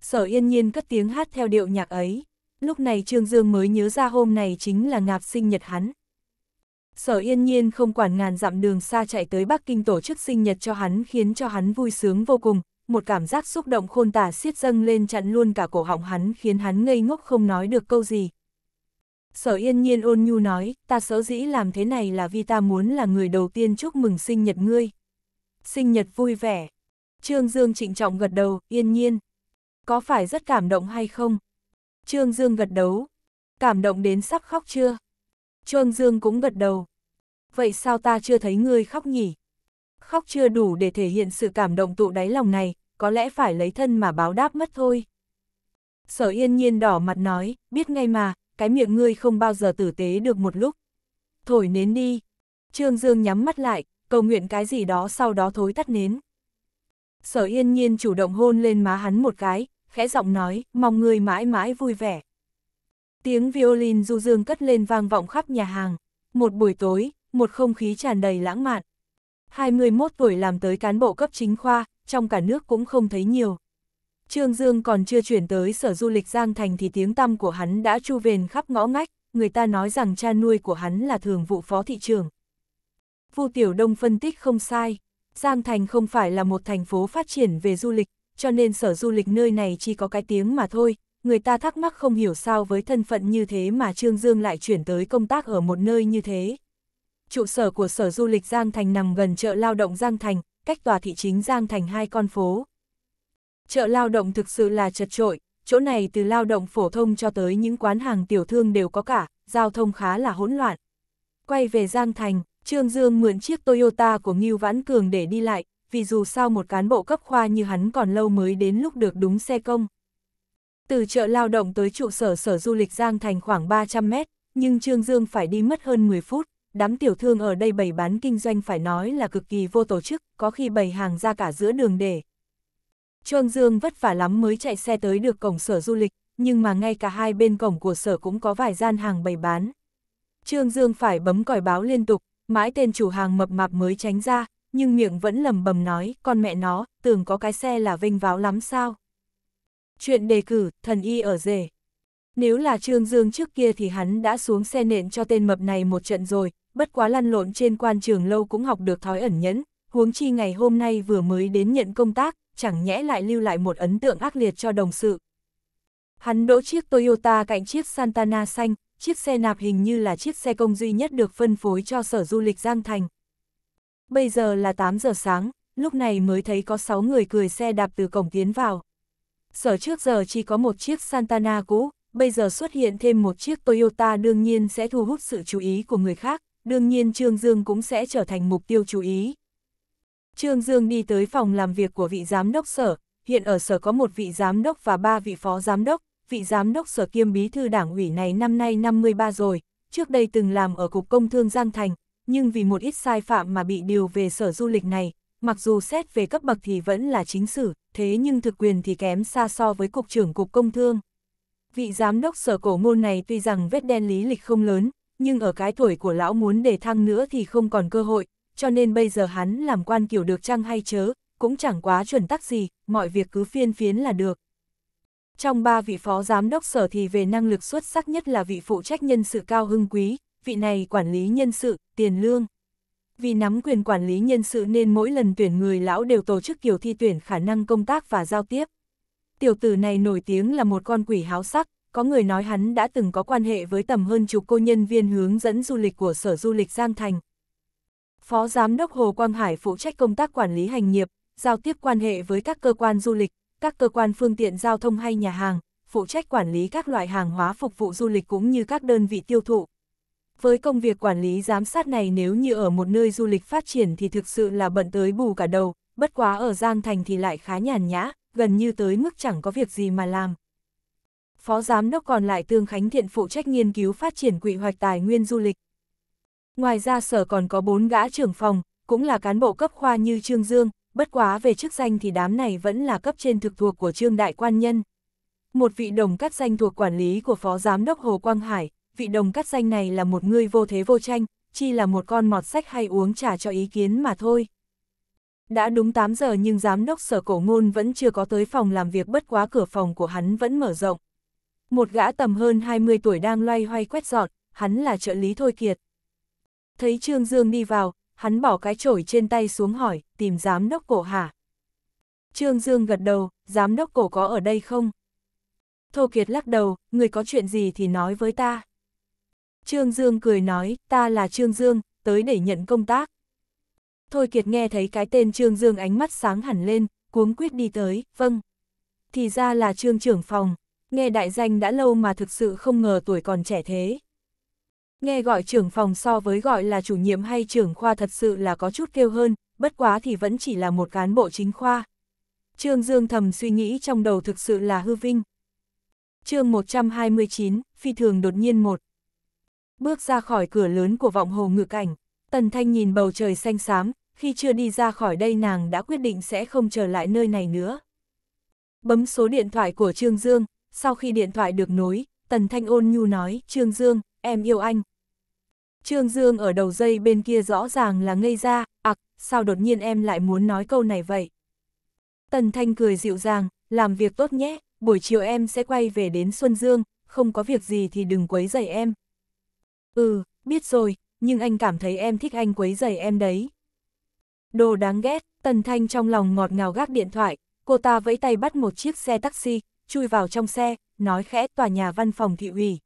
Sở yên nhiên cất tiếng hát theo điệu nhạc ấy, lúc này Trương Dương mới nhớ ra hôm này chính là ngạp sinh nhật hắn. Sở yên nhiên không quản ngàn dặm đường xa chạy tới Bắc Kinh tổ chức sinh nhật cho hắn khiến cho hắn vui sướng vô cùng, một cảm giác xúc động khôn tả siết dâng lên chặn luôn cả cổ họng hắn khiến hắn ngây ngốc không nói được câu gì. Sở yên nhiên ôn nhu nói, ta sở dĩ làm thế này là vì ta muốn là người đầu tiên chúc mừng sinh nhật ngươi. Sinh nhật vui vẻ. Trương Dương trịnh trọng gật đầu, yên nhiên. Có phải rất cảm động hay không? Trương Dương gật đấu. Cảm động đến sắp khóc chưa? Trương Dương cũng gật đầu. Vậy sao ta chưa thấy ngươi khóc nhỉ? Khóc chưa đủ để thể hiện sự cảm động tụ đáy lòng này, có lẽ phải lấy thân mà báo đáp mất thôi. Sở yên nhiên đỏ mặt nói, biết ngay mà, cái miệng ngươi không bao giờ tử tế được một lúc. Thổi nến đi. Trương Dương nhắm mắt lại, cầu nguyện cái gì đó sau đó thối tắt nến. Sở yên nhiên chủ động hôn lên má hắn một cái, khẽ giọng nói, mong ngươi mãi mãi vui vẻ. Tiếng violin du dương cất lên vang vọng khắp nhà hàng. Một buổi tối, một không khí tràn đầy lãng mạn. 21 tuổi làm tới cán bộ cấp chính khoa, trong cả nước cũng không thấy nhiều. Trương Dương còn chưa chuyển tới sở du lịch Giang Thành thì tiếng tăm của hắn đã chu vền khắp ngõ ngách, người ta nói rằng cha nuôi của hắn là thường vụ phó thị trường. Vu Tiểu Đông phân tích không sai, Giang Thành không phải là một thành phố phát triển về du lịch, cho nên sở du lịch nơi này chỉ có cái tiếng mà thôi, người ta thắc mắc không hiểu sao với thân phận như thế mà Trương Dương lại chuyển tới công tác ở một nơi như thế. Trụ sở của Sở Du lịch Giang Thành nằm gần chợ lao động Giang Thành, cách tòa thị chính Giang Thành hai con phố. Chợ lao động thực sự là chật trội, chỗ này từ lao động phổ thông cho tới những quán hàng tiểu thương đều có cả, giao thông khá là hỗn loạn. Quay về Giang Thành, Trương Dương mượn chiếc Toyota của Ngưu Vãn Cường để đi lại, vì dù sao một cán bộ cấp khoa như hắn còn lâu mới đến lúc được đúng xe công. Từ chợ lao động tới trụ sở sở du lịch Giang Thành khoảng 300 mét, nhưng Trương Dương phải đi mất hơn 10 phút, đám tiểu thương ở đây bày bán kinh doanh phải nói là cực kỳ vô tổ chức, có khi bày hàng ra cả giữa đường để. Trương Dương vất vả lắm mới chạy xe tới được cổng sở du lịch, nhưng mà ngay cả hai bên cổng của sở cũng có vài gian hàng bày bán. Trương Dương phải bấm còi báo liên tục, mãi tên chủ hàng mập mạp mới tránh ra, nhưng miệng vẫn lầm bầm nói, con mẹ nó, tưởng có cái xe là vinh váo lắm sao. Chuyện đề cử, thần y ở rể. Nếu là Trương Dương trước kia thì hắn đã xuống xe nện cho tên mập này một trận rồi, bất quá lăn lộn trên quan trường lâu cũng học được thói ẩn nhẫn, huống chi ngày hôm nay vừa mới đến nhận công tác, chẳng nhẽ lại lưu lại một ấn tượng ác liệt cho đồng sự. Hắn đỗ chiếc Toyota cạnh chiếc Santana xanh, chiếc xe nạp hình như là chiếc xe công duy nhất được phân phối cho sở du lịch Giang Thành. Bây giờ là 8 giờ sáng, lúc này mới thấy có 6 người cười xe đạp từ cổng tiến vào sở trước giờ chỉ có một chiếc Santana cũ, bây giờ xuất hiện thêm một chiếc Toyota đương nhiên sẽ thu hút sự chú ý của người khác, đương nhiên Trương Dương cũng sẽ trở thành mục tiêu chú ý. Trương Dương đi tới phòng làm việc của vị giám đốc sở, hiện ở sở có một vị giám đốc và ba vị phó giám đốc, vị giám đốc sở kiêm bí thư đảng ủy này năm nay 53 rồi, trước đây từng làm ở Cục Công Thương Giang Thành, nhưng vì một ít sai phạm mà bị điều về sở du lịch này, mặc dù xét về cấp bậc thì vẫn là chính sử, thế nhưng thực quyền thì kém xa so với Cục trưởng Cục Công Thương. Vị giám đốc sở cổ môn này tuy rằng vết đen lý lịch không lớn, nhưng ở cái tuổi của lão muốn đề thăng nữa thì không còn cơ hội, cho nên bây giờ hắn làm quan kiểu được chăng hay chớ, cũng chẳng quá chuẩn tắc gì, mọi việc cứ phiên phiến là được. Trong ba vị phó giám đốc sở thì về năng lực xuất sắc nhất là vị phụ trách nhân sự cao hưng quý, vị này quản lý nhân sự, tiền lương vì nắm quyền quản lý nhân sự nên mỗi lần tuyển người lão đều tổ chức kiểu thi tuyển khả năng công tác và giao tiếp. Tiểu tử này nổi tiếng là một con quỷ háo sắc, có người nói hắn đã từng có quan hệ với tầm hơn chục cô nhân viên hướng dẫn du lịch của Sở Du lịch Giang Thành. Phó Giám đốc Hồ Quang Hải phụ trách công tác quản lý hành nghiệp, giao tiếp quan hệ với các cơ quan du lịch, các cơ quan phương tiện giao thông hay nhà hàng, phụ trách quản lý các loại hàng hóa phục vụ du lịch cũng như các đơn vị tiêu thụ, với công việc quản lý giám sát này nếu như ở một nơi du lịch phát triển thì thực sự là bận tới bù cả đầu, bất quá ở Giang Thành thì lại khá nhàn nhã, gần như tới mức chẳng có việc gì mà làm. Phó giám đốc còn lại Tương Khánh Thiện phụ trách nghiên cứu phát triển quy hoạch tài nguyên du lịch. Ngoài ra sở còn có bốn gã trưởng phòng, cũng là cán bộ cấp khoa như Trương Dương, bất quá về chức danh thì đám này vẫn là cấp trên thực thuộc của Trương Đại Quan Nhân. Một vị đồng cắt danh thuộc quản lý của Phó Giám đốc Hồ Quang Hải, vị đồng cắt danh này là một người vô thế vô tranh, chi là một con mọt sách hay uống trà cho ý kiến mà thôi. Đã đúng 8 giờ nhưng giám đốc sở cổ ngôn vẫn chưa có tới phòng làm việc bất quá cửa phòng của hắn vẫn mở rộng. Một gã tầm hơn 20 tuổi đang loay hoay quét dọn, hắn là trợ lý Thôi Kiệt. Thấy Trương Dương đi vào, hắn bỏ cái chổi trên tay xuống hỏi, tìm giám đốc cổ hả? Trương Dương gật đầu, giám đốc cổ có ở đây không? Thô Kiệt lắc đầu, người có chuyện gì thì nói với ta. Trương Dương cười nói, ta là Trương Dương, tới để nhận công tác. Thôi Kiệt nghe thấy cái tên Trương Dương ánh mắt sáng hẳn lên, cuống quyết đi tới, vâng. Thì ra là Trương trưởng phòng, nghe đại danh đã lâu mà thực sự không ngờ tuổi còn trẻ thế. Nghe gọi trưởng phòng so với gọi là chủ nhiệm hay trưởng khoa thật sự là có chút kêu hơn, bất quá thì vẫn chỉ là một cán bộ chính khoa. Trương Dương thầm suy nghĩ trong đầu thực sự là hư vinh. chương 129, phi thường đột nhiên một bước ra khỏi cửa lớn của vọng hồ ngự cảnh. Tần Thanh nhìn bầu trời xanh xám, khi chưa đi ra khỏi đây nàng đã quyết định sẽ không trở lại nơi này nữa. Bấm số điện thoại của Trương Dương, sau khi điện thoại được nối, Tần Thanh ôn nhu nói, Trương Dương, em yêu anh. Trương Dương ở đầu dây bên kia rõ ràng là ngây ra, ạc, à, sao đột nhiên em lại muốn nói câu này vậy? Tần Thanh cười dịu dàng, làm việc tốt nhé, buổi chiều em sẽ quay về đến Xuân Dương, không có việc gì thì đừng quấy rầy em. Ừ, biết rồi, nhưng anh cảm thấy em thích anh quấy giày em đấy. Đồ đáng ghét, Tần Thanh trong lòng ngọt ngào gác điện thoại, cô ta vẫy tay bắt một chiếc xe taxi, chui vào trong xe, nói khẽ tòa nhà văn phòng thị ủy.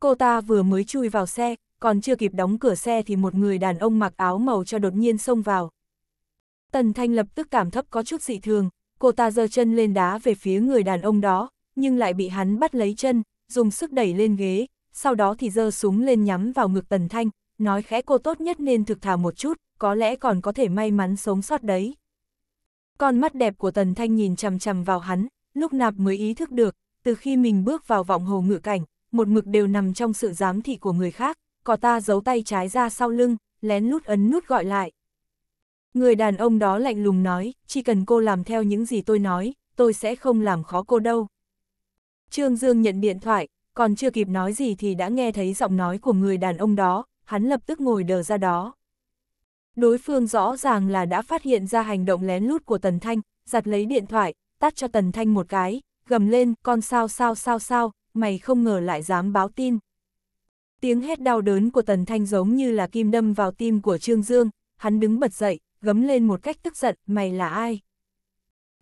Cô ta vừa mới chui vào xe, còn chưa kịp đóng cửa xe thì một người đàn ông mặc áo màu cho đột nhiên xông vào. Tần Thanh lập tức cảm thấp có chút dị thường, cô ta giơ chân lên đá về phía người đàn ông đó, nhưng lại bị hắn bắt lấy chân, dùng sức đẩy lên ghế, sau đó thì giơ súng lên nhắm vào ngực Tần Thanh, nói khẽ cô tốt nhất nên thực thà một chút, có lẽ còn có thể may mắn sống sót đấy. Con mắt đẹp của Tần Thanh nhìn chằm chằm vào hắn, lúc nạp mới ý thức được, từ khi mình bước vào vọng hồ ngự cảnh, một mực đều nằm trong sự giám thị của người khác, có ta giấu tay trái ra sau lưng, lén lút ấn nút gọi lại. Người đàn ông đó lạnh lùng nói, chỉ cần cô làm theo những gì tôi nói, tôi sẽ không làm khó cô đâu. Trương Dương nhận điện thoại, còn chưa kịp nói gì thì đã nghe thấy giọng nói của người đàn ông đó, hắn lập tức ngồi đờ ra đó. Đối phương rõ ràng là đã phát hiện ra hành động lén lút của Tần Thanh, giặt lấy điện thoại, tắt cho Tần Thanh một cái, gầm lên, con sao sao sao sao, mày không ngờ lại dám báo tin. Tiếng hét đau đớn của Tần Thanh giống như là kim đâm vào tim của Trương Dương, hắn đứng bật dậy, gấm lên một cách tức giận, mày là ai?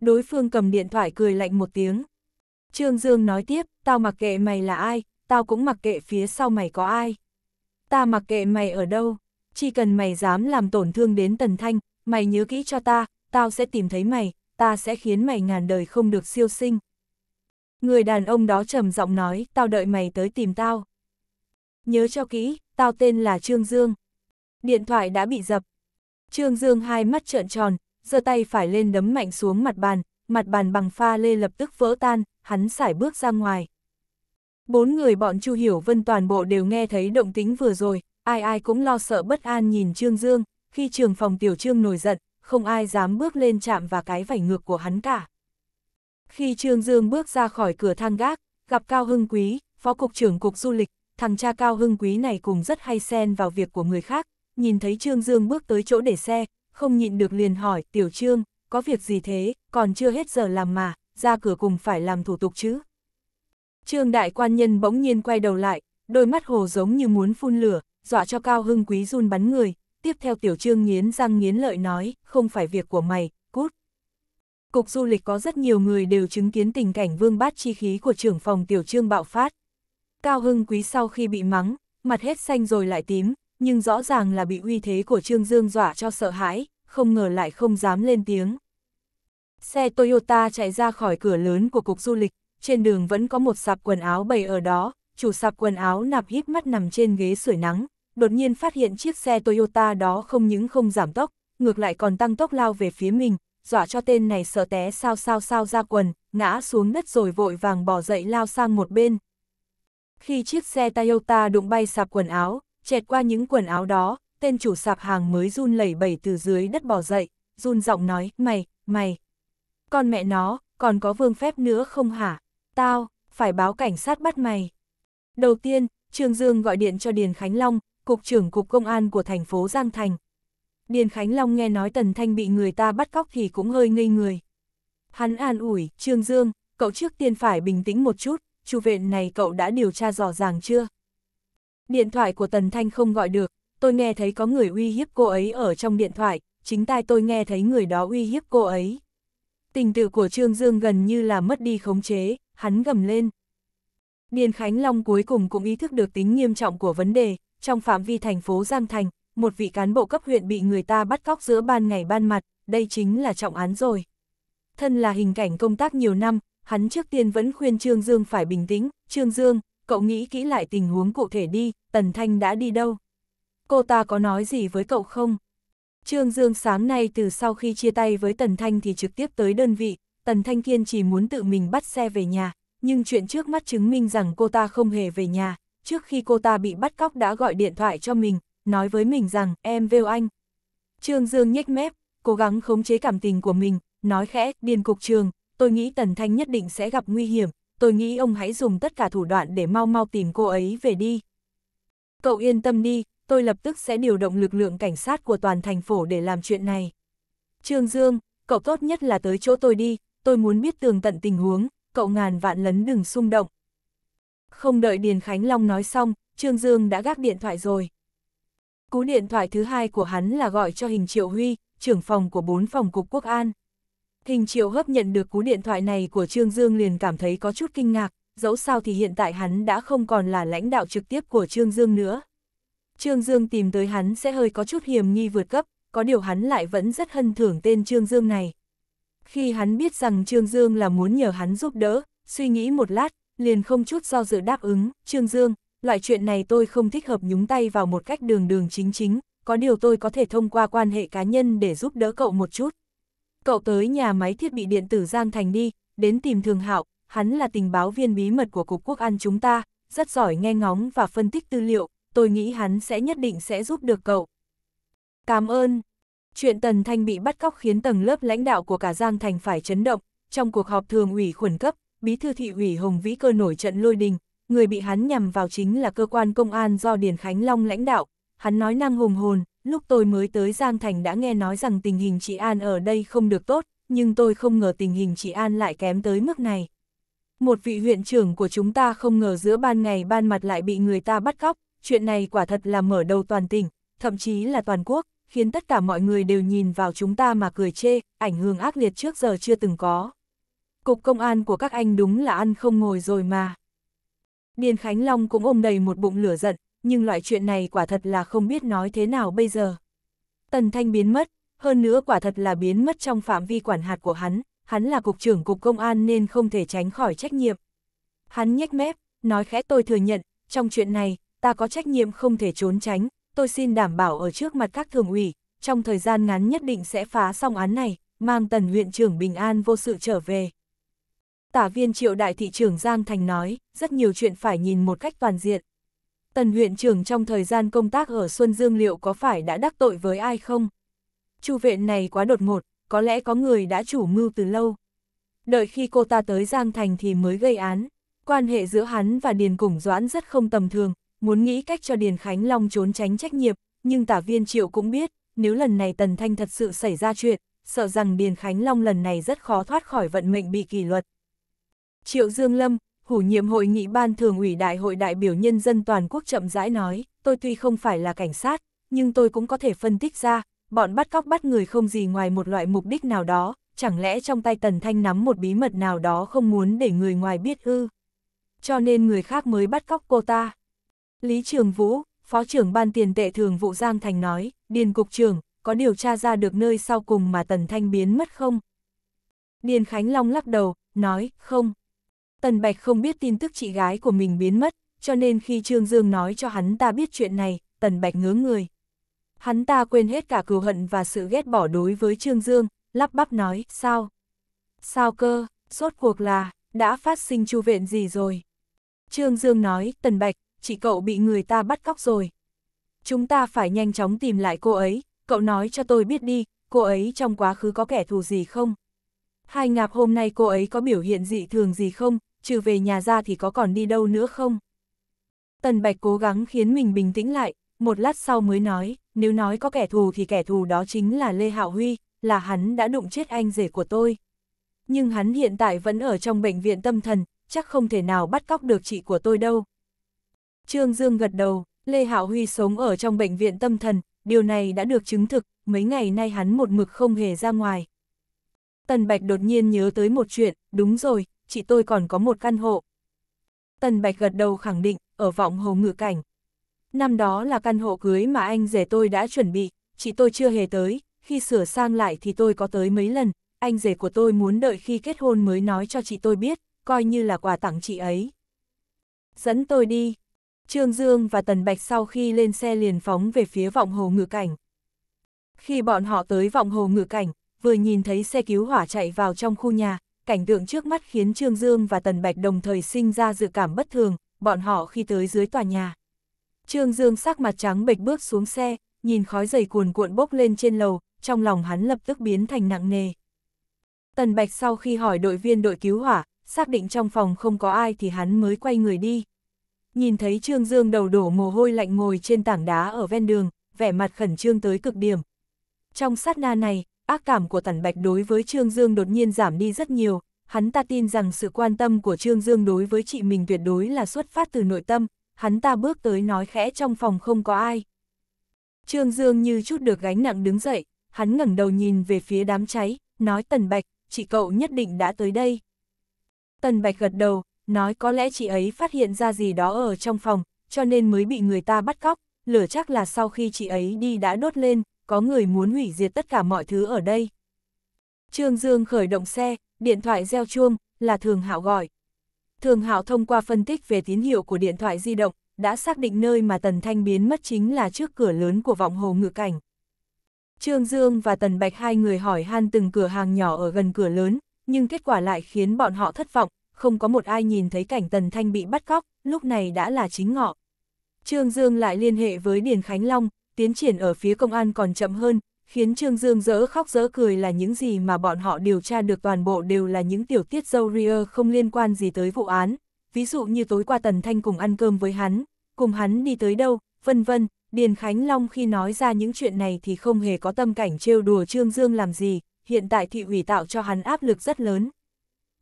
Đối phương cầm điện thoại cười lạnh một tiếng, Trương Dương nói tiếp, tao mặc kệ mày là ai, tao cũng mặc kệ phía sau mày có ai. Ta mặc kệ mày ở đâu, chỉ cần mày dám làm tổn thương đến Tần Thanh, mày nhớ kỹ cho ta, tao sẽ tìm thấy mày, ta sẽ khiến mày ngàn đời không được siêu sinh. Người đàn ông đó trầm giọng nói, tao đợi mày tới tìm tao. Nhớ cho kỹ, tao tên là Trương Dương. Điện thoại đã bị dập. Trương Dương hai mắt trợn tròn, giơ tay phải lên đấm mạnh xuống mặt bàn, mặt bàn bằng pha lê lập tức vỡ tan, hắn xải bước ra ngoài. Bốn người bọn Chu Hiểu Vân toàn bộ đều nghe thấy động tính vừa rồi, ai ai cũng lo sợ bất an nhìn Trương Dương, khi trường phòng tiểu trương nổi giận, không ai dám bước lên chạm vào cái vảy ngược của hắn cả. Khi Trương Dương bước ra khỏi cửa thang gác, gặp Cao Hưng Quý, Phó Cục trưởng Cục Du lịch, thằng cha Cao Hưng Quý này cùng rất hay xen vào việc của người khác, nhìn thấy Trương Dương bước tới chỗ để xe, không nhịn được liền hỏi, tiểu Trương, có việc gì thế, còn chưa hết giờ làm mà, ra cửa cùng phải làm thủ tục chứ. Trương đại quan nhân bỗng nhiên quay đầu lại, đôi mắt hồ giống như muốn phun lửa, dọa cho cao hưng quý run bắn người, tiếp theo tiểu trương nghiến răng nghiến lợi nói, không phải việc của mày, cút. Cục du lịch có rất nhiều người đều chứng kiến tình cảnh vương bát chi khí của trưởng phòng tiểu trương bạo phát. Cao hưng quý sau khi bị mắng, mặt hết xanh rồi lại tím, nhưng rõ ràng là bị uy thế của trương dương dọa cho sợ hãi, không ngờ lại không dám lên tiếng. Xe Toyota chạy ra khỏi cửa lớn của cục du lịch, trên đường vẫn có một sạp quần áo bày ở đó, chủ sạp quần áo nạp hít mắt nằm trên ghế sưởi nắng, đột nhiên phát hiện chiếc xe Toyota đó không những không giảm tốc, ngược lại còn tăng tốc lao về phía mình, dọa cho tên này sợ té sao sao sao ra quần, ngã xuống đất rồi vội vàng bỏ dậy lao sang một bên. Khi chiếc xe Toyota đụng bay sạp quần áo, chẹt qua những quần áo đó, tên chủ sạp hàng mới run lẩy bẩy từ dưới đất bỏ dậy, run giọng nói, mày, mày, con mẹ nó, còn có vương phép nữa không hả? Tao, phải báo cảnh sát bắt mày. Đầu tiên, Trương Dương gọi điện cho Điền Khánh Long, Cục trưởng Cục Công an của thành phố Giang Thành. Điền Khánh Long nghe nói Tần Thanh bị người ta bắt cóc thì cũng hơi ngây người. Hắn an ủi, Trương Dương, cậu trước tiên phải bình tĩnh một chút, chu viện này cậu đã điều tra rõ ràng chưa? Điện thoại của Tần Thanh không gọi được, tôi nghe thấy có người uy hiếp cô ấy ở trong điện thoại, chính tai tôi nghe thấy người đó uy hiếp cô ấy. Tình tự của Trương Dương gần như là mất đi khống chế, hắn gầm lên. Điền Khánh Long cuối cùng cũng ý thức được tính nghiêm trọng của vấn đề, trong phạm vi thành phố Giang Thành, một vị cán bộ cấp huyện bị người ta bắt cóc giữa ban ngày ban mặt, đây chính là trọng án rồi. Thân là hình cảnh công tác nhiều năm, hắn trước tiên vẫn khuyên Trương Dương phải bình tĩnh, Trương Dương, cậu nghĩ kỹ lại tình huống cụ thể đi, Tần Thanh đã đi đâu? Cô ta có nói gì với cậu không? Trương Dương sáng nay từ sau khi chia tay với Tần Thanh thì trực tiếp tới đơn vị, Tần Thanh Kiên chỉ muốn tự mình bắt xe về nhà, nhưng chuyện trước mắt chứng minh rằng cô ta không hề về nhà, trước khi cô ta bị bắt cóc đã gọi điện thoại cho mình, nói với mình rằng em vêu anh. Trương Dương nhếch mép, cố gắng khống chế cảm tình của mình, nói khẽ, điền cục trường, tôi nghĩ Tần Thanh nhất định sẽ gặp nguy hiểm, tôi nghĩ ông hãy dùng tất cả thủ đoạn để mau mau tìm cô ấy về đi. Cậu yên tâm đi, tôi lập tức sẽ điều động lực lượng cảnh sát của toàn thành phố để làm chuyện này. Trương Dương, cậu tốt nhất là tới chỗ tôi đi, tôi muốn biết tường tận tình huống, cậu ngàn vạn lấn đừng xung động. Không đợi Điền Khánh Long nói xong, Trương Dương đã gác điện thoại rồi. Cú điện thoại thứ hai của hắn là gọi cho Hình Triệu Huy, trưởng phòng của bốn phòng Cục Quốc an. Hình Triệu hấp nhận được cú điện thoại này của Trương Dương liền cảm thấy có chút kinh ngạc, dẫu sao thì hiện tại hắn đã không còn là lãnh đạo trực tiếp của Trương Dương nữa. Trương Dương tìm tới hắn sẽ hơi có chút hiểm nghi vượt cấp, có điều hắn lại vẫn rất hân thưởng tên Trương Dương này. Khi hắn biết rằng Trương Dương là muốn nhờ hắn giúp đỡ, suy nghĩ một lát, liền không chút do dự đáp ứng, Trương Dương, loại chuyện này tôi không thích hợp nhúng tay vào một cách đường đường chính chính, có điều tôi có thể thông qua quan hệ cá nhân để giúp đỡ cậu một chút. Cậu tới nhà máy thiết bị điện tử Giang Thành đi, đến tìm Thường Hạo, hắn là tình báo viên bí mật của Cục Quốc an chúng ta, rất giỏi nghe ngóng và phân tích tư liệu, tôi nghĩ hắn sẽ nhất định sẽ giúp được cậu. Cảm ơn. Chuyện Tần Thanh bị bắt cóc khiến tầng lớp lãnh đạo của cả Giang Thành phải chấn động. Trong cuộc họp thường ủy khẩn cấp, bí thư thị ủy Hồng Vĩ Cơ nổi trận lôi đình, người bị hắn nhằm vào chính là cơ quan công an do Điền Khánh Long lãnh đạo. Hắn nói năng hùng hồn, lúc tôi mới tới Giang Thành đã nghe nói rằng tình hình chị an ở đây không được tốt, nhưng tôi không ngờ tình hình chị an lại kém tới mức này. Một vị huyện trưởng của chúng ta không ngờ giữa ban ngày ban mặt lại bị người ta bắt cóc, chuyện này quả thật là mở đầu toàn tỉnh, thậm chí là toàn quốc, khiến tất cả mọi người đều nhìn vào chúng ta mà cười chê, ảnh hưởng ác liệt trước giờ chưa từng có. Cục công an của các anh đúng là ăn không ngồi rồi mà. Điền Khánh Long cũng ôm đầy một bụng lửa giận, nhưng loại chuyện này quả thật là không biết nói thế nào bây giờ. Tần Thanh biến mất, hơn nữa quả thật là biến mất trong phạm vi quản hạt của hắn, hắn là cục trưởng cục công an nên không thể tránh khỏi trách nhiệm. Hắn nhếch mép, nói khẽ tôi thừa nhận, trong chuyện này, ta có trách nhiệm không thể trốn tránh, tôi xin đảm bảo ở trước mặt các thường ủy, trong thời gian ngắn nhất định sẽ phá xong án này, mang tần huyện trưởng bình an vô sự trở về. Tả viên triệu đại thị trưởng Giang Thành nói, rất nhiều chuyện phải nhìn một cách toàn diện. Tần huyện trưởng trong thời gian công tác ở Xuân Dương liệu có phải đã đắc tội với ai không? Chu viện này quá đột ngột, có lẽ có người đã chủ mưu từ lâu. Đợi khi cô ta tới Giang Thành thì mới gây án. Quan hệ giữa hắn và Điền Củng Doãn rất không tầm thường, muốn nghĩ cách cho Điền Khánh Long trốn tránh trách nhiệm, nhưng tả viên triệu cũng biết, nếu lần này Tần Thanh thật sự xảy ra chuyện, sợ rằng Điền Khánh Long lần này rất khó thoát khỏi vận mệnh bị kỷ luật. Triệu Dương Lâm, hủ nhiệm hội nghị ban thường ủy đại hội đại biểu nhân dân toàn quốc chậm rãi nói, tôi tuy không phải là cảnh sát, nhưng tôi cũng có thể phân tích ra, bọn bắt cóc bắt người không gì ngoài một loại mục đích nào đó, chẳng lẽ trong tay Tần Thanh nắm một bí mật nào đó không muốn để người ngoài biết hư Cho nên người khác mới bắt cóc cô ta. Lý Trường Vũ, Phó trưởng Ban Tiền tệ Thường vụ Giang Thành nói, Điền Cục trưởng, có điều tra ra được nơi sau cùng mà Tần Thanh biến mất không? Điền Khánh Long lắc đầu, nói, không. Tần Bạch không biết tin tức chị gái của mình biến mất, cho nên khi Trương Dương nói cho hắn ta biết chuyện này, Tần Bạch ngớ người. Hắn ta quên hết cả cừu hận và sự ghét bỏ đối với Trương Dương, lắp bắp nói, sao? Sao cơ, rốt cuộc là, đã phát sinh chu vện gì rồi? Trương Dương nói, Tần Bạch, chỉ cậu bị người ta bắt cóc rồi. Chúng ta phải nhanh chóng tìm lại cô ấy, cậu nói cho tôi biết đi, cô ấy trong quá khứ có kẻ thù gì không? Hai ngạp hôm nay cô ấy có biểu hiện dị thường gì không, trừ về nhà ra thì có còn đi đâu nữa không? Tần Bạch cố gắng khiến mình bình tĩnh lại, một lát sau mới nói, nếu nói có kẻ thù thì kẻ thù đó chính là Lê Hạo Huy, là hắn đã đụng chết anh rể của tôi. Nhưng hắn hiện tại vẫn ở trong bệnh viện tâm thần, chắc không thể nào bắt cóc được chị của tôi đâu. Trương Dương gật đầu, Lê Hạo Huy sống ở trong bệnh viện tâm thần, điều này đã được chứng thực, mấy ngày nay hắn một mực không hề ra ngoài. Tần Bạch đột nhiên nhớ tới một chuyện, đúng rồi, chị tôi còn có một căn hộ. Tần Bạch gật đầu khẳng định, ở vọng hồ ngự cảnh. Năm đó là căn hộ cưới mà anh rể tôi đã chuẩn bị, chị tôi chưa hề tới, khi sửa sang lại thì tôi có tới mấy lần, anh rể của tôi muốn đợi khi kết hôn mới nói cho chị tôi biết, coi như là quà tặng chị ấy. Dẫn tôi đi, Trương Dương và Tần Bạch sau khi lên xe liền phóng về phía vọng hồ ngự cảnh. Khi bọn họ tới vọng hồ ngự cảnh, vừa nhìn thấy xe cứu hỏa chạy vào trong khu nhà, cảnh tượng trước mắt khiến Trương Dương và Tần Bạch đồng thời sinh ra dự cảm bất thường, bọn họ khi tới dưới tòa nhà. Trương Dương sắc mặt trắng bệch bước xuống xe, nhìn khói dày cuồn cuộn bốc lên trên lầu, trong lòng hắn lập tức biến thành nặng nề. Tần Bạch sau khi hỏi đội viên đội cứu hỏa, xác định trong phòng không có ai thì hắn mới quay người đi. Nhìn thấy Trương Dương đầu đổ mồ hôi lạnh ngồi trên tảng đá ở ven đường, vẻ mặt khẩn trương tới cực điểm. Trong sát na này, ác cảm của Tần Bạch đối với Trương Dương đột nhiên giảm đi rất nhiều, hắn ta tin rằng sự quan tâm của Trương Dương đối với chị mình tuyệt đối là xuất phát từ nội tâm, hắn ta bước tới nói khẽ trong phòng không có ai. Trương Dương như chút được gánh nặng đứng dậy, hắn ngẩng đầu nhìn về phía đám cháy, nói Tần Bạch, chị cậu nhất định đã tới đây. Tần Bạch gật đầu, nói có lẽ chị ấy phát hiện ra gì đó ở trong phòng, cho nên mới bị người ta bắt cóc, lửa chắc là sau khi chị ấy đi đã đốt lên, có người muốn hủy diệt tất cả mọi thứ ở đây. Trương Dương khởi động xe, điện thoại reo chuông, là Thường Hạo gọi. Thường Hạo thông qua phân tích về tín hiệu của điện thoại di động, đã xác định nơi mà Tần Thanh biến mất chính là trước cửa lớn của vọng hồ ngự cảnh. Trương Dương và Tần Bạch hai người hỏi han từng cửa hàng nhỏ ở gần cửa lớn, nhưng kết quả lại khiến bọn họ thất vọng, không có một ai nhìn thấy cảnh Tần Thanh bị bắt cóc, lúc này đã là chính ngọ. Trương Dương lại liên hệ với Điền Khánh Long, tiến triển ở phía công an còn chậm hơn, khiến Trương Dương dỡ khóc dỡ cười là những gì mà bọn họ điều tra được toàn bộ đều là những tiểu tiết dâu ria không liên quan gì tới vụ án. Ví dụ như tối qua Tần Thanh cùng ăn cơm với hắn, cùng hắn đi tới đâu, vân vân. Điền Khánh Long khi nói ra những chuyện này thì không hề có tâm cảnh trêu đùa Trương Dương làm gì, hiện tại thị ủy tạo cho hắn áp lực rất lớn.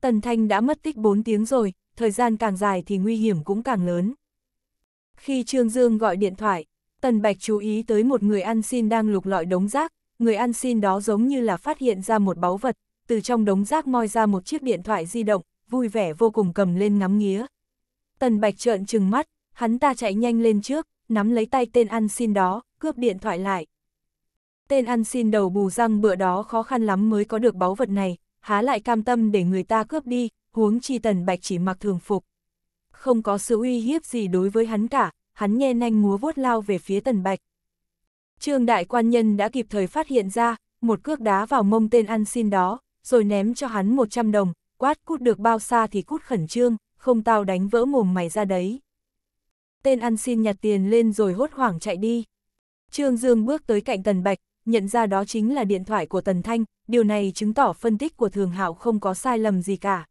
Tần Thanh đã mất tích 4 tiếng rồi, thời gian càng dài thì nguy hiểm cũng càng lớn. Khi Trương Dương gọi điện thoại, Tần Bạch chú ý tới một người ăn xin đang lục lọi đống rác, người ăn xin đó giống như là phát hiện ra một báu vật, từ trong đống rác moi ra một chiếc điện thoại di động, vui vẻ vô cùng cầm lên ngắm nghía. Tần Bạch trợn trừng mắt, hắn ta chạy nhanh lên trước, nắm lấy tay tên ăn xin đó, cướp điện thoại lại. Tên ăn xin đầu bù răng bữa đó khó khăn lắm mới có được báu vật này, há lại cam tâm để người ta cướp đi, huống chi tần bạch chỉ mặc thường phục. Không có sự uy hiếp gì đối với hắn cả, hắn nhe nanh múa vuốt lao về phía tần bạch. Trương đại quan nhân đã kịp thời phát hiện ra, một cước đá vào mông tên ăn xin đó, rồi ném cho hắn 100 đồng, quát cút được bao xa thì cút khẩn trương, không tao đánh vỡ mồm mày ra đấy. Tên ăn xin nhặt tiền lên rồi hốt hoảng chạy đi. Trương Dương bước tới cạnh Tần Bạch, nhận ra đó chính là điện thoại của Tần Thanh, điều này chứng tỏ phân tích của Thường Hạo không có sai lầm gì cả.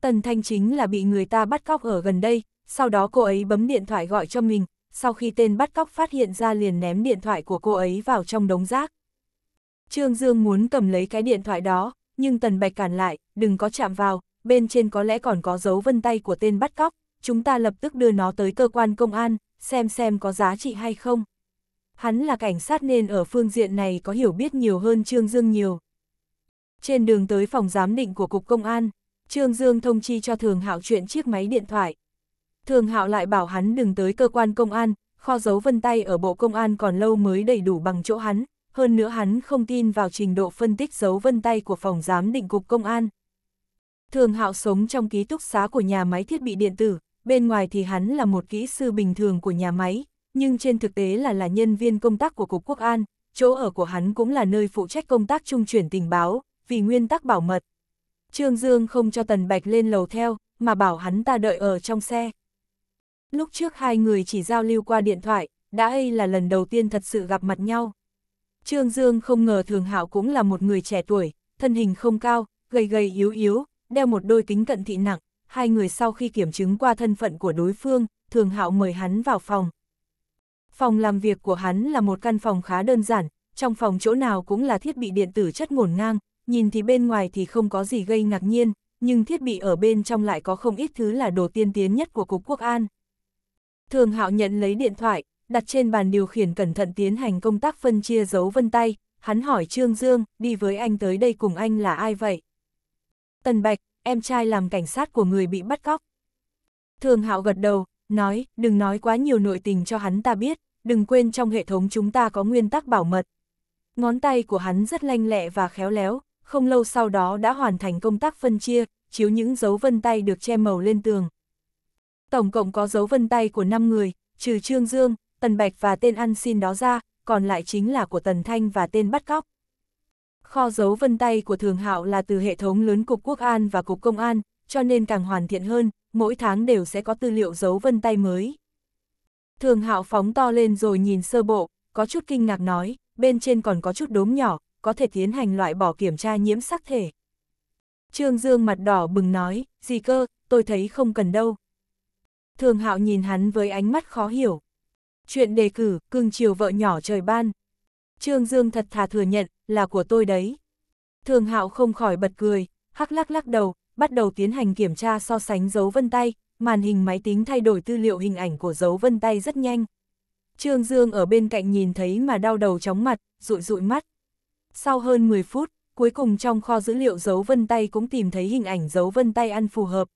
Tần Thanh chính là bị người ta bắt cóc ở gần đây, sau đó cô ấy bấm điện thoại gọi cho mình, sau khi tên bắt cóc phát hiện ra liền ném điện thoại của cô ấy vào trong đống rác. Trương Dương muốn cầm lấy cái điện thoại đó, nhưng Tần Bạch cản lại, đừng có chạm vào, bên trên có lẽ còn có dấu vân tay của tên bắt cóc, chúng ta lập tức đưa nó tới cơ quan công an, xem xem có giá trị hay không. Hắn là cảnh sát nên ở phương diện này có hiểu biết nhiều hơn Trương Dương nhiều. Trên đường tới phòng giám định của Cục Công an, Trương Dương thông chi cho Thường Hạo chuyện chiếc máy điện thoại. Thường Hạo lại bảo hắn đừng tới cơ quan công an, kho dấu vân tay ở Bộ Công an còn lâu mới đầy đủ bằng chỗ hắn, hơn nữa hắn không tin vào trình độ phân tích dấu vân tay của phòng giám định Cục Công an. Thường Hạo sống trong ký túc xá của nhà máy thiết bị điện tử, bên ngoài thì hắn là một kỹ sư bình thường của nhà máy, nhưng trên thực tế là là nhân viên công tác của Cục Quốc an, chỗ ở của hắn cũng là nơi phụ trách công tác trung chuyển tình báo, vì nguyên tắc bảo mật. Trương Dương không cho Tần Bạch lên lầu theo, mà bảo hắn ta đợi ở trong xe. Lúc trước hai người chỉ giao lưu qua điện thoại, đã ấy là lần đầu tiên thật sự gặp mặt nhau. Trương Dương không ngờ Thường Hạo cũng là một người trẻ tuổi, thân hình không cao, gầy gầy yếu yếu, đeo một đôi kính cận thị nặng. Hai người sau khi kiểm chứng qua thân phận của đối phương, Thường Hạo mời hắn vào phòng. Phòng làm việc của hắn là một căn phòng khá đơn giản, trong phòng chỗ nào cũng là thiết bị điện tử chất ngổn ngang, nhìn thì bên ngoài thì không có gì gây ngạc nhiên, nhưng thiết bị ở bên trong lại có không ít thứ là đồ tiên tiến nhất của Cục Quốc An. Thường Hạo nhận lấy điện thoại, đặt trên bàn điều khiển cẩn thận tiến hành công tác phân chia dấu vân tay, hắn hỏi Trương Dương, đi với anh tới đây cùng anh là ai vậy? Tần Bạch, em trai làm cảnh sát của người bị bắt cóc. Thường Hạo gật đầu, nói, đừng nói quá nhiều nội tình cho hắn ta biết, đừng quên trong hệ thống chúng ta có nguyên tắc bảo mật. Ngón tay của hắn rất lanh lẹ và khéo léo, không lâu sau đó đã hoàn thành công tác phân chia, chiếu những dấu vân tay được che màu lên tường. Tổng cộng có dấu vân tay của 5 người, trừ Trương Dương, Tần Bạch và tên ăn xin đó ra, còn lại chính là của Tần Thanh và tên bắt cóc. Kho dấu vân tay của Thường Hạo là từ hệ thống lớn Cục Quốc an và Cục Công an, cho nên càng hoàn thiện hơn, mỗi tháng đều sẽ có tư liệu dấu vân tay mới. Thường Hạo phóng to lên rồi nhìn sơ bộ, có chút kinh ngạc nói, bên trên còn có chút đốm nhỏ, có thể tiến hành loại bỏ kiểm tra nhiễm sắc thể. Trương Dương mặt đỏ bừng nói, gì cơ, tôi thấy không cần đâu. Thường hạo nhìn hắn với ánh mắt khó hiểu. Chuyện đề cử, cưng chiều vợ nhỏ trời ban. Trương Dương thật thà thừa nhận, là của tôi đấy. Thường hạo không khỏi bật cười, hắc lắc lắc đầu, bắt đầu tiến hành kiểm tra so sánh dấu vân tay, màn hình máy tính thay đổi tư liệu hình ảnh của dấu vân tay rất nhanh. Trương Dương ở bên cạnh nhìn thấy mà đau đầu chóng mặt, rụi rụi mắt. Sau hơn 10 phút, cuối cùng trong kho dữ liệu dấu vân tay cũng tìm thấy hình ảnh dấu vân tay ăn phù hợp.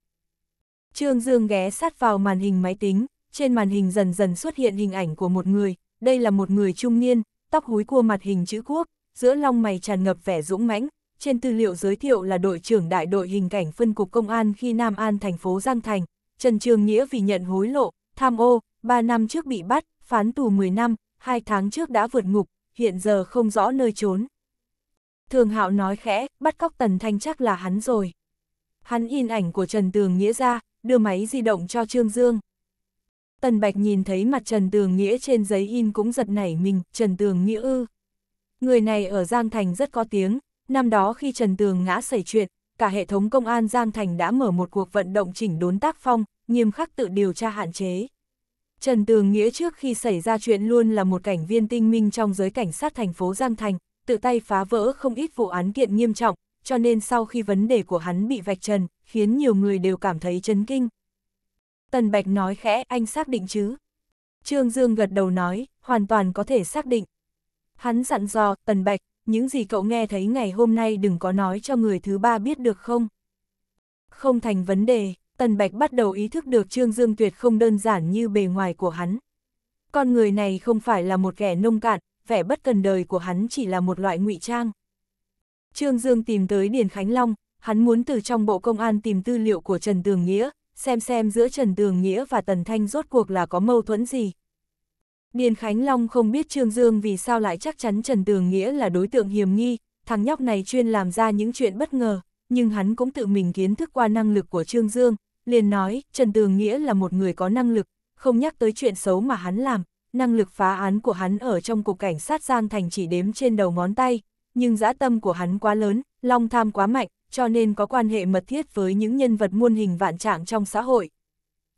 Trương Dương ghé sát vào màn hình máy tính, trên màn hình dần dần xuất hiện hình ảnh của một người, đây là một người trung niên, tóc húi cua mặt hình chữ quốc, giữa lông mày tràn ngập vẻ dũng mãnh, trên tư liệu giới thiệu là đội trưởng đại đội hình cảnh phân cục công an khi Nam An thành phố Giang Thành, Trần Trường Nghĩa vì nhận hối lộ, tham ô, 3 năm trước bị bắt, phán tù 10 năm, 2 tháng trước đã vượt ngục, hiện giờ không rõ nơi trốn. Thường hạo nói khẽ, bắt cóc Tần Thanh chắc là hắn rồi. Hắn in ảnh của Trần Tường Nghĩa ra, đưa máy di động cho Trương Dương. Tần Bạch nhìn thấy mặt Trần Tường Nghĩa trên giấy in cũng giật nảy mình, Trần Tường Nghĩa ư. Người này ở Giang Thành rất có tiếng, năm đó khi Trần Tường ngã xảy chuyện, cả hệ thống công an Giang Thành đã mở một cuộc vận động chỉnh đốn tác phong, nghiêm khắc tự điều tra hạn chế. Trần Tường Nghĩa trước khi xảy ra chuyện luôn là một cảnh viên tinh minh trong giới cảnh sát thành phố Giang Thành, tự tay phá vỡ không ít vụ án kiện nghiêm trọng, cho nên sau khi vấn đề của hắn bị vạch trần, khiến nhiều người đều cảm thấy chấn kinh. Tần Bạch nói khẽ, anh xác định chứ? Trương Dương gật đầu nói, hoàn toàn có thể xác định. Hắn dặn dò, Tần Bạch, những gì cậu nghe thấy ngày hôm nay đừng có nói cho người thứ ba biết được không? Không thành vấn đề, Tần Bạch bắt đầu ý thức được Trương Dương tuyệt không đơn giản như bề ngoài của hắn. Con người này không phải là một kẻ nông cạn, vẻ bất cần đời của hắn chỉ là một loại ngụy trang. Trương Dương tìm tới Điền Khánh Long, hắn muốn từ trong bộ công an tìm tư liệu của Trần Tường Nghĩa, xem xem giữa Trần Tường Nghĩa và Tần Thanh rốt cuộc là có mâu thuẫn gì. Điền Khánh Long không biết Trương Dương vì sao lại chắc chắn Trần Tường Nghĩa là đối tượng hiểm nghi, thằng nhóc này chuyên làm ra những chuyện bất ngờ, nhưng hắn cũng tự mình kiến thức qua năng lực của Trương Dương, liền nói Trần Tường Nghĩa là một người có năng lực, không nhắc tới chuyện xấu mà hắn làm, năng lực phá án của hắn ở trong cục cảnh sát Giang Thành chỉ đếm trên đầu ngón tay, nhưng dã tâm của hắn quá lớn, lòng tham quá mạnh, cho nên có quan hệ mật thiết với những nhân vật muôn hình vạn trạng trong xã hội.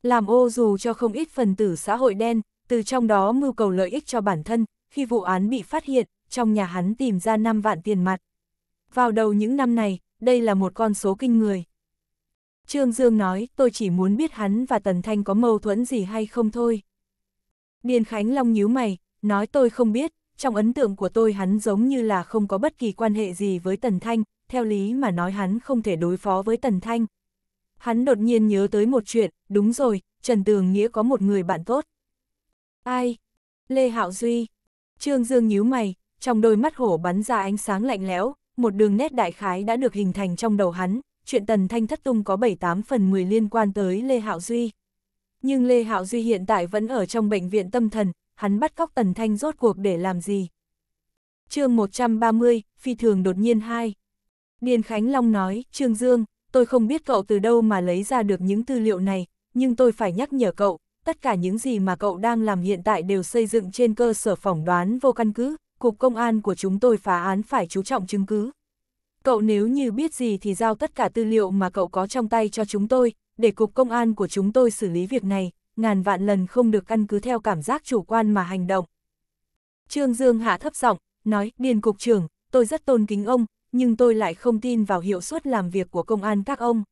Làm ô dù cho không ít phần tử xã hội đen, từ trong đó mưu cầu lợi ích cho bản thân, khi vụ án bị phát hiện, trong nhà hắn tìm ra 5 vạn tiền mặt. Vào đầu những năm này, đây là một con số kinh người. Trương Dương nói, tôi chỉ muốn biết hắn và Tần Thanh có mâu thuẫn gì hay không thôi. Điền Khánh Long nhíu mày, nói tôi không biết, trong ấn tượng của tôi hắn giống như là không có bất kỳ quan hệ gì với Tần Thanh, theo lý mà nói hắn không thể đối phó với Tần Thanh. Hắn đột nhiên nhớ tới một chuyện, đúng rồi, Trần Tường Nghĩa có một người bạn tốt. Ai? Lê Hạo Duy. Trương Dương nhíu mày, trong đôi mắt hổ bắn ra ánh sáng lạnh lẽo, một đường nét đại khái đã được hình thành trong đầu hắn, chuyện Tần Thanh thất tung có 7-8 phần 10 liên quan tới Lê Hạo Duy. Nhưng Lê Hạo Duy hiện tại vẫn ở trong bệnh viện tâm thần, hắn bắt cóc Tần Thanh rốt cuộc để làm gì? chương 130, Phi thường đột nhiên 2. Điền Khánh Long nói, Trương Dương, tôi không biết cậu từ đâu mà lấy ra được những tư liệu này, nhưng tôi phải nhắc nhở cậu, tất cả những gì mà cậu đang làm hiện tại đều xây dựng trên cơ sở phỏng đoán vô căn cứ, Cục Công an của chúng tôi phá án phải chú trọng chứng cứ. Cậu nếu như biết gì thì giao tất cả tư liệu mà cậu có trong tay cho chúng tôi, để cục công an của chúng tôi xử lý việc này, ngàn vạn lần không được căn cứ theo cảm giác chủ quan mà hành động. Trương Dương hạ thấp giọng, nói, Điền Cục trưởng, tôi rất tôn kính ông, nhưng tôi lại không tin vào hiệu suất làm việc của công an các ông.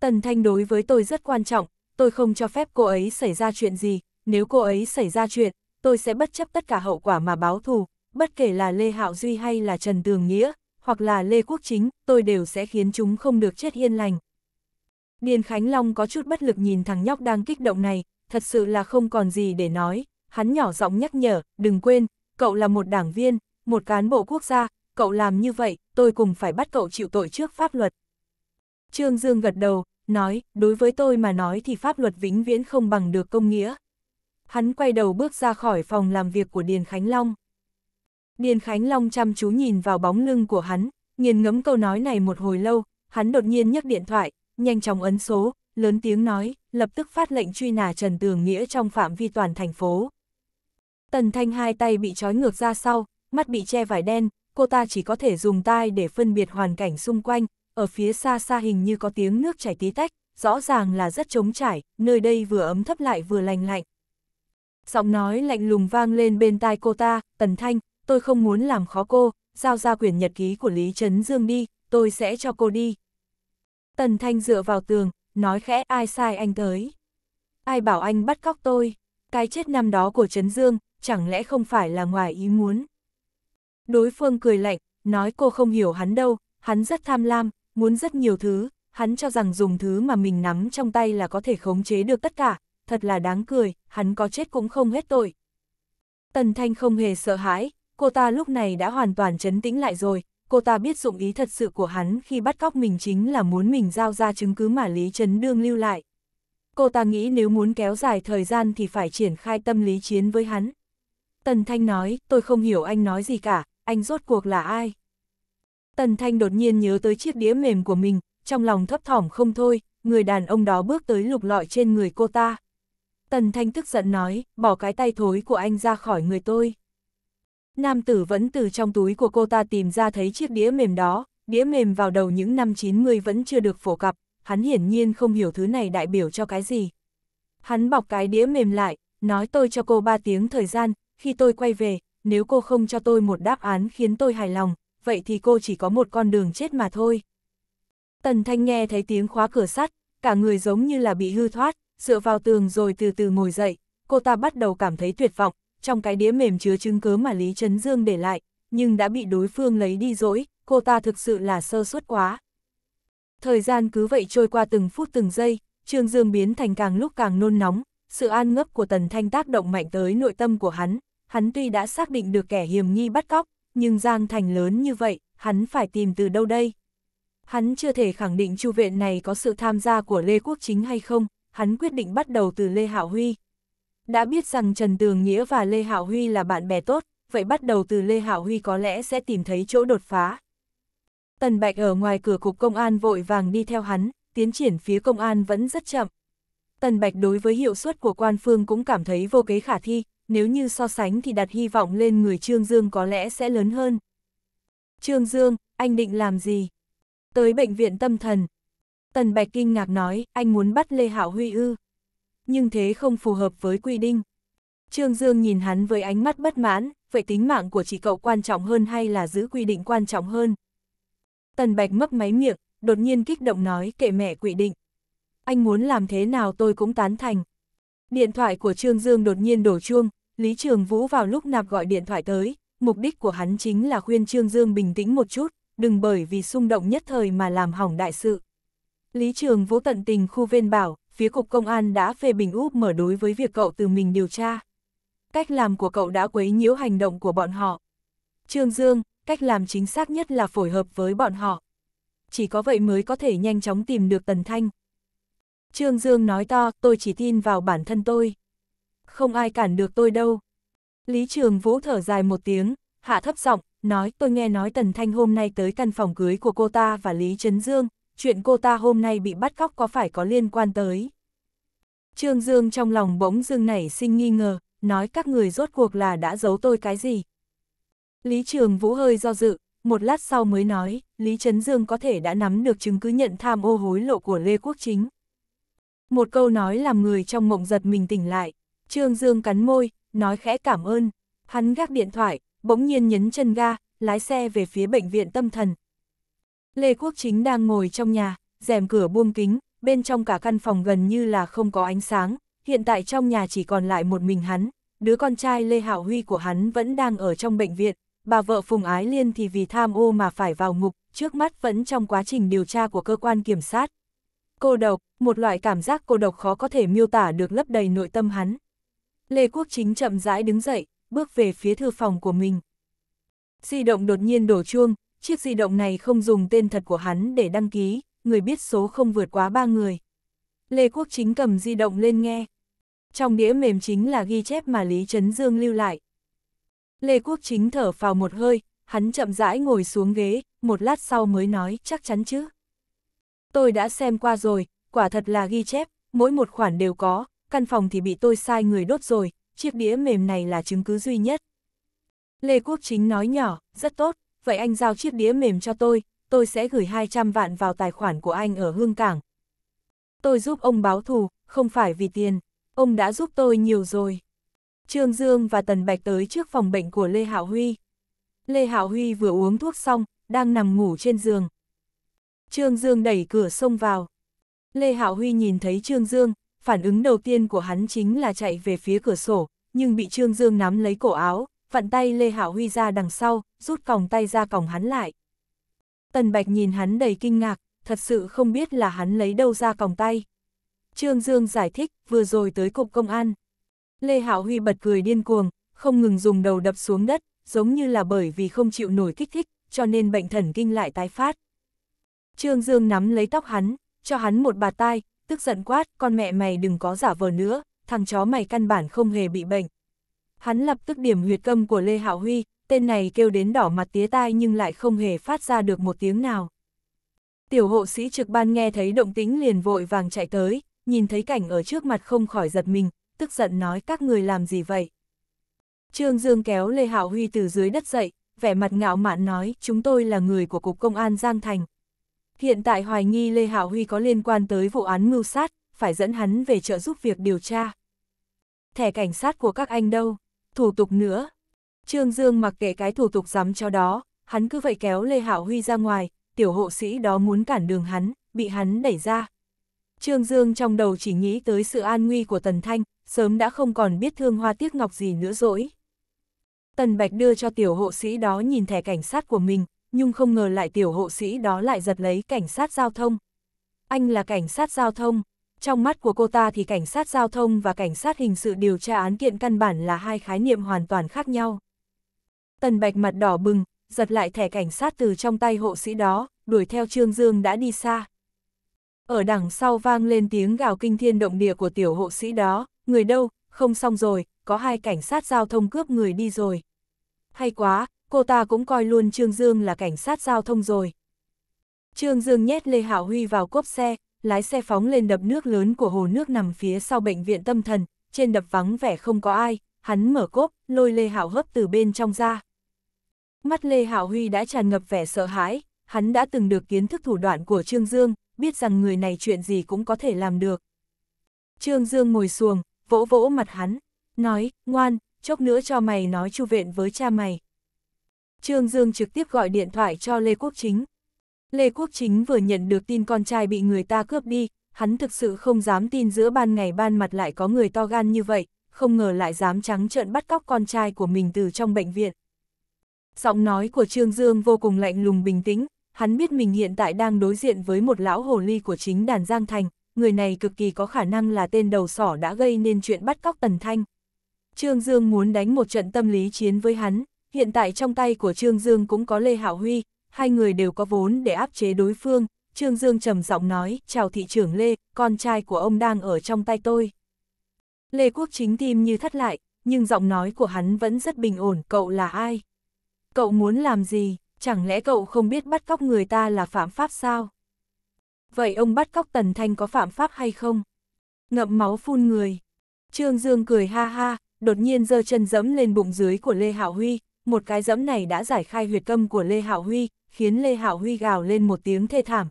Tần Thanh đối với tôi rất quan trọng, tôi không cho phép cô ấy xảy ra chuyện gì, nếu cô ấy xảy ra chuyện, tôi sẽ bất chấp tất cả hậu quả mà báo thù, bất kể là Lê Hạo Duy hay là Trần Tường Nghĩa, hoặc là Lê Quốc Chính, tôi đều sẽ khiến chúng không được chết yên lành. Điền Khánh Long có chút bất lực nhìn thằng nhóc đang kích động này, thật sự là không còn gì để nói, hắn nhỏ giọng nhắc nhở, đừng quên, cậu là một đảng viên, một cán bộ quốc gia, cậu làm như vậy, tôi cùng phải bắt cậu chịu tội trước pháp luật. Trương Dương gật đầu, nói, đối với tôi mà nói thì pháp luật vĩnh viễn không bằng được công nghĩa. Hắn quay đầu bước ra khỏi phòng làm việc của Điền Khánh Long. Điền Khánh Long chăm chú nhìn vào bóng lưng của hắn, nghiền ngấm câu nói này một hồi lâu, hắn đột nhiên nhấc điện thoại, nhanh chóng ấn số, lớn tiếng nói, lập tức phát lệnh truy nã Trần Tường Nghĩa trong phạm vi toàn thành phố. Tần Thanh hai tay bị trói ngược ra sau, mắt bị che vải đen, cô ta chỉ có thể dùng tai để phân biệt hoàn cảnh xung quanh, ở phía xa xa hình như có tiếng nước chảy tí tách, rõ ràng là rất trống trải, nơi đây vừa ấm thấp lại vừa lành lạnh. Giọng nói lạnh lùng vang lên bên tai cô ta, Tần Thanh, tôi không muốn làm khó cô, giao ra quyền nhật ký của Lý Trấn Dương đi, tôi sẽ cho cô đi, Tần Thanh dựa vào tường, nói khẽ ai sai anh tới. Ai bảo anh bắt cóc tôi, cái chết năm đó của Trấn Dương, chẳng lẽ không phải là ngoài ý muốn. Đối phương cười lạnh, nói cô không hiểu hắn đâu, hắn rất tham lam, muốn rất nhiều thứ, hắn cho rằng dùng thứ mà mình nắm trong tay là có thể khống chế được tất cả, thật là đáng cười, hắn có chết cũng không hết tội. Tần Thanh không hề sợ hãi, cô ta lúc này đã hoàn toàn chấn tĩnh lại rồi, cô ta biết dụng ý thật sự của hắn khi bắt cóc mình chính là muốn mình giao ra chứng cứ mà Lý Trấn Đương lưu lại. Cô ta nghĩ nếu muốn kéo dài thời gian thì phải triển khai tâm lý chiến với hắn. Tần Thanh nói, tôi không hiểu anh nói gì cả, anh rốt cuộc là ai? Tần Thanh đột nhiên nhớ tới chiếc đĩa mềm của mình, trong lòng thấp thỏm không thôi, người đàn ông đó bước tới lục lọi trên người cô ta. Tần Thanh tức giận nói, bỏ cái tay thối của anh ra khỏi người tôi. Nam tử vẫn từ trong túi của cô ta tìm ra thấy chiếc đĩa mềm đó, đĩa mềm vào đầu những năm 90 vẫn chưa được phổ cập, hắn hiển nhiên không hiểu thứ này đại biểu cho cái gì. Hắn bọc cái đĩa mềm lại, nói tôi cho cô 3 tiếng thời gian, khi tôi quay về, nếu cô không cho tôi một đáp án khiến tôi hài lòng, vậy thì cô chỉ có một con đường chết mà thôi. Tần Thanh nghe thấy tiếng khóa cửa sắt, cả người giống như là bị hư thoát, dựa vào tường rồi từ từ ngồi dậy, cô ta bắt đầu cảm thấy tuyệt vọng, trong cái đĩa mềm chứa chứng cớ mà Lý Trấn Dương để lại, nhưng đã bị đối phương lấy đi dỗi, cô ta thực sự là sơ suất quá. Thời gian cứ vậy trôi qua từng phút từng giây, Trương Dương biến thành càng lúc càng nôn nóng, sự an ngấp của Tần Thanh tác động mạnh tới nội tâm của hắn, hắn tuy đã xác định được kẻ hiểm nghi bắt cóc, nhưng Giang Thành lớn như vậy, hắn phải tìm từ đâu đây? Hắn chưa thể khẳng định chu viện này có sự tham gia của Lê Quốc Chính hay không, hắn quyết định bắt đầu từ Lê Hạo Huy. Đã biết rằng Trần Tường Nghĩa và Lê Hảo Huy là bạn bè tốt, vậy bắt đầu từ Lê Hảo Huy có lẽ sẽ tìm thấy chỗ đột phá. Tần Bạch ở ngoài cửa cục công an vội vàng đi theo hắn, tiến triển phía công an vẫn rất chậm. Tần Bạch đối với hiệu suất của quan phương cũng cảm thấy vô kế khả thi, nếu như so sánh thì đặt hy vọng lên người Trương Dương có lẽ sẽ lớn hơn. Trương Dương, anh định làm gì? Tới bệnh viện tâm thần. Tần Bạch kinh ngạc nói, anh muốn bắt Lê Hảo Huy ư nhưng thế không phù hợp với quy định. Trương Dương nhìn hắn với ánh mắt bất mãn, vậy tính mạng của chị cậu quan trọng hơn hay là giữ quy định quan trọng hơn? Tần Bạch mấp máy miệng, đột nhiên kích động nói kệ mẹ quy định. Anh muốn làm thế nào tôi cũng tán thành. Điện thoại của Trương Dương đột nhiên đổ chuông, Lý Trường Vũ vào lúc nạp gọi điện thoại tới, mục đích của hắn chính là khuyên Trương Dương bình tĩnh một chút, đừng bởi vì xung động nhất thời mà làm hỏng đại sự. Lý Trường Vũ tận tình khu viên bảo, phía Cục Công an đã phê bình úp mở đối với việc cậu từ mình điều tra. Cách làm của cậu đã quấy nhiễu hành động của bọn họ. Trương Dương, cách làm chính xác nhất là phối hợp với bọn họ. Chỉ có vậy mới có thể nhanh chóng tìm được Tần Thanh. Trương Dương nói to, tôi chỉ tin vào bản thân tôi. Không ai cản được tôi đâu. Lý Trường Vũ thở dài một tiếng, hạ thấp giọng, nói tôi nghe nói Tần Thanh hôm nay tới căn phòng cưới của cô ta và Lý Trấn Dương, chuyện cô ta hôm nay bị bắt cóc có phải có liên quan tới. Trương Dương trong lòng bỗng dưng nảy sinh nghi ngờ, nói các người rốt cuộc là đã giấu tôi cái gì. Lý Trường Vũ hơi do dự, một lát sau mới nói, Lý Trấn Dương có thể đã nắm được chứng cứ nhận tham ô hối lộ của Lê Quốc Chính. Một câu nói làm người trong mộng giật mình tỉnh lại, Trương Dương cắn môi, nói khẽ cảm ơn, hắn gác điện thoại, bỗng nhiên nhấn chân ga, lái xe về phía bệnh viện tâm thần, Lê Quốc Chính đang ngồi trong nhà, rèm cửa buông kính, bên trong cả căn phòng gần như là không có ánh sáng, hiện tại trong nhà chỉ còn lại một mình hắn, đứa con trai Lê Hạo Huy của hắn vẫn đang ở trong bệnh viện, bà vợ Phùng Ái Liên thì vì tham ô mà phải vào ngục, trước mắt vẫn trong quá trình điều tra của cơ quan kiểm sát. Cô độc, một loại cảm giác cô độc khó có thể miêu tả được lấp đầy nội tâm hắn. Lê Quốc Chính chậm rãi đứng dậy, bước về phía thư phòng của mình. Di động đột nhiên đổ chuông, Chiếc di động này không dùng tên thật của hắn để đăng ký, người biết số không vượt quá ba người. Lê Quốc Chính cầm di động lên nghe. Trong đĩa mềm chính là ghi chép mà Lý Trấn Dương lưu lại. Lê Quốc Chính thở vào một hơi, hắn chậm rãi ngồi xuống ghế, một lát sau mới nói chắc chắn chứ. Tôi đã xem qua rồi, quả thật là ghi chép, mỗi một khoản đều có, căn phòng thì bị tôi sai người đốt rồi, chiếc đĩa mềm này là chứng cứ duy nhất. Lê Quốc Chính nói nhỏ, rất tốt, vậy anh giao chiếc đĩa mềm cho tôi, tôi sẽ gửi 200 vạn vào tài khoản của anh ở Hương Cảng. Tôi giúp ông báo thù, không phải vì tiền, ông đã giúp tôi nhiều rồi. Trương Dương và Tần Bạch tới trước phòng bệnh của Lê Hạo Huy. Lê Hạo Huy vừa uống thuốc xong, đang nằm ngủ trên giường. Trương Dương đẩy cửa xông vào. Lê Hạo Huy nhìn thấy Trương Dương, phản ứng đầu tiên của hắn chính là chạy về phía cửa sổ, nhưng bị Trương Dương nắm lấy cổ áo, vặn tay Lê Hạo Huy ra đằng sau, rút còng tay ra còng hắn lại. Tần Bạch nhìn hắn đầy kinh ngạc, thật sự không biết là hắn lấy đâu ra còng tay. Trương Dương giải thích, vừa rồi tới cục công an. Lê Hạo Huy bật cười điên cuồng, không ngừng dùng đầu đập xuống đất, giống như là bởi vì không chịu nổi kích thích, cho nên bệnh thần kinh lại tái phát. Trương Dương nắm lấy tóc hắn, cho hắn một bà tai, tức giận quát, con mẹ mày đừng có giả vờ nữa, thằng chó mày căn bản không hề bị bệnh, hắn lập tức điểm huyệt câm của Lê Hạo Huy, tên này kêu đến đỏ mặt tía tai nhưng lại không hề phát ra được một tiếng nào. Tiểu hộ sĩ trực ban nghe thấy động tĩnh liền vội vàng chạy tới, nhìn thấy cảnh ở trước mặt không khỏi giật mình, tức giận nói các người làm gì vậy. Trương Dương kéo Lê Hạo Huy từ dưới đất dậy, vẻ mặt ngạo mạn nói chúng tôi là người của Cục Công an Giang Thành. Hiện tại hoài nghi Lê Hạo Huy có liên quan tới vụ án mưu sát, phải dẫn hắn về trợ giúp việc điều tra. Thẻ cảnh sát của các anh đâu? thủ tục nữa. Trương Dương mặc kệ cái thủ tục dám cho đó, hắn cứ vậy kéo Lê Hạo Huy ra ngoài, tiểu hộ sĩ đó muốn cản đường hắn, bị hắn đẩy ra. Trương Dương trong đầu chỉ nghĩ tới sự an nguy của Tần Thanh, sớm đã không còn biết thương hoa tiếc ngọc gì nữa rồi. Tần Bạch đưa cho tiểu hộ sĩ đó nhìn thẻ cảnh sát của mình, nhưng không ngờ lại tiểu hộ sĩ đó lại giật lấy cảnh sát giao thông. Anh là cảnh sát giao thông, trong mắt của cô ta thì cảnh sát giao thông và cảnh sát hình sự điều tra án kiện căn bản là hai khái niệm hoàn toàn khác nhau. Tần Bạch mặt đỏ bừng, giật lại thẻ cảnh sát từ trong tay hộ sĩ đó, đuổi theo Trương Dương đã đi xa. Ở đằng sau vang lên tiếng gào kinh thiên động địa của tiểu hộ sĩ đó, người đâu, không xong rồi, có hai cảnh sát giao thông cướp người đi rồi. Hay quá, cô ta cũng coi luôn Trương Dương là cảnh sát giao thông rồi. Trương Dương nhét Lê Hảo Huy vào cốp xe, lái xe phóng lên đập nước lớn của hồ nước nằm phía sau bệnh viện tâm thần, trên đập vắng vẻ không có ai, hắn mở cốp, lôi Lê Hạo hấp từ bên trong ra. Mắt Lê Hạo Huy đã tràn ngập vẻ sợ hãi, hắn đã từng được kiến thức thủ đoạn của Trương Dương, biết rằng người này chuyện gì cũng có thể làm được. Trương Dương ngồi xuồng, vỗ vỗ mặt hắn, nói, ngoan, chốc nữa cho mày nói chu viện với cha mày. Trương Dương trực tiếp gọi điện thoại cho Lê Quốc Chính. Lê Quốc Chính vừa nhận được tin con trai bị người ta cướp đi, hắn thực sự không dám tin giữa ban ngày ban mặt lại có người to gan như vậy, không ngờ lại dám trắng trợn bắt cóc con trai của mình từ trong bệnh viện. Giọng nói của Trương Dương vô cùng lạnh lùng bình tĩnh, hắn biết mình hiện tại đang đối diện với một lão hồ ly của chính đàn Giang Thành, người này cực kỳ có khả năng là tên đầu sỏ đã gây nên chuyện bắt cóc Tần Thanh. Trương Dương muốn đánh một trận tâm lý chiến với hắn, hiện tại trong tay của Trương Dương cũng có Lê Hạo Huy, hai người đều có vốn để áp chế đối phương, Trương Dương trầm giọng nói, chào thị trưởng Lê, con trai của ông đang ở trong tay tôi. Lê Quốc chính tim như thắt lại, nhưng giọng nói của hắn vẫn rất bình ổn, cậu là ai? Cậu muốn làm gì? Chẳng lẽ cậu không biết bắt cóc người ta là phạm pháp sao? Vậy ông bắt cóc Tần Thanh có phạm pháp hay không? Ngậm máu phun người. Trương Dương cười ha ha, đột nhiên giơ chân dẫm lên bụng dưới của Lê Hảo Huy, một cái dẫm này đã giải khai huyệt câm của Lê Hảo Huy, khiến Lê Hạo Huy gào lên một tiếng thê thảm.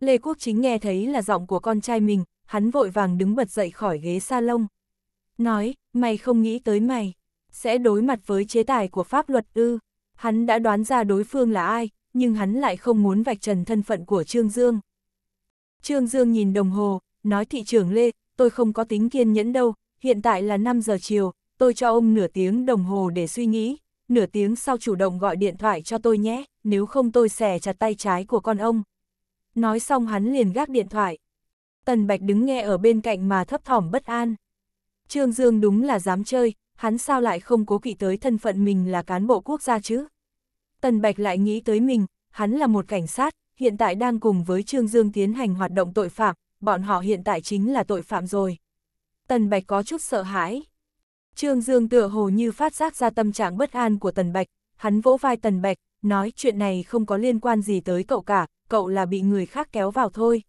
Lê Quốc Chính nghe thấy là giọng của con trai mình, hắn vội vàng đứng bật dậy khỏi ghế salon. Nói, mày không nghĩ tới mày, sẽ đối mặt với chế tài của pháp luật ư. Hắn đã đoán ra đối phương là ai, nhưng hắn lại không muốn vạch trần thân phận của Trương Dương. Trương Dương nhìn đồng hồ, nói thị trưởng Lê, tôi không có tính kiên nhẫn đâu, hiện tại là 5 giờ chiều, tôi cho ông nửa tiếng đồng hồ để suy nghĩ, nửa tiếng sau chủ động gọi điện thoại cho tôi nhé, nếu không tôi xẻ chặt tay trái của con ông. Nói xong hắn liền gác điện thoại. Tần Bạch đứng nghe ở bên cạnh mà thấp thỏm bất an. Trương Dương đúng là dám chơi, hắn sao lại không cố kỵ tới thân phận mình là cán bộ quốc gia chứ? Tần Bạch lại nghĩ tới mình, hắn là một cảnh sát, hiện tại đang cùng với Trương Dương tiến hành hoạt động tội phạm, bọn họ hiện tại chính là tội phạm rồi. Tần Bạch có chút sợ hãi. Trương Dương tựa hồ như phát giác ra tâm trạng bất an của Tần Bạch, hắn vỗ vai Tần Bạch, nói chuyện này không có liên quan gì tới cậu cả, cậu là bị người khác kéo vào thôi.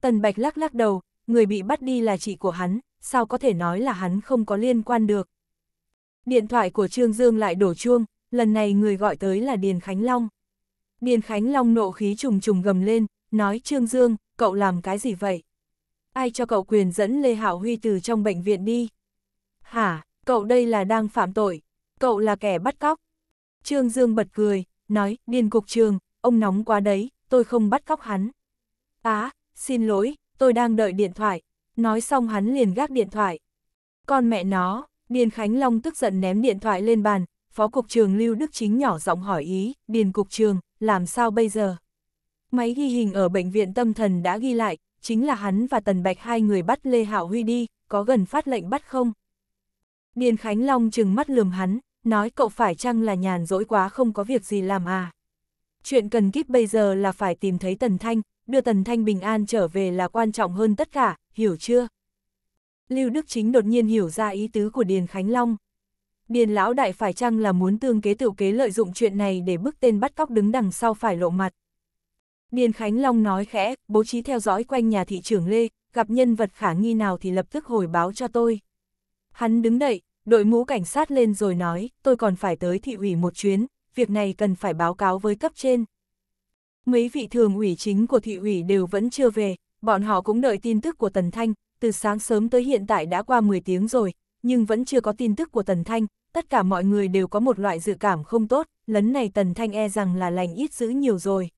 Tần Bạch lắc lắc đầu, người bị bắt đi là chị của hắn, sao có thể nói là hắn không có liên quan được. Điện thoại của Trương Dương lại đổ chuông, lần này người gọi tới là Điền Khánh Long. Điền Khánh Long nộ khí trùng trùng gầm lên, nói Trương Dương, cậu làm cái gì vậy? Ai cho cậu quyền dẫn Lê Hảo Huy từ trong bệnh viện đi? Hả, cậu đây là đang phạm tội, cậu là kẻ bắt cóc. Trương Dương bật cười, nói, điên cục trường, ông nóng quá đấy, tôi không bắt cóc hắn. Á, xin lỗi, tôi đang đợi điện thoại. Nói xong hắn liền gác điện thoại. Con mẹ nó, Điền Khánh Long tức giận ném điện thoại lên bàn, Phó Cục trường Lưu Đức Chính nhỏ giọng hỏi ý, Điền Cục trường, làm sao bây giờ? Máy ghi hình ở bệnh viện tâm thần đã ghi lại, chính là hắn và Tần Bạch hai người bắt Lê Hạo Huy đi, có gần phát lệnh bắt không? Điền Khánh Long chừng mắt lườm hắn, nói cậu phải chăng là nhàn rỗi quá không có việc gì làm à. Chuyện cần kíp bây giờ là phải tìm thấy Tần Thanh, đưa Tần Thanh bình an trở về là quan trọng hơn tất cả, hiểu chưa? Lưu Đức Chính đột nhiên hiểu ra ý tứ của Điền Khánh Long. Điền Lão Đại phải chăng là muốn tương kế tự kế lợi dụng chuyện này để bức tên bắt cóc đứng đằng sau phải lộ mặt. Điền Khánh Long nói khẽ, bố trí theo dõi quanh nhà thị trưởng Lê, gặp nhân vật khả nghi nào thì lập tức hồi báo cho tôi. Hắn đứng đậy, đội mũ cảnh sát lên rồi nói, tôi còn phải tới thị ủy một chuyến, việc này cần phải báo cáo với cấp trên. Mấy vị thường ủy chính của thị ủy đều vẫn chưa về, bọn họ cũng đợi tin tức của Tần Thanh, từ sáng sớm tới hiện tại đã qua 10 tiếng rồi, nhưng vẫn chưa có tin tức của Tần Thanh, tất cả mọi người đều có một loại dự cảm không tốt, lấn này Tần Thanh e rằng là lành ít dữ nhiều rồi.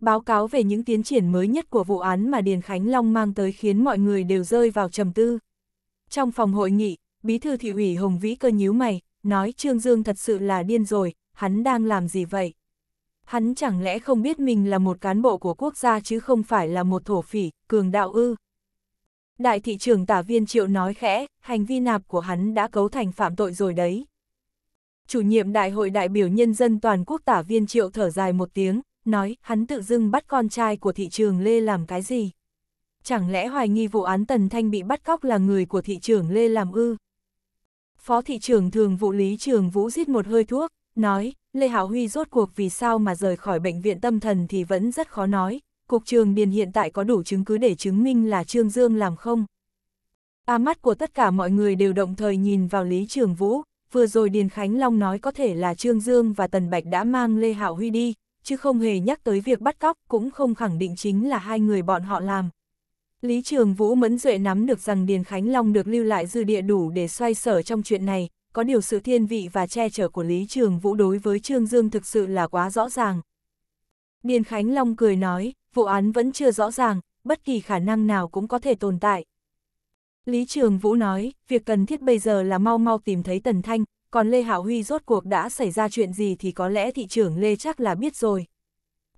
Báo cáo về những tiến triển mới nhất của vụ án mà Điền Khánh Long mang tới khiến mọi người đều rơi vào trầm tư. Trong phòng hội nghị, bí thư thị ủy Hồng Vĩ cơ nhíu mày, nói Trương Dương thật sự là điên rồi, hắn đang làm gì vậy? Hắn chẳng lẽ không biết mình là một cán bộ của quốc gia chứ không phải là một thổ phỉ, cường đạo ư? Đại thị trưởng tả viên triệu nói khẽ, hành vi nạp của hắn đã cấu thành phạm tội rồi đấy. Chủ nhiệm đại hội đại biểu nhân dân toàn quốc tả viên triệu thở dài một tiếng, nói hắn tự dưng bắt con trai của thị trường Lê làm cái gì? Chẳng lẽ hoài nghi vụ án Tần Thanh bị bắt cóc là người của thị trường Lê làm ư? Phó thị trưởng thường vụ Lý Trường Vũ giết một hơi thuốc, nói, Lê Hảo Huy rốt cuộc vì sao mà rời khỏi bệnh viện tâm thần thì vẫn rất khó nói, Cục trường Điền hiện tại có đủ chứng cứ để chứng minh là Trương Dương làm không? À mắt của tất cả mọi người đều động thời nhìn vào Lý Trường Vũ, vừa rồi Điền Khánh Long nói có thể là Trương Dương và Tần Bạch đã mang Lê Hạo Huy đi, chứ không hề nhắc tới việc bắt cóc cũng không khẳng định chính là hai người bọn họ làm. Lý Trường Vũ mẫn duệ nắm được rằng Điền Khánh Long được lưu lại dư địa đủ để xoay sở trong chuyện này, có điều sự thiên vị và che chở của Lý Trường Vũ đối với Trương Dương thực sự là quá rõ ràng. Điền Khánh Long cười nói, vụ án vẫn chưa rõ ràng, bất kỳ khả năng nào cũng có thể tồn tại. Lý Trường Vũ nói, việc cần thiết bây giờ là mau mau tìm thấy Tần Thanh, còn Lê Hảo Huy rốt cuộc đã xảy ra chuyện gì thì có lẽ thị trưởng Lê chắc là biết rồi.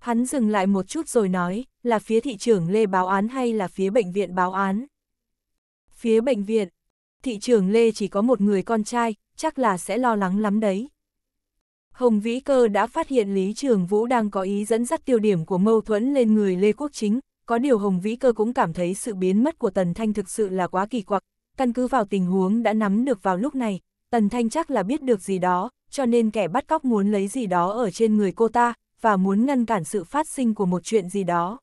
Hắn dừng lại một chút rồi nói, là phía thị trưởng Lê báo án hay là phía bệnh viện báo án? Phía bệnh viện, thị trưởng Lê chỉ có một người con trai, chắc là sẽ lo lắng lắm đấy. Hồng Vĩ Cơ đã phát hiện Lý Trường Vũ đang có ý dẫn dắt tiêu điểm của mâu thuẫn lên người Lê Quốc Chính, có điều Hồng Vĩ Cơ cũng cảm thấy sự biến mất của Tần Thanh thực sự là quá kỳ quặc, căn cứ vào tình huống đã nắm được vào lúc này, Tần Thanh chắc là biết được gì đó, cho nên kẻ bắt cóc muốn lấy gì đó ở trên người cô ta, và muốn ngăn cản sự phát sinh của một chuyện gì đó.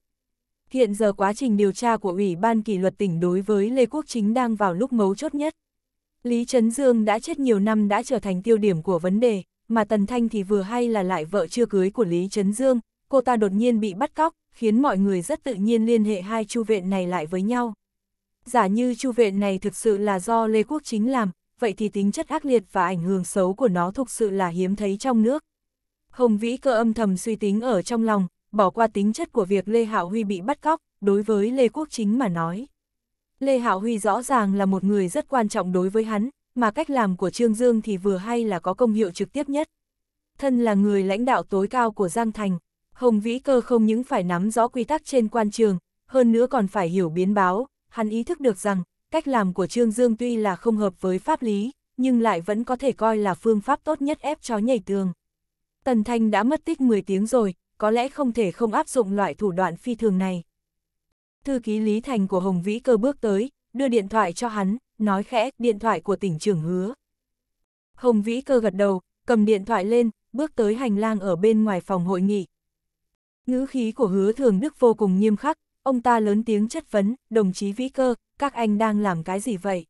Hiện giờ quá trình điều tra của Ủy ban kỷ luật tỉnh đối với Lê Quốc Chính đang vào lúc mấu chốt nhất. Lý Trấn Dương đã chết nhiều năm đã trở thành tiêu điểm của vấn đề, mà Tần Thanh thì vừa hay là lại vợ chưa cưới của Lý Trấn Dương, cô ta đột nhiên bị bắt cóc, khiến mọi người rất tự nhiên liên hệ hai chu viện này lại với nhau. Giả như chu viện này thực sự là do Lê Quốc Chính làm, vậy thì tính chất ác liệt và ảnh hưởng xấu của nó thực sự là hiếm thấy trong nước. Hồng Vĩ cơ âm thầm suy tính ở trong lòng, bỏ qua tính chất của việc Lê Hạo Huy bị bắt cóc, đối với Lê Quốc Chính mà nói. Lê Hạo Huy rõ ràng là một người rất quan trọng đối với hắn, mà cách làm của Trương Dương thì vừa hay là có công hiệu trực tiếp nhất. Thân là người lãnh đạo tối cao của Giang Thành, Hồng Vĩ Cơ không những phải nắm rõ quy tắc trên quan trường, hơn nữa còn phải hiểu biến báo, hắn ý thức được rằng, cách làm của Trương Dương tuy là không hợp với pháp lý, nhưng lại vẫn có thể coi là phương pháp tốt nhất ép chó nhảy tường. Tần Thanh đã mất tích 10 tiếng rồi, có lẽ không thể không áp dụng loại thủ đoạn phi thường này. Thư ký Lý Thành của Hồng Vĩ cơ bước tới, đưa điện thoại cho hắn, nói khẽ, điện thoại của tỉnh trưởng hứa. Hồng Vĩ cơ gật đầu, cầm điện thoại lên, bước tới hành lang ở bên ngoài phòng hội nghị. Ngữ khí của hứa thường đức vô cùng nghiêm khắc, ông ta lớn tiếng chất vấn, đồng chí Vĩ cơ, các anh đang làm cái gì vậy?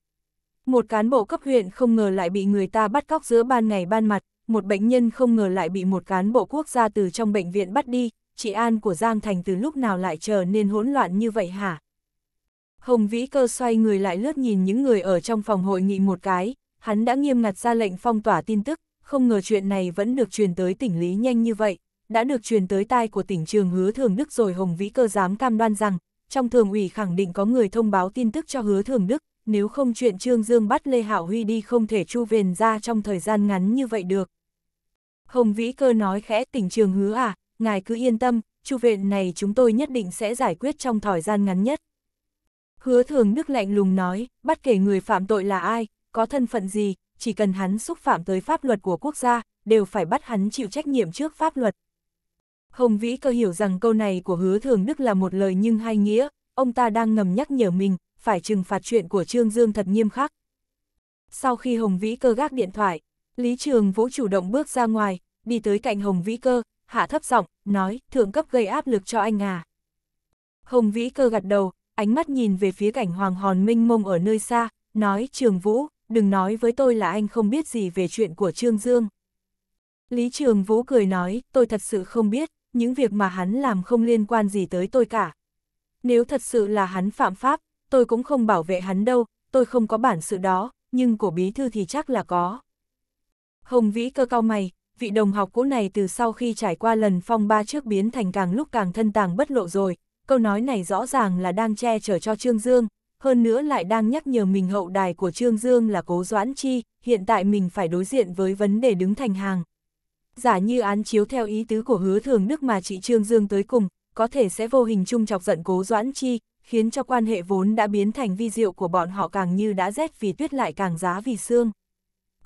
Một cán bộ cấp huyện không ngờ lại bị người ta bắt cóc giữa ban ngày ban mặt, một bệnh nhân không ngờ lại bị một cán bộ quốc gia từ trong bệnh viện bắt đi, chị an của Giang Thành từ lúc nào lại trở nên hỗn loạn như vậy hả? Hồng Vĩ Cơ xoay người lại lướt nhìn những người ở trong phòng hội nghị một cái, hắn đã nghiêm ngặt ra lệnh phong tỏa tin tức, không ngờ chuyện này vẫn được truyền tới tỉnh Lý nhanh như vậy, đã được truyền tới tai của tỉnh trường Hứa Thường Đức rồi Hồng Vĩ Cơ dám cam đoan rằng, trong thường ủy khẳng định có người thông báo tin tức cho Hứa Thường Đức, nếu không chuyện Trương Dương bắt Lê Hảo Huy đi không thể chu viền ra trong thời gian ngắn như vậy được. Hồng Vĩ Cơ nói khẽ tỉnh trường hứa à, ngài cứ yên tâm, chu viện này chúng tôi nhất định sẽ giải quyết trong thời gian ngắn nhất. Hứa thường Đức lạnh lùng nói, bất kể người phạm tội là ai, có thân phận gì, chỉ cần hắn xúc phạm tới pháp luật của quốc gia, đều phải bắt hắn chịu trách nhiệm trước pháp luật. Hồng Vĩ cơ hiểu rằng câu này của hứa thường Đức là một lời nhưng hai nghĩa, ông ta đang ngầm nhắc nhở mình, phải trừng phạt chuyện của Trương Dương thật nghiêm khắc. Sau khi Hồng Vĩ cơ gác điện thoại, Lý Trường Vũ chủ động bước ra ngoài, đi tới cạnh Hồng Vĩ Cơ, hạ thấp giọng, nói, thượng cấp gây áp lực cho anh à. Hồng Vĩ Cơ gật đầu, ánh mắt nhìn về phía cảnh hoàng hòn minh mông ở nơi xa, nói, Trường Vũ, đừng nói với tôi là anh không biết gì về chuyện của Trương Dương. Lý Trường Vũ cười nói, tôi thật sự không biết, những việc mà hắn làm không liên quan gì tới tôi cả. Nếu thật sự là hắn phạm pháp, tôi cũng không bảo vệ hắn đâu, tôi không có bản sự đó, nhưng của bí thư thì chắc là có. Hồng Vĩ cơ cao mày, vị đồng học cũ này từ sau khi trải qua lần phong ba trước biến thành càng lúc càng thân tàng bất lộ rồi, câu nói này rõ ràng là đang che chở cho Trương Dương, hơn nữa lại đang nhắc nhở mình hậu đài của Trương Dương là cố doãn chi, hiện tại mình phải đối diện với vấn đề đứng thành hàng. Giả như án chiếu theo ý tứ của hứa thường đức mà chị Trương Dương tới cùng, có thể sẽ vô hình chung chọc giận cố doãn chi, khiến cho quan hệ vốn đã biến thành vi diệu của bọn họ càng như đã rét vì tuyết lại càng giá vì xương.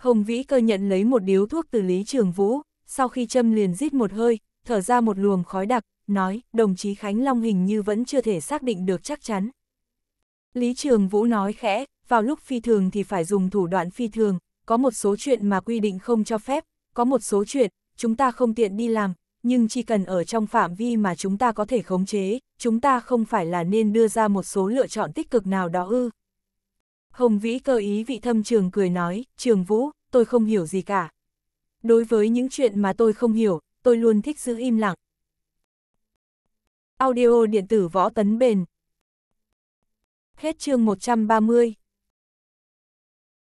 Hồng Vĩ cơ nhận lấy một điếu thuốc từ Lý Trường Vũ, sau khi châm liền rít một hơi, thở ra một luồng khói đặc, nói, đồng chí Khánh Long hình như vẫn chưa thể xác định được chắc chắn. Lý Trường Vũ nói khẽ, vào lúc phi thường thì phải dùng thủ đoạn phi thường, có một số chuyện mà quy định không cho phép, có một số chuyện, chúng ta không tiện đi làm, nhưng chỉ cần ở trong phạm vi mà chúng ta có thể khống chế, chúng ta không phải là nên đưa ra một số lựa chọn tích cực nào đó ư. Hồng Vĩ cơ ý vị thâm trường cười nói, trường vũ, tôi không hiểu gì cả. Đối với những chuyện mà tôi không hiểu, tôi luôn thích giữ im lặng. Audio điện tử võ tấn bền. Hết chương 130